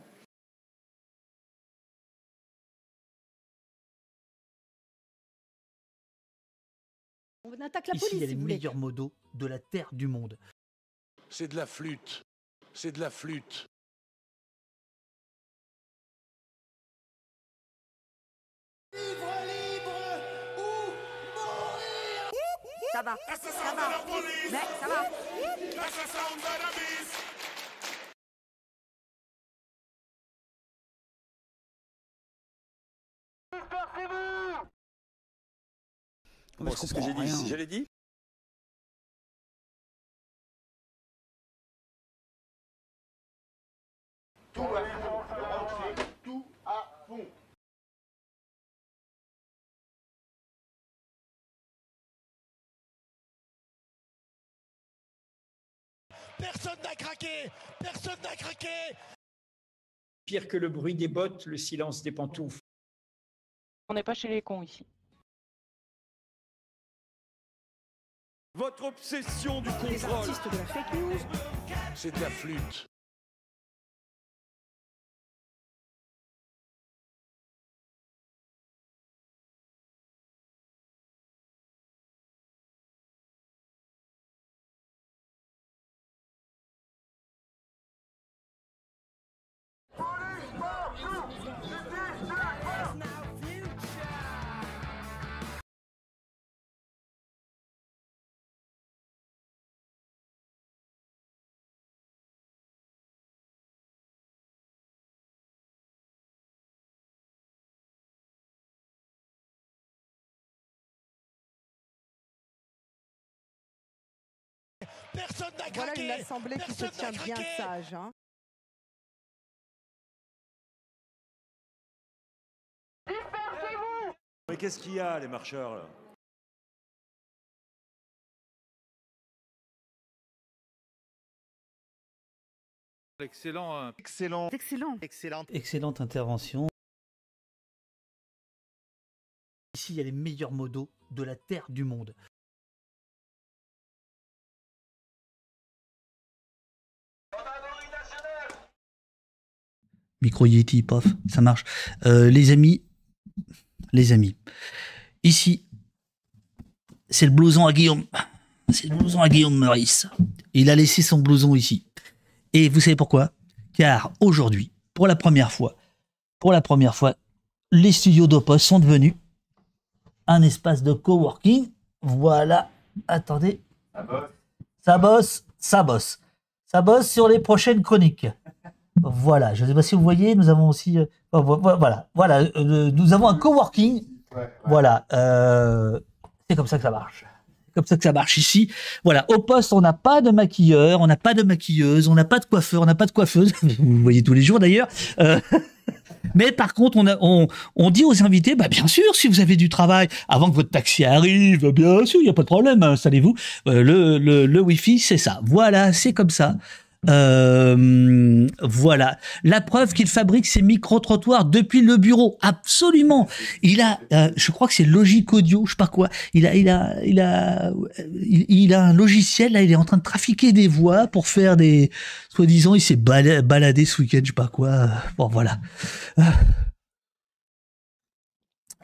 on attaque la Ici, police. Il y a les si meilleurs modos de la terre du monde. C'est de la flûte. C'est de la flûte. Vivre libre ou mourir Ça va. Ça va. Ça Ça va. c'est ce que j'ai dit. Je l'ai dit Tout à fond, tout à fond. Personne n'a craqué Personne n'a craqué Pire que le bruit des bottes, le silence des pantoufles. On n'est pas chez les cons ici. Votre obsession du contrôle. Les artistes de la fake news. C'est de la flûte. Personne n'a Voilà une assemblée qui se tient bien sage. hein. Mais qu'est-ce qu'il y a, les marcheurs Excellent. Hein. Excellent. Excellent. Excellente. Excellente intervention. Ici, il y a les meilleurs modos de la Terre du monde. Micro Yeti, pof, ça marche. Euh, les amis, les amis, ici, c'est le blouson à Guillaume. C'est le blouson à Guillaume Meurice. Il a laissé son blouson ici. Et vous savez pourquoi Car aujourd'hui, pour la première fois, pour la première fois, les studios d'Opos sont devenus un espace de coworking. Voilà. Attendez. Ça bosse. Ça bosse. Ça bosse. Ça bosse sur les prochaines chroniques. Voilà, je ne sais pas si vous voyez, nous avons aussi. Euh, oh, voilà, voilà, euh, euh, nous avons un coworking. Voilà, c'est comme ça que ça marche. Comme ça que ça marche ici. Voilà, au poste, on n'a pas de maquilleur, on n'a pas de maquilleuse, on n'a pas de coiffeur, on n'a pas de coiffeuse. vous voyez tous les jours d'ailleurs. mais par contre, on, dit aux invités, bah, bien sûr, si vous avez du travail, avant que votre taxi arrive, bien sûr, il n'y a pas de problème, installez-vous. le, le Wi-Fi, c'est ça. Voilà, c'est comme ça. Euh, voilà. La preuve qu'il fabrique ses micro-trottoirs depuis le bureau. Absolument. Il a, euh, je crois que c'est Logic Audio, je sais pas quoi. Il a, il a, il a, il, a un logiciel, là, il est en train de trafiquer des voix pour faire des, soi-disant, il s'est baladé ce week-end, je sais pas quoi. Bon, voilà. Euh.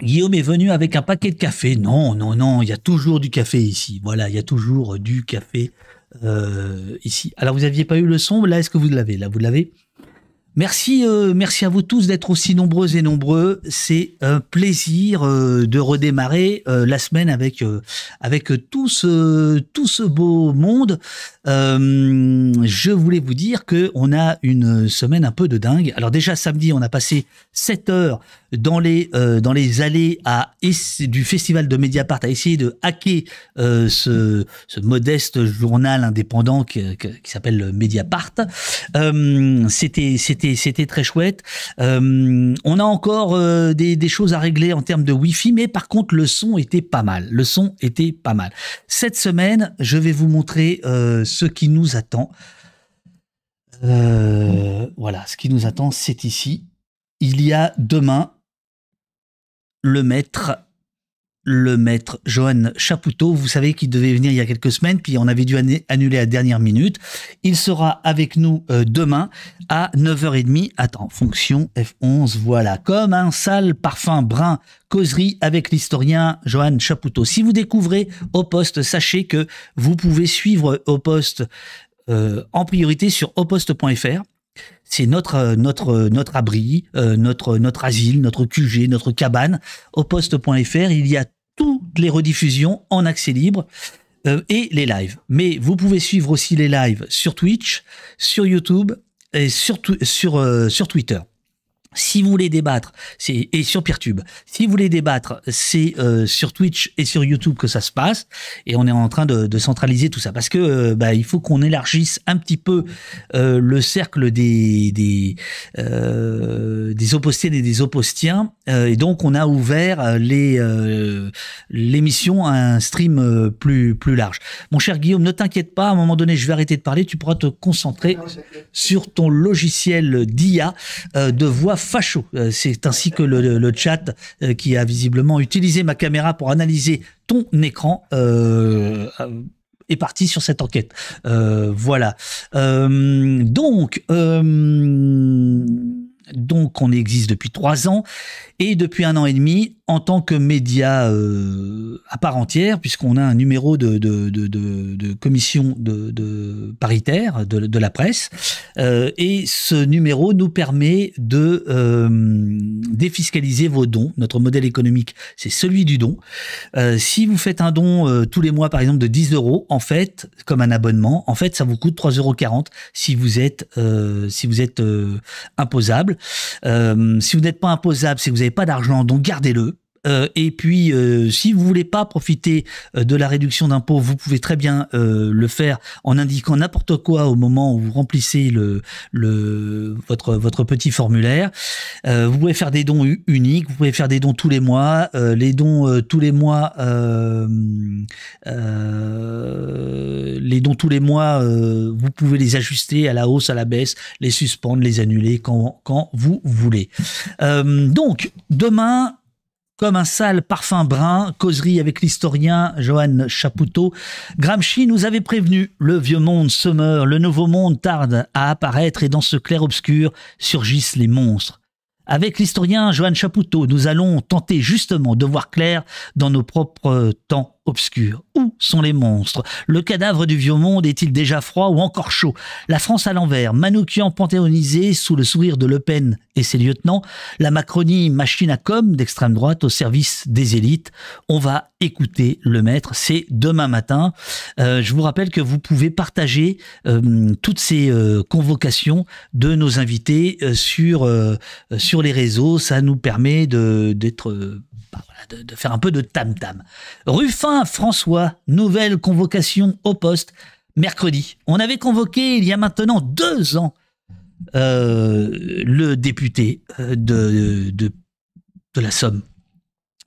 Guillaume est venu avec un paquet de café. Non, non, non, il y a toujours du café ici. Voilà, il y a toujours du café. Euh, ici. Alors, vous n'aviez pas eu le son, là, est-ce que vous l'avez Là, vous l'avez Merci, euh, merci à vous tous d'être aussi nombreux et nombreux. C'est un plaisir euh, de redémarrer euh, la semaine avec avec tout ce tout ce beau monde. je voulais vous dire que on a une semaine un peu de dingue. Alors déjà samedi, on a passé 7 heures dans les dans les allées à du festival de Mediapart à essayer de hacker ce, ce modeste journal indépendant qui, qui, qui s'appelle Mediapart. c'était c'était c'était très chouette. Euh, on a encore euh, des, choses à régler en termes de Wi-Fi, mais par contre le son était pas mal. Le son était pas mal. Cette semaine, je vais vous montrer euh, ce qui nous attend. voilà, ce qui nous attend, c'est ici. Il y a demain le maître le maître Johan Chapoutot. Vous savez qu'il devait venir il y a quelques semaines, puis on avait dû annuler à la dernière minute. Il sera avec nous euh, demain à 9h30. Attends, fonction F11, voilà. Comme un sale parfum brun, causerie avec l'historien Johan Chapoutot. Si vous découvrez au poste, sachez que vous pouvez suivre au poste euh, en priorité sur oposte.fr. C'est notre, euh, notre, notre abri, notre, notre asile, notre QG, notre cabane. Au poste.fr, il y a les rediffusions en accès libre euh, et les lives. Mais vous pouvez suivre aussi les lives sur Twitch, sur YouTube et sur, euh, sur Twitter. Si vous voulez débattre, c'est et sur Peertube. Si vous voulez débattre, c'est euh, sur Twitch et sur YouTube que ça se passe. Et on est en train de, centraliser tout ça parce que euh, bah, il faut qu'on élargisse un petit peu euh, le cercle des des des et des opostiens. et donc on a ouvert les l'émission à un stream plus plus large. Mon cher Guillaume, ne t'inquiète pas. À un moment donné, je vais arrêter de parler. Tu pourras te concentrer sur ton logiciel d'IA de voix facho. Euh, c'est ainsi que le, chat euh, qui a visiblement utilisé ma caméra pour analyser ton écran euh, est parti sur cette enquête. voilà. donc, donc, on existe depuis trois ans et depuis un an et demi, en tant que média euh, à part entière, puisqu'on a un numéro de, de, de, commission de, paritaire de, la presse, euh, et ce numéro nous permet de euh, défiscaliser vos dons. Notre modèle économique, c'est celui du don. si vous faites un don tous les mois, par exemple, de 10 euros, en fait, comme un abonnement, en fait, ça vous coûte 3,40 euros si vous êtes, si vous êtes imposable. si vous n'êtes pas imposable, si vous n'avez pas d'argent, donc gardez-le. Euh, et puis, euh, si vous voulez pas profiter euh, de la réduction d'impôt, vous pouvez très bien le faire en indiquant n'importe quoi au moment où vous remplissez le, votre votre petit formulaire. vous pouvez faire des dons uniques, vous pouvez faire des dons tous les mois, les dons tous les mois, les dons tous les mois, vous pouvez les ajuster à la hausse, à la baisse, les suspendre, les annuler quand quand vous voulez. donc demain comme un sale parfum brun, causerie avec l'historien Johan Chapoutot. Gramsci nous avait prévenu, le vieux monde se meurt, le nouveau monde tarde à apparaître et dans ce clair-obscur surgissent les monstres. Avec l'historien Johan Chapoutot, nous allons tenter justement de voir clair dans nos propres temps obscur. Où sont les monstres Le cadavre du vieux monde est-il déjà froid ou encore chaud La France à l'envers, Manoukian panthéonisé sous le sourire de Le Pen et ses lieutenants, la Macronie machine à com d'extrême droite au service des élites. On va écouter le maître, c'est demain matin. Euh, je vous rappelle que vous pouvez partager euh, toutes ces euh, convocations de nos invités sur, sur les réseaux, ça nous permet d'être de, faire un peu de tam-tam. Ruffin François, nouvelle convocation au poste, mercredi. On avait convoqué il y a maintenant deux ans euh, le député euh, de, de, de la Somme.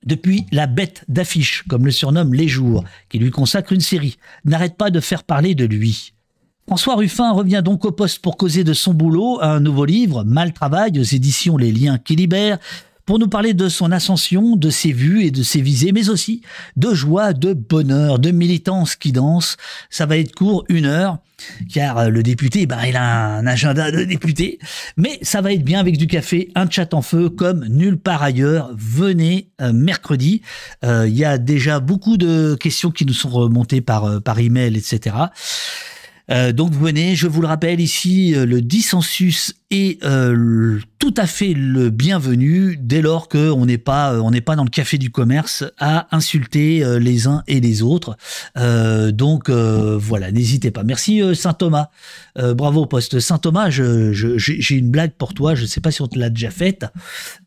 Depuis, la bête d'affiche, comme le surnomme Les Jours, qui lui consacre une série, n'arrête pas de faire parler de lui. François Ruffin revient donc au poste pour causer de son boulot, un nouveau livre, Mal Travail, aux éditions Les Liens qui libèrent, pour nous parler de son ascension, de ses vues et de ses visées, mais aussi de joie, de bonheur, de militance qui danse. Ça va être court, une heure, car euh, le député, bah, il a un agenda de député, mais ça va être bien avec du café, un chat en feu, comme nulle part ailleurs. Venez euh, mercredi. Euh, il y a déjà beaucoup de questions qui nous sont remontées par, par email, etc. Euh, donc venez, je vous le rappelle ici, euh, le dissensus est euh, tout à fait le bienvenu dès lors qu'on n'est pas, on n'est pas dans le café du commerce à insulter les uns et les autres. donc voilà, n'hésitez pas. Merci Saint Thomas, bravo poste Saint Thomas. j'ai une blague pour toi, je ne sais pas si on te l'a déjà faite.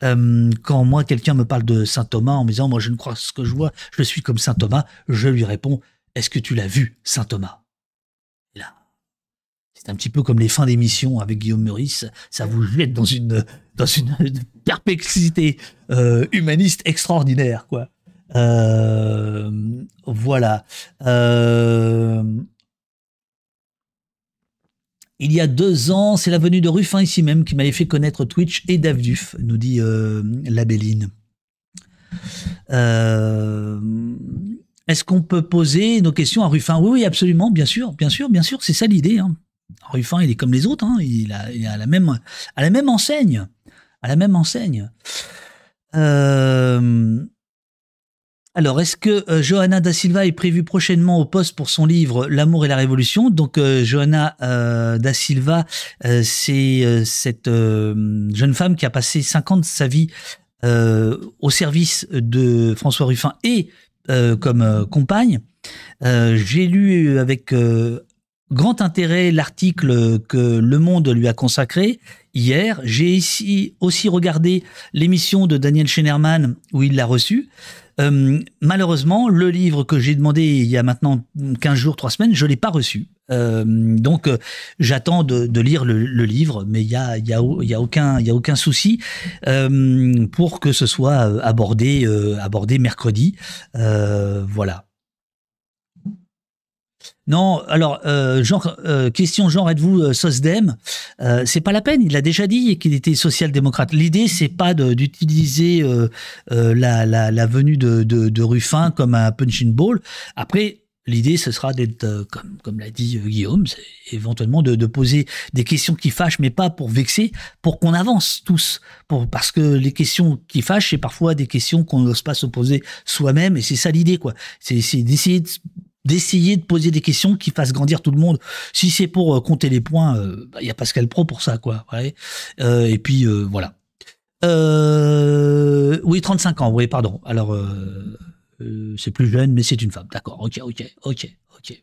quand moi quelqu'un me parle de Saint Thomas en me disant moi je ne crois ce que je vois, je suis comme Saint Thomas, je lui réponds est-ce que tu l'as vu Saint Thomas c'est un petit peu comme les fins d'émission avec Guillaume Meurice. Ça vous jette dans une, dans une, perplexité euh, humaniste extraordinaire, quoi. Euh, voilà. Euh, il y a deux ans, c'est la venue de Ruffin ici même qui m'avait fait connaître Twitch et Dave Duf. nous dit la est-ce qu'on peut poser nos questions à Ruffin Oui, oui, absolument, bien sûr, bien sûr, bien sûr, c'est ça l'idée. Hein. Ruffin, il est comme les autres, hein. il, a, la même, à la même enseigne. À la même enseigne. Euh, alors, est-ce que euh, Johanna da Silva est prévue prochainement au poste pour son livre L'amour et la révolution Donc, euh, Johanna da Silva, c'est cette jeune femme qui a passé 50 ans de sa vie au service de François Ruffin et comme compagne. J'ai lu avec grand intérêt l'article que Le Monde lui a consacré hier. J'ai ici aussi regardé l'émission de Daniel Schenerman où il l'a reçu. Euh, malheureusement, le livre que j'ai demandé il y a maintenant 15 jours, 3 semaines, je ne l'ai pas reçu. Euh, donc, euh, j'attends de, lire le, livre, mais il n'y a, y aucun, souci pour que ce soit abordé mercredi. voilà. Non, alors, genre, euh, euh, question genre, êtes-vous euh, SOSDEM euh, C'est pas la peine, il l'a déjà dit qu'il était social-démocrate. L'idée, c'est pas d'utiliser la, la, venue de, de, Ruffin comme un punching ball. Après, l'idée, ce sera d'être, comme, comme l'a dit Guillaume, éventuellement de, poser des questions qui fâchent, mais pas pour vexer, pour qu'on avance tous. Pour, parce que les questions qui fâchent, c'est parfois des questions qu'on n'ose pas se poser soi-même, et c'est ça l'idée, quoi. C'est d'essayer de d'essayer de poser des questions qui fassent grandir tout le monde. Si c'est pour euh, compter les points, euh, bah, il y a Pascal Pro pour ça, quoi. Euh, et puis voilà. oui, 35 ans. Oui, pardon. Alors, c'est plus jeune, mais c'est une femme. D'accord. Ok, ok, ok, ok.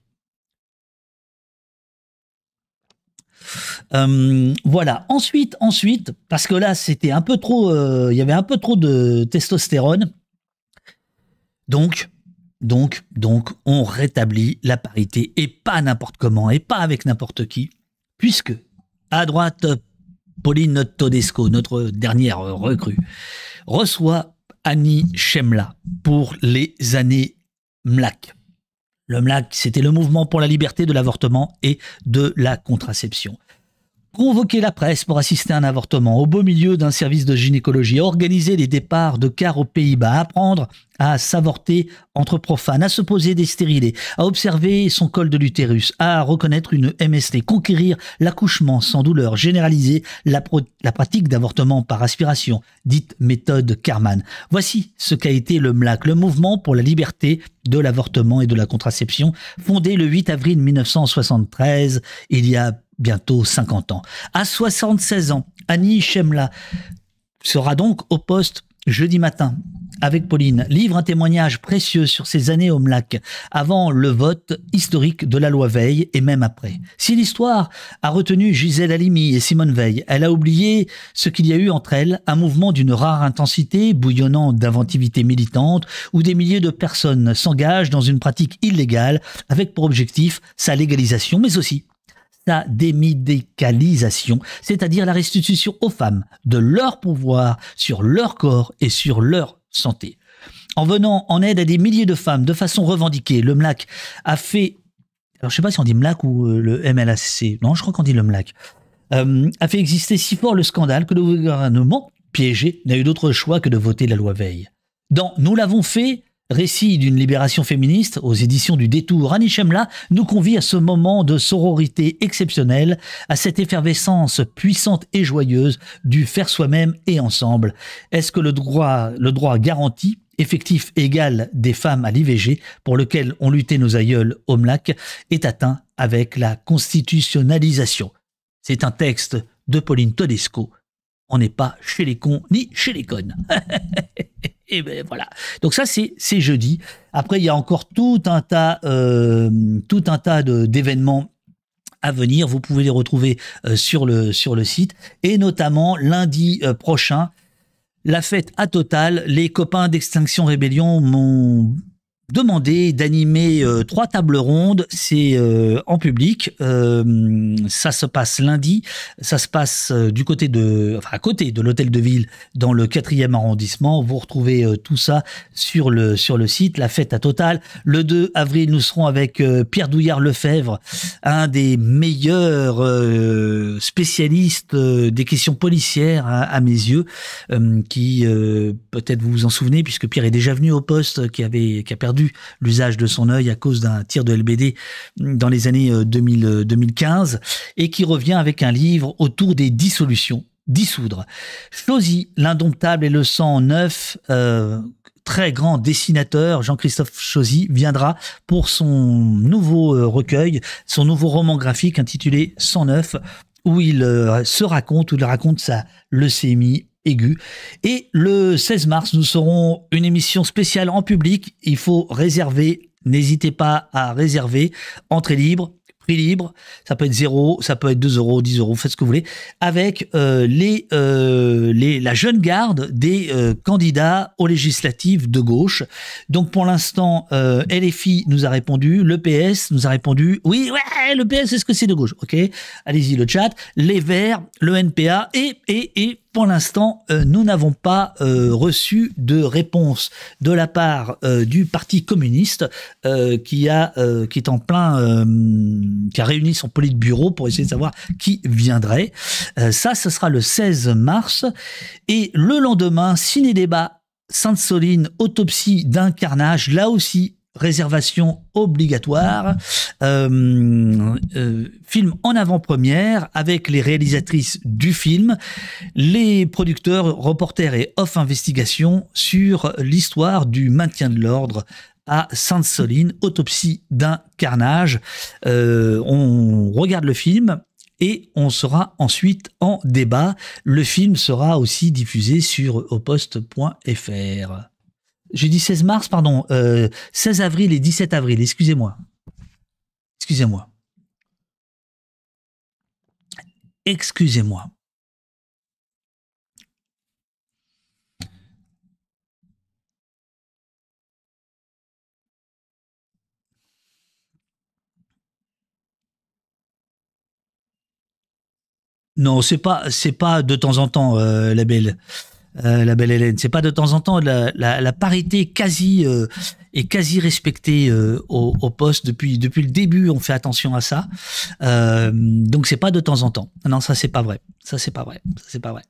voilà. Ensuite, ensuite, parce que là, c'était un peu trop, il y avait un peu trop de testostérone. Donc, donc, donc, on rétablit la parité et pas n'importe comment et pas avec n'importe qui, puisque à droite, Pauline Todesco, notre dernière recrue, reçoit Annie Chemla pour les années MLAC. Le MLAC, c'était le mouvement pour la liberté de l'avortement et de la contraception convoquer la presse pour assister à un avortement, au beau milieu d'un service de gynécologie, organiser les départs de car aux Pays-Bas, apprendre à s'avorter entre profanes, à se poser des stérilés, à observer son col de l'utérus, à reconnaître une MST, conquérir l'accouchement sans douleur, généraliser la, pratique d'avortement par aspiration, dite méthode carman Voici ce qu'a été le MLAC, le mouvement pour la liberté de l'avortement et de la contraception, fondé le 8 avril 1973, il y a bientôt 50 ans. À 76 ans, Annie Chemla sera donc au poste jeudi matin avec Pauline, livre un témoignage précieux sur ses années au MLAC, avant le vote historique de la loi Veil et même après. Si l'histoire a retenu Gisèle Halimi et Simone Veil, elle a oublié ce qu'il y a eu entre elles, un mouvement d'une rare intensité, bouillonnant d'inventivité militante, où des milliers de personnes s'engagent dans une pratique illégale avec pour objectif sa légalisation, mais aussi sa démédicalisation, c'est-à-dire la restitution aux femmes de leur pouvoir sur leur corps et sur leur santé. En venant en aide à des milliers de femmes de façon revendiquée, le MLAC a fait... Alors je sais pas si on dit MLAC ou euh, le MLAC. Non, je crois qu'on dit le MLAC. Euh, a fait exister si fort le scandale que le gouvernement piégé n'a eu d'autre choix que de voter la loi veille. Dans Nous l'avons fait, Récit d'une libération féministe aux éditions du Détour, Annie nous convie à ce moment de sororité exceptionnelle, à cette effervescence puissante et joyeuse du faire soi-même et ensemble. Est-ce que le droit, garanti, effectif égal des femmes à l'IVG, pour lequel ont lutté nos aïeuls Omlac, est atteint avec la constitutionnalisation. C'est un texte de Pauline Todesco. On n'est pas chez les cons ni chez les connes. Et ben voilà. Donc ça, c'est jeudi. Après, il y a encore tout un tas, euh, tout un tas d'événements à venir. Vous pouvez les retrouver euh, sur, le, sur le site. Et notamment, lundi euh, prochain, la fête à Total. Les copains d'Extinction Rébellion m'ont demander d'animer euh, trois tables rondes. C'est euh, en public. Euh, ça se passe lundi. Ça se passe du côté de, enfin, à côté de l'hôtel de ville, dans le 4e arrondissement. Vous retrouvez tout ça sur le sur le site. La fête à Total. Le 2 avril, nous serons avec Pierre Douillard Lefebvre, un des meilleurs spécialistes des questions policières hein, à mes yeux, qui peut-être vous vous en souvenez puisque Pierre est déjà venu au poste, qui avait qui a perdu l'usage de son œil à cause d'un tir de LBD dans les années 2000, euh, 2015 euh, et qui revient avec un livre autour des dissolutions, dissoudre. Chosy, l'indomptable et le sang neuf, euh, très grand dessinateur, Jean-Christophe Chosy, viendra pour son nouveau recueil, son nouveau roman graphique intitulé 109, où il se raconte, où il raconte sa leucémie aigu. Et le 16 mars, nous serons une émission spéciale en public. Il faut réserver. N'hésitez pas à réserver. Entrée libre, prix libre. Ça peut être 0, ça peut être 2 euros, 10 euros, faites ce que vous voulez. Avec euh, les, euh, les, la jeune garde des euh, candidats aux législatives de gauche. Donc pour l'instant, LFI nous a répondu, le PS nous a répondu. Oui, ouais, le PS, est-ce que c'est de gauche Ok, allez-y le chat. Les Verts, le NPA et, et, et pour l'instant, euh, nous n'avons pas euh, reçu de réponse de la part euh, du Parti communiste qui a qui est en plein qui a réuni son politburo pour essayer de savoir qui viendrait. ça, ce sera le 16 mars et le lendemain, ciné débat. Sainte-Soline, autopsie d'un carnage, là aussi réservation obligatoire, euh, euh, film en avant-première avec les réalisatrices du film, les producteurs, reporters et off investigation sur l'histoire du maintien de l'ordre à Sainte-Soline, autopsie d'un carnage. Euh, on regarde le film, et on sera ensuite en débat. Le film sera aussi diffusé sur opost.fr. J'ai dit 16 mars, pardon, 16 euh, avril et 17 avril, excusez-moi. Excusez-moi. Excusez-moi. Non, c'est pas, c'est pas de temps en temps, euh, la belle. Euh, la belle Hélène. C'est pas de temps en temps la, parité quasi euh, est quasi respectée euh, au, poste depuis depuis le début. On fait attention à ça. donc c'est pas de temps en temps. Non, ça c'est pas vrai. Ça c'est pas vrai. Ça c'est pas vrai.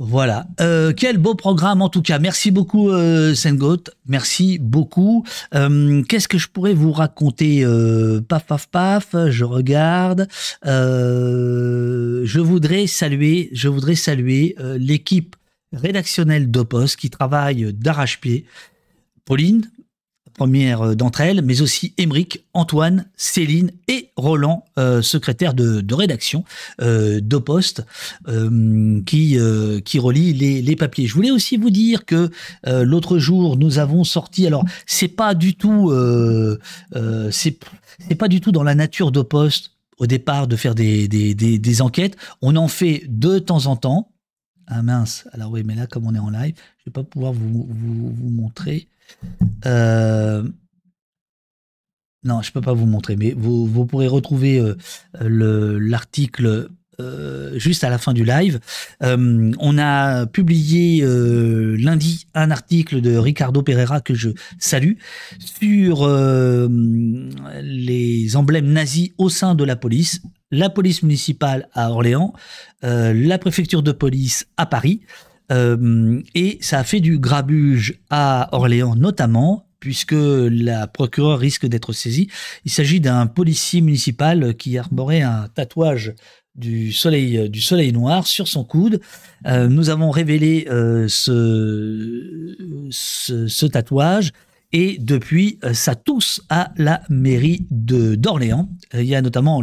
Voilà. Euh, quel beau programme en tout cas. Merci beaucoup euh, Sengot. Merci beaucoup. Euh, qu'est-ce que je pourrais vous raconter euh, Paf paf paf. Je regarde. je voudrais saluer. Je voudrais saluer l'équipe rédactionnelle d'Opos qui travaille d'arrache-pied. Pauline, première euh, d'entre elles, mais aussi Émeric, Antoine, Céline et Roland, euh, secrétaire de, rédaction euh, d'Oposte, euh, qui, qui relie les, papiers. Je voulais aussi vous dire que l'autre jour, nous avons sorti, alors c'est pas du tout, c'est pas du tout dans la nature d'Oposte au départ de faire des, enquêtes. On en fait de temps en temps, ah mince, alors oui, mais là, comme on est en live, je ne vais pas pouvoir vous, vous montrer. Euh, non, je ne peux pas vous montrer, mais vous, vous pourrez retrouver euh, l'article euh, juste à la fin du live. on a publié lundi un article de Ricardo Pereira que je salue sur les emblèmes nazis au sein de la police, la police municipale à Orléans, la préfecture de police à Paris. Euh, et ça a fait du grabuge à Orléans notamment, puisque la procureure risque d'être saisie. Il s'agit d'un policier municipal qui arborait un tatouage du soleil euh, du soleil noir sur son coude. Euh, nous avons révélé ce tatouage et depuis, euh, ça tousse à la mairie de d'Orléans. Euh, il y a notamment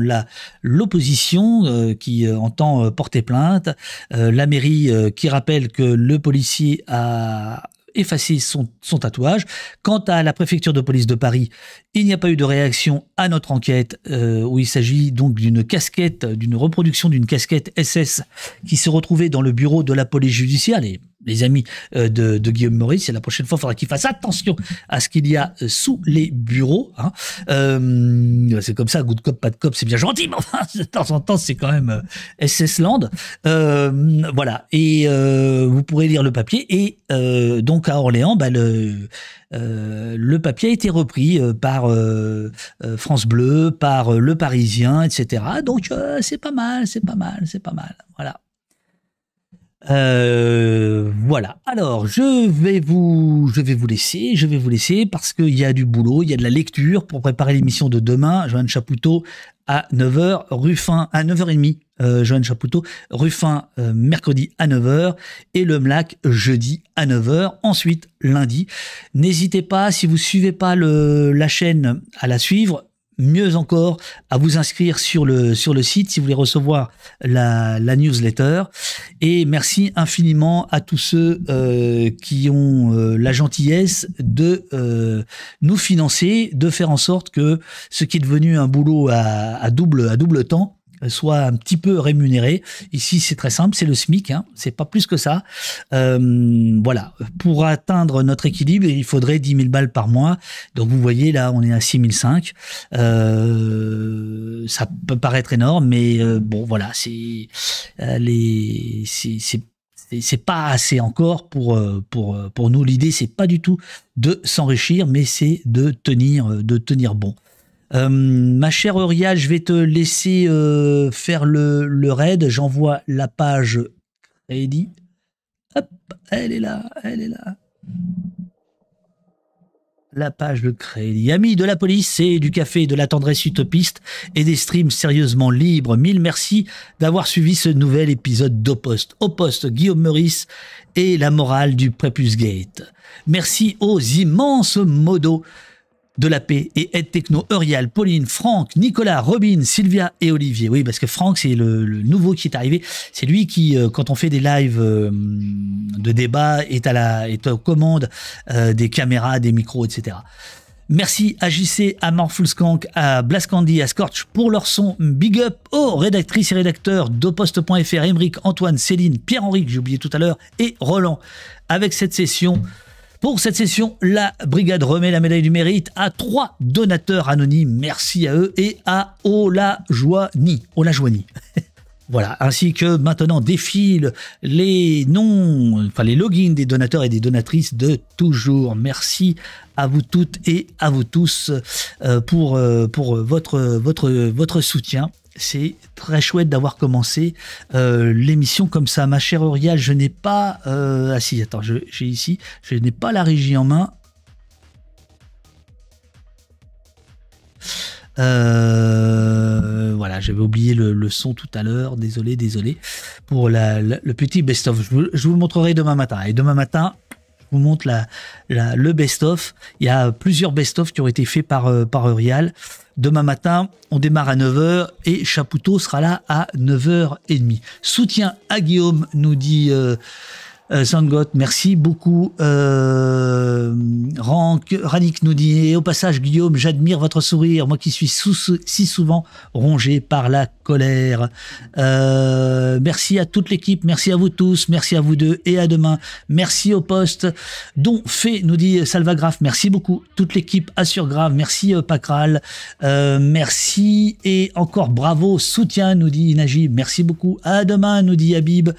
l'opposition euh, qui entend porter plainte, la mairie qui rappelle que le policier a effacé son, tatouage. Quant à la préfecture de police de Paris, il n'y a pas eu de réaction à notre enquête où il s'agit donc d'une casquette, d'une reproduction d'une casquette SS qui s'est retrouvée dans le bureau de la police judiciaire les amis euh, de, Guillaume Maurice. Et la prochaine fois, il faudra qu'il fasse attention à ce qu'il y a euh, sous les bureaux. Hein. Euh, c'est comme ça, good cop, pas de cop, c'est bien gentil, mais de temps en temps, c'est quand même SS Land. voilà. Et vous pourrez lire le papier. Et donc, à Orléans, bah, le, le papier a été repris par France Bleu, par Le Parisien, etc. Donc, c'est pas mal, c'est pas mal, c'est pas mal. Voilà. Euh, voilà. Alors, je vais vous, je vais vous laisser, je vais vous laisser parce qu'il y a du boulot, il y a de la lecture pour préparer l'émission de demain. Joanne Chapoutot à 9h, Ruffin à 9h30. Euh, Joanne Chapoutot, Ruffin euh, mercredi à 9h et le MLAC jeudi à 9h, ensuite lundi. N'hésitez pas, si vous suivez pas le, la chaîne, à la suivre mieux encore à vous inscrire sur le, sur le site si vous voulez recevoir la, newsletter. Et merci infiniment à tous ceux euh, qui ont euh, la gentillesse de euh, nous financer, de faire en sorte que ce qui est devenu un boulot à double, à double temps, soit un petit peu rémunéré. Ici, c'est très simple, c'est le SMIC, hein, c'est pas plus que ça. Euh, voilà, pour atteindre notre équilibre, il faudrait 10 000 balles par mois. Donc vous voyez, là, on est à 6 500. Euh, ça peut paraître énorme, mais euh, bon, voilà, c'est les, c'est pas assez encore pour pour pour nous. L'idée c'est pas du tout de s'enrichir, mais c'est de tenir de tenir bon. Euh, ma chère Auria, je vais te laisser euh, faire le, raid. J'envoie la page crédit. Hop, elle est là, elle est là. La page de crédit. Amis de la police et du café, de la tendresse utopiste et des streams sérieusement libres. Mille merci d'avoir suivi ce nouvel épisode d'Au Poste. Guillaume Meurice et la morale du Prepusgate. Gate. Merci aux immenses modos de la paix et Aide Techno, Eurial, Pauline, Franck, Nicolas, Robin, Sylvia et Olivier. Oui, parce que Franck, c'est le, nouveau qui est arrivé. C'est lui qui, euh, quand on fait des lives euh, de débat, est, à la, est aux commandes euh, des caméras, des micros, etc. Merci à JC, à Morfulskank, à Blascandy, à Scorch pour leur son. Big up aux rédactrices et rédacteurs d'oposte.fr, Émeric, Antoine, Céline, Pierre-Henri, j'ai oublié tout à l'heure, et Roland. Avec cette session... Pour cette session, la brigade remet la médaille du mérite à trois donateurs anonymes. Merci à eux et à Ola Voilà, ainsi que maintenant défilent les noms, enfin les logins des donateurs et des donatrices de toujours. Merci à vous toutes et à vous tous euh, pour, euh, pour euh, votre, votre, votre soutien c'est très chouette d'avoir commencé euh, l'émission comme ça. Ma chère Auriel. je n'ai pas... Euh, ah si, attends, j'ai ici. Je n'ai pas la régie en main. Euh, voilà, j'avais oublié le, son tout à l'heure. Désolé, désolé pour le petit best-of. je vous le montrerai demain matin. Et demain matin, vous montre la, le best-of. Il y a plusieurs best-of qui ont été faits par, euh, Demain matin, on démarre à 9h et Chapoutot sera là à 9h30. Soutien à Guillaume, nous dit... Euh, Sangot, euh, merci beaucoup. Euh, Ranik nous dit, au passage, Guillaume, j'admire votre sourire, moi qui suis si souvent rongé par la colère. Euh, merci à toute l'équipe, merci à vous tous, merci à vous deux et à demain. Merci au poste dont fait, nous dit Salvagraf. merci beaucoup. Toute l'équipe assure grave, merci Pacral, merci et encore bravo, soutien, nous dit Inagi, merci beaucoup. À demain, nous dit Habib,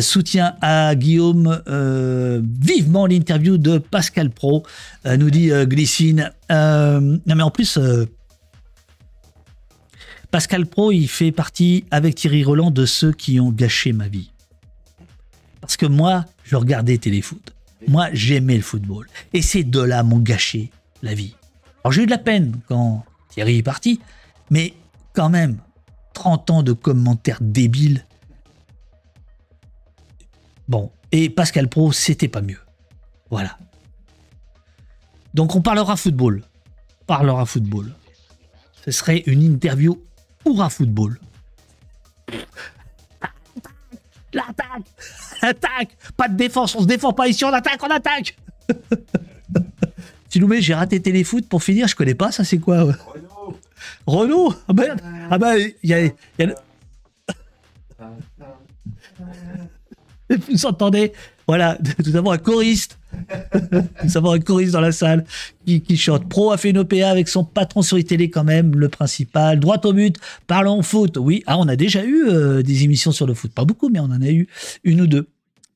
soutien à Guillaume euh, vivement l'interview de Pascal Pro, euh, nous dit euh, Glissine. non, mais en plus, Pascal Pro, il fait partie, avec Thierry Roland, de ceux qui ont gâché ma vie. Parce que moi, je regardais téléfoot. Moi, j'aimais le football. Et ces deux-là m'ont gâché la vie. Alors, j'ai eu de la peine quand Thierry est parti, mais quand même, 30 ans de commentaires débiles. Bon, et Pascal Pro, c'était pas mieux. Voilà. Donc on parlera football. Parlera football. Ce serait une interview pour un football. L'attaque Attaque Pas de défense, on se défend pas ici, on attaque, on attaque Tu nous mets, j'ai raté téléfoot pour finir, je connais pas ça, c'est quoi Renault Ah ben, ah ben, il Y a... Ah. vous entendez voilà, nous avons un choriste. nous avons un choriste dans la salle qui, chante. Pro a fait une OPA avec son patron sur télé quand même, le principal. Droite au but, parlons foot. Oui, ah, on a déjà eu euh, des émissions sur le foot. Pas beaucoup, mais on en a eu une ou deux.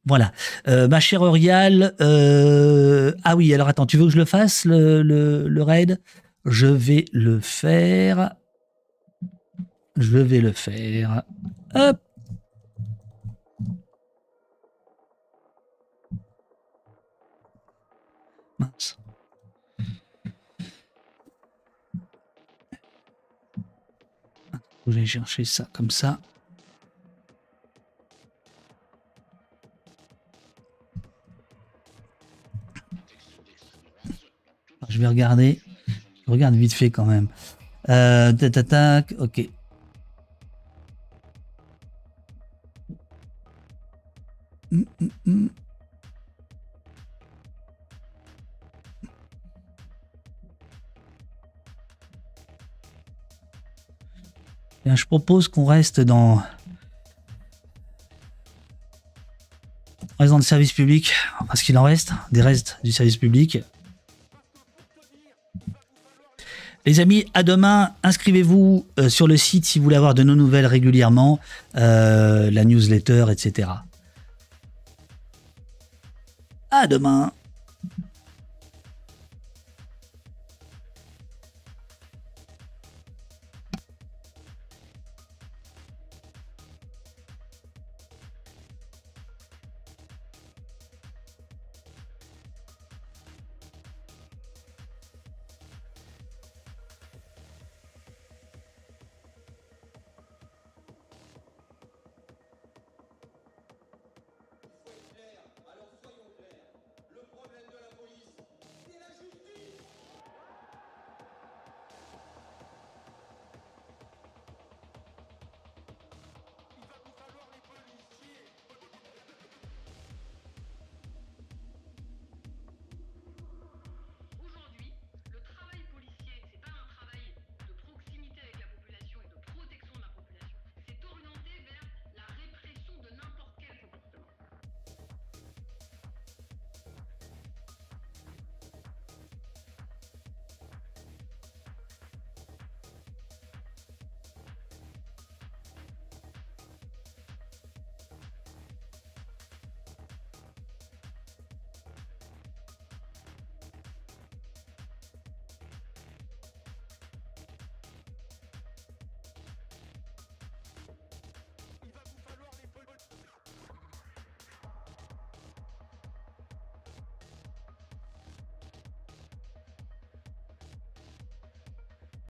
Voilà. Euh, ma chère Orial, euh, ah oui, alors attends, tu veux que je le fasse, le raid Je vais le faire. Je vais le faire. Hop Mince. Je vais chercher ça comme ça. Ah, je vais regarder. regarde vite fait quand même. Euh, attaque. ok. Mm, mm, mm. je propose qu'on reste dans... le service public, parce qu'il en reste, des restes du service public. Les amis, à demain. Inscrivez-vous euh, sur le site si vous voulez avoir de nos nouvelles régulièrement, euh, la newsletter, etc. À demain.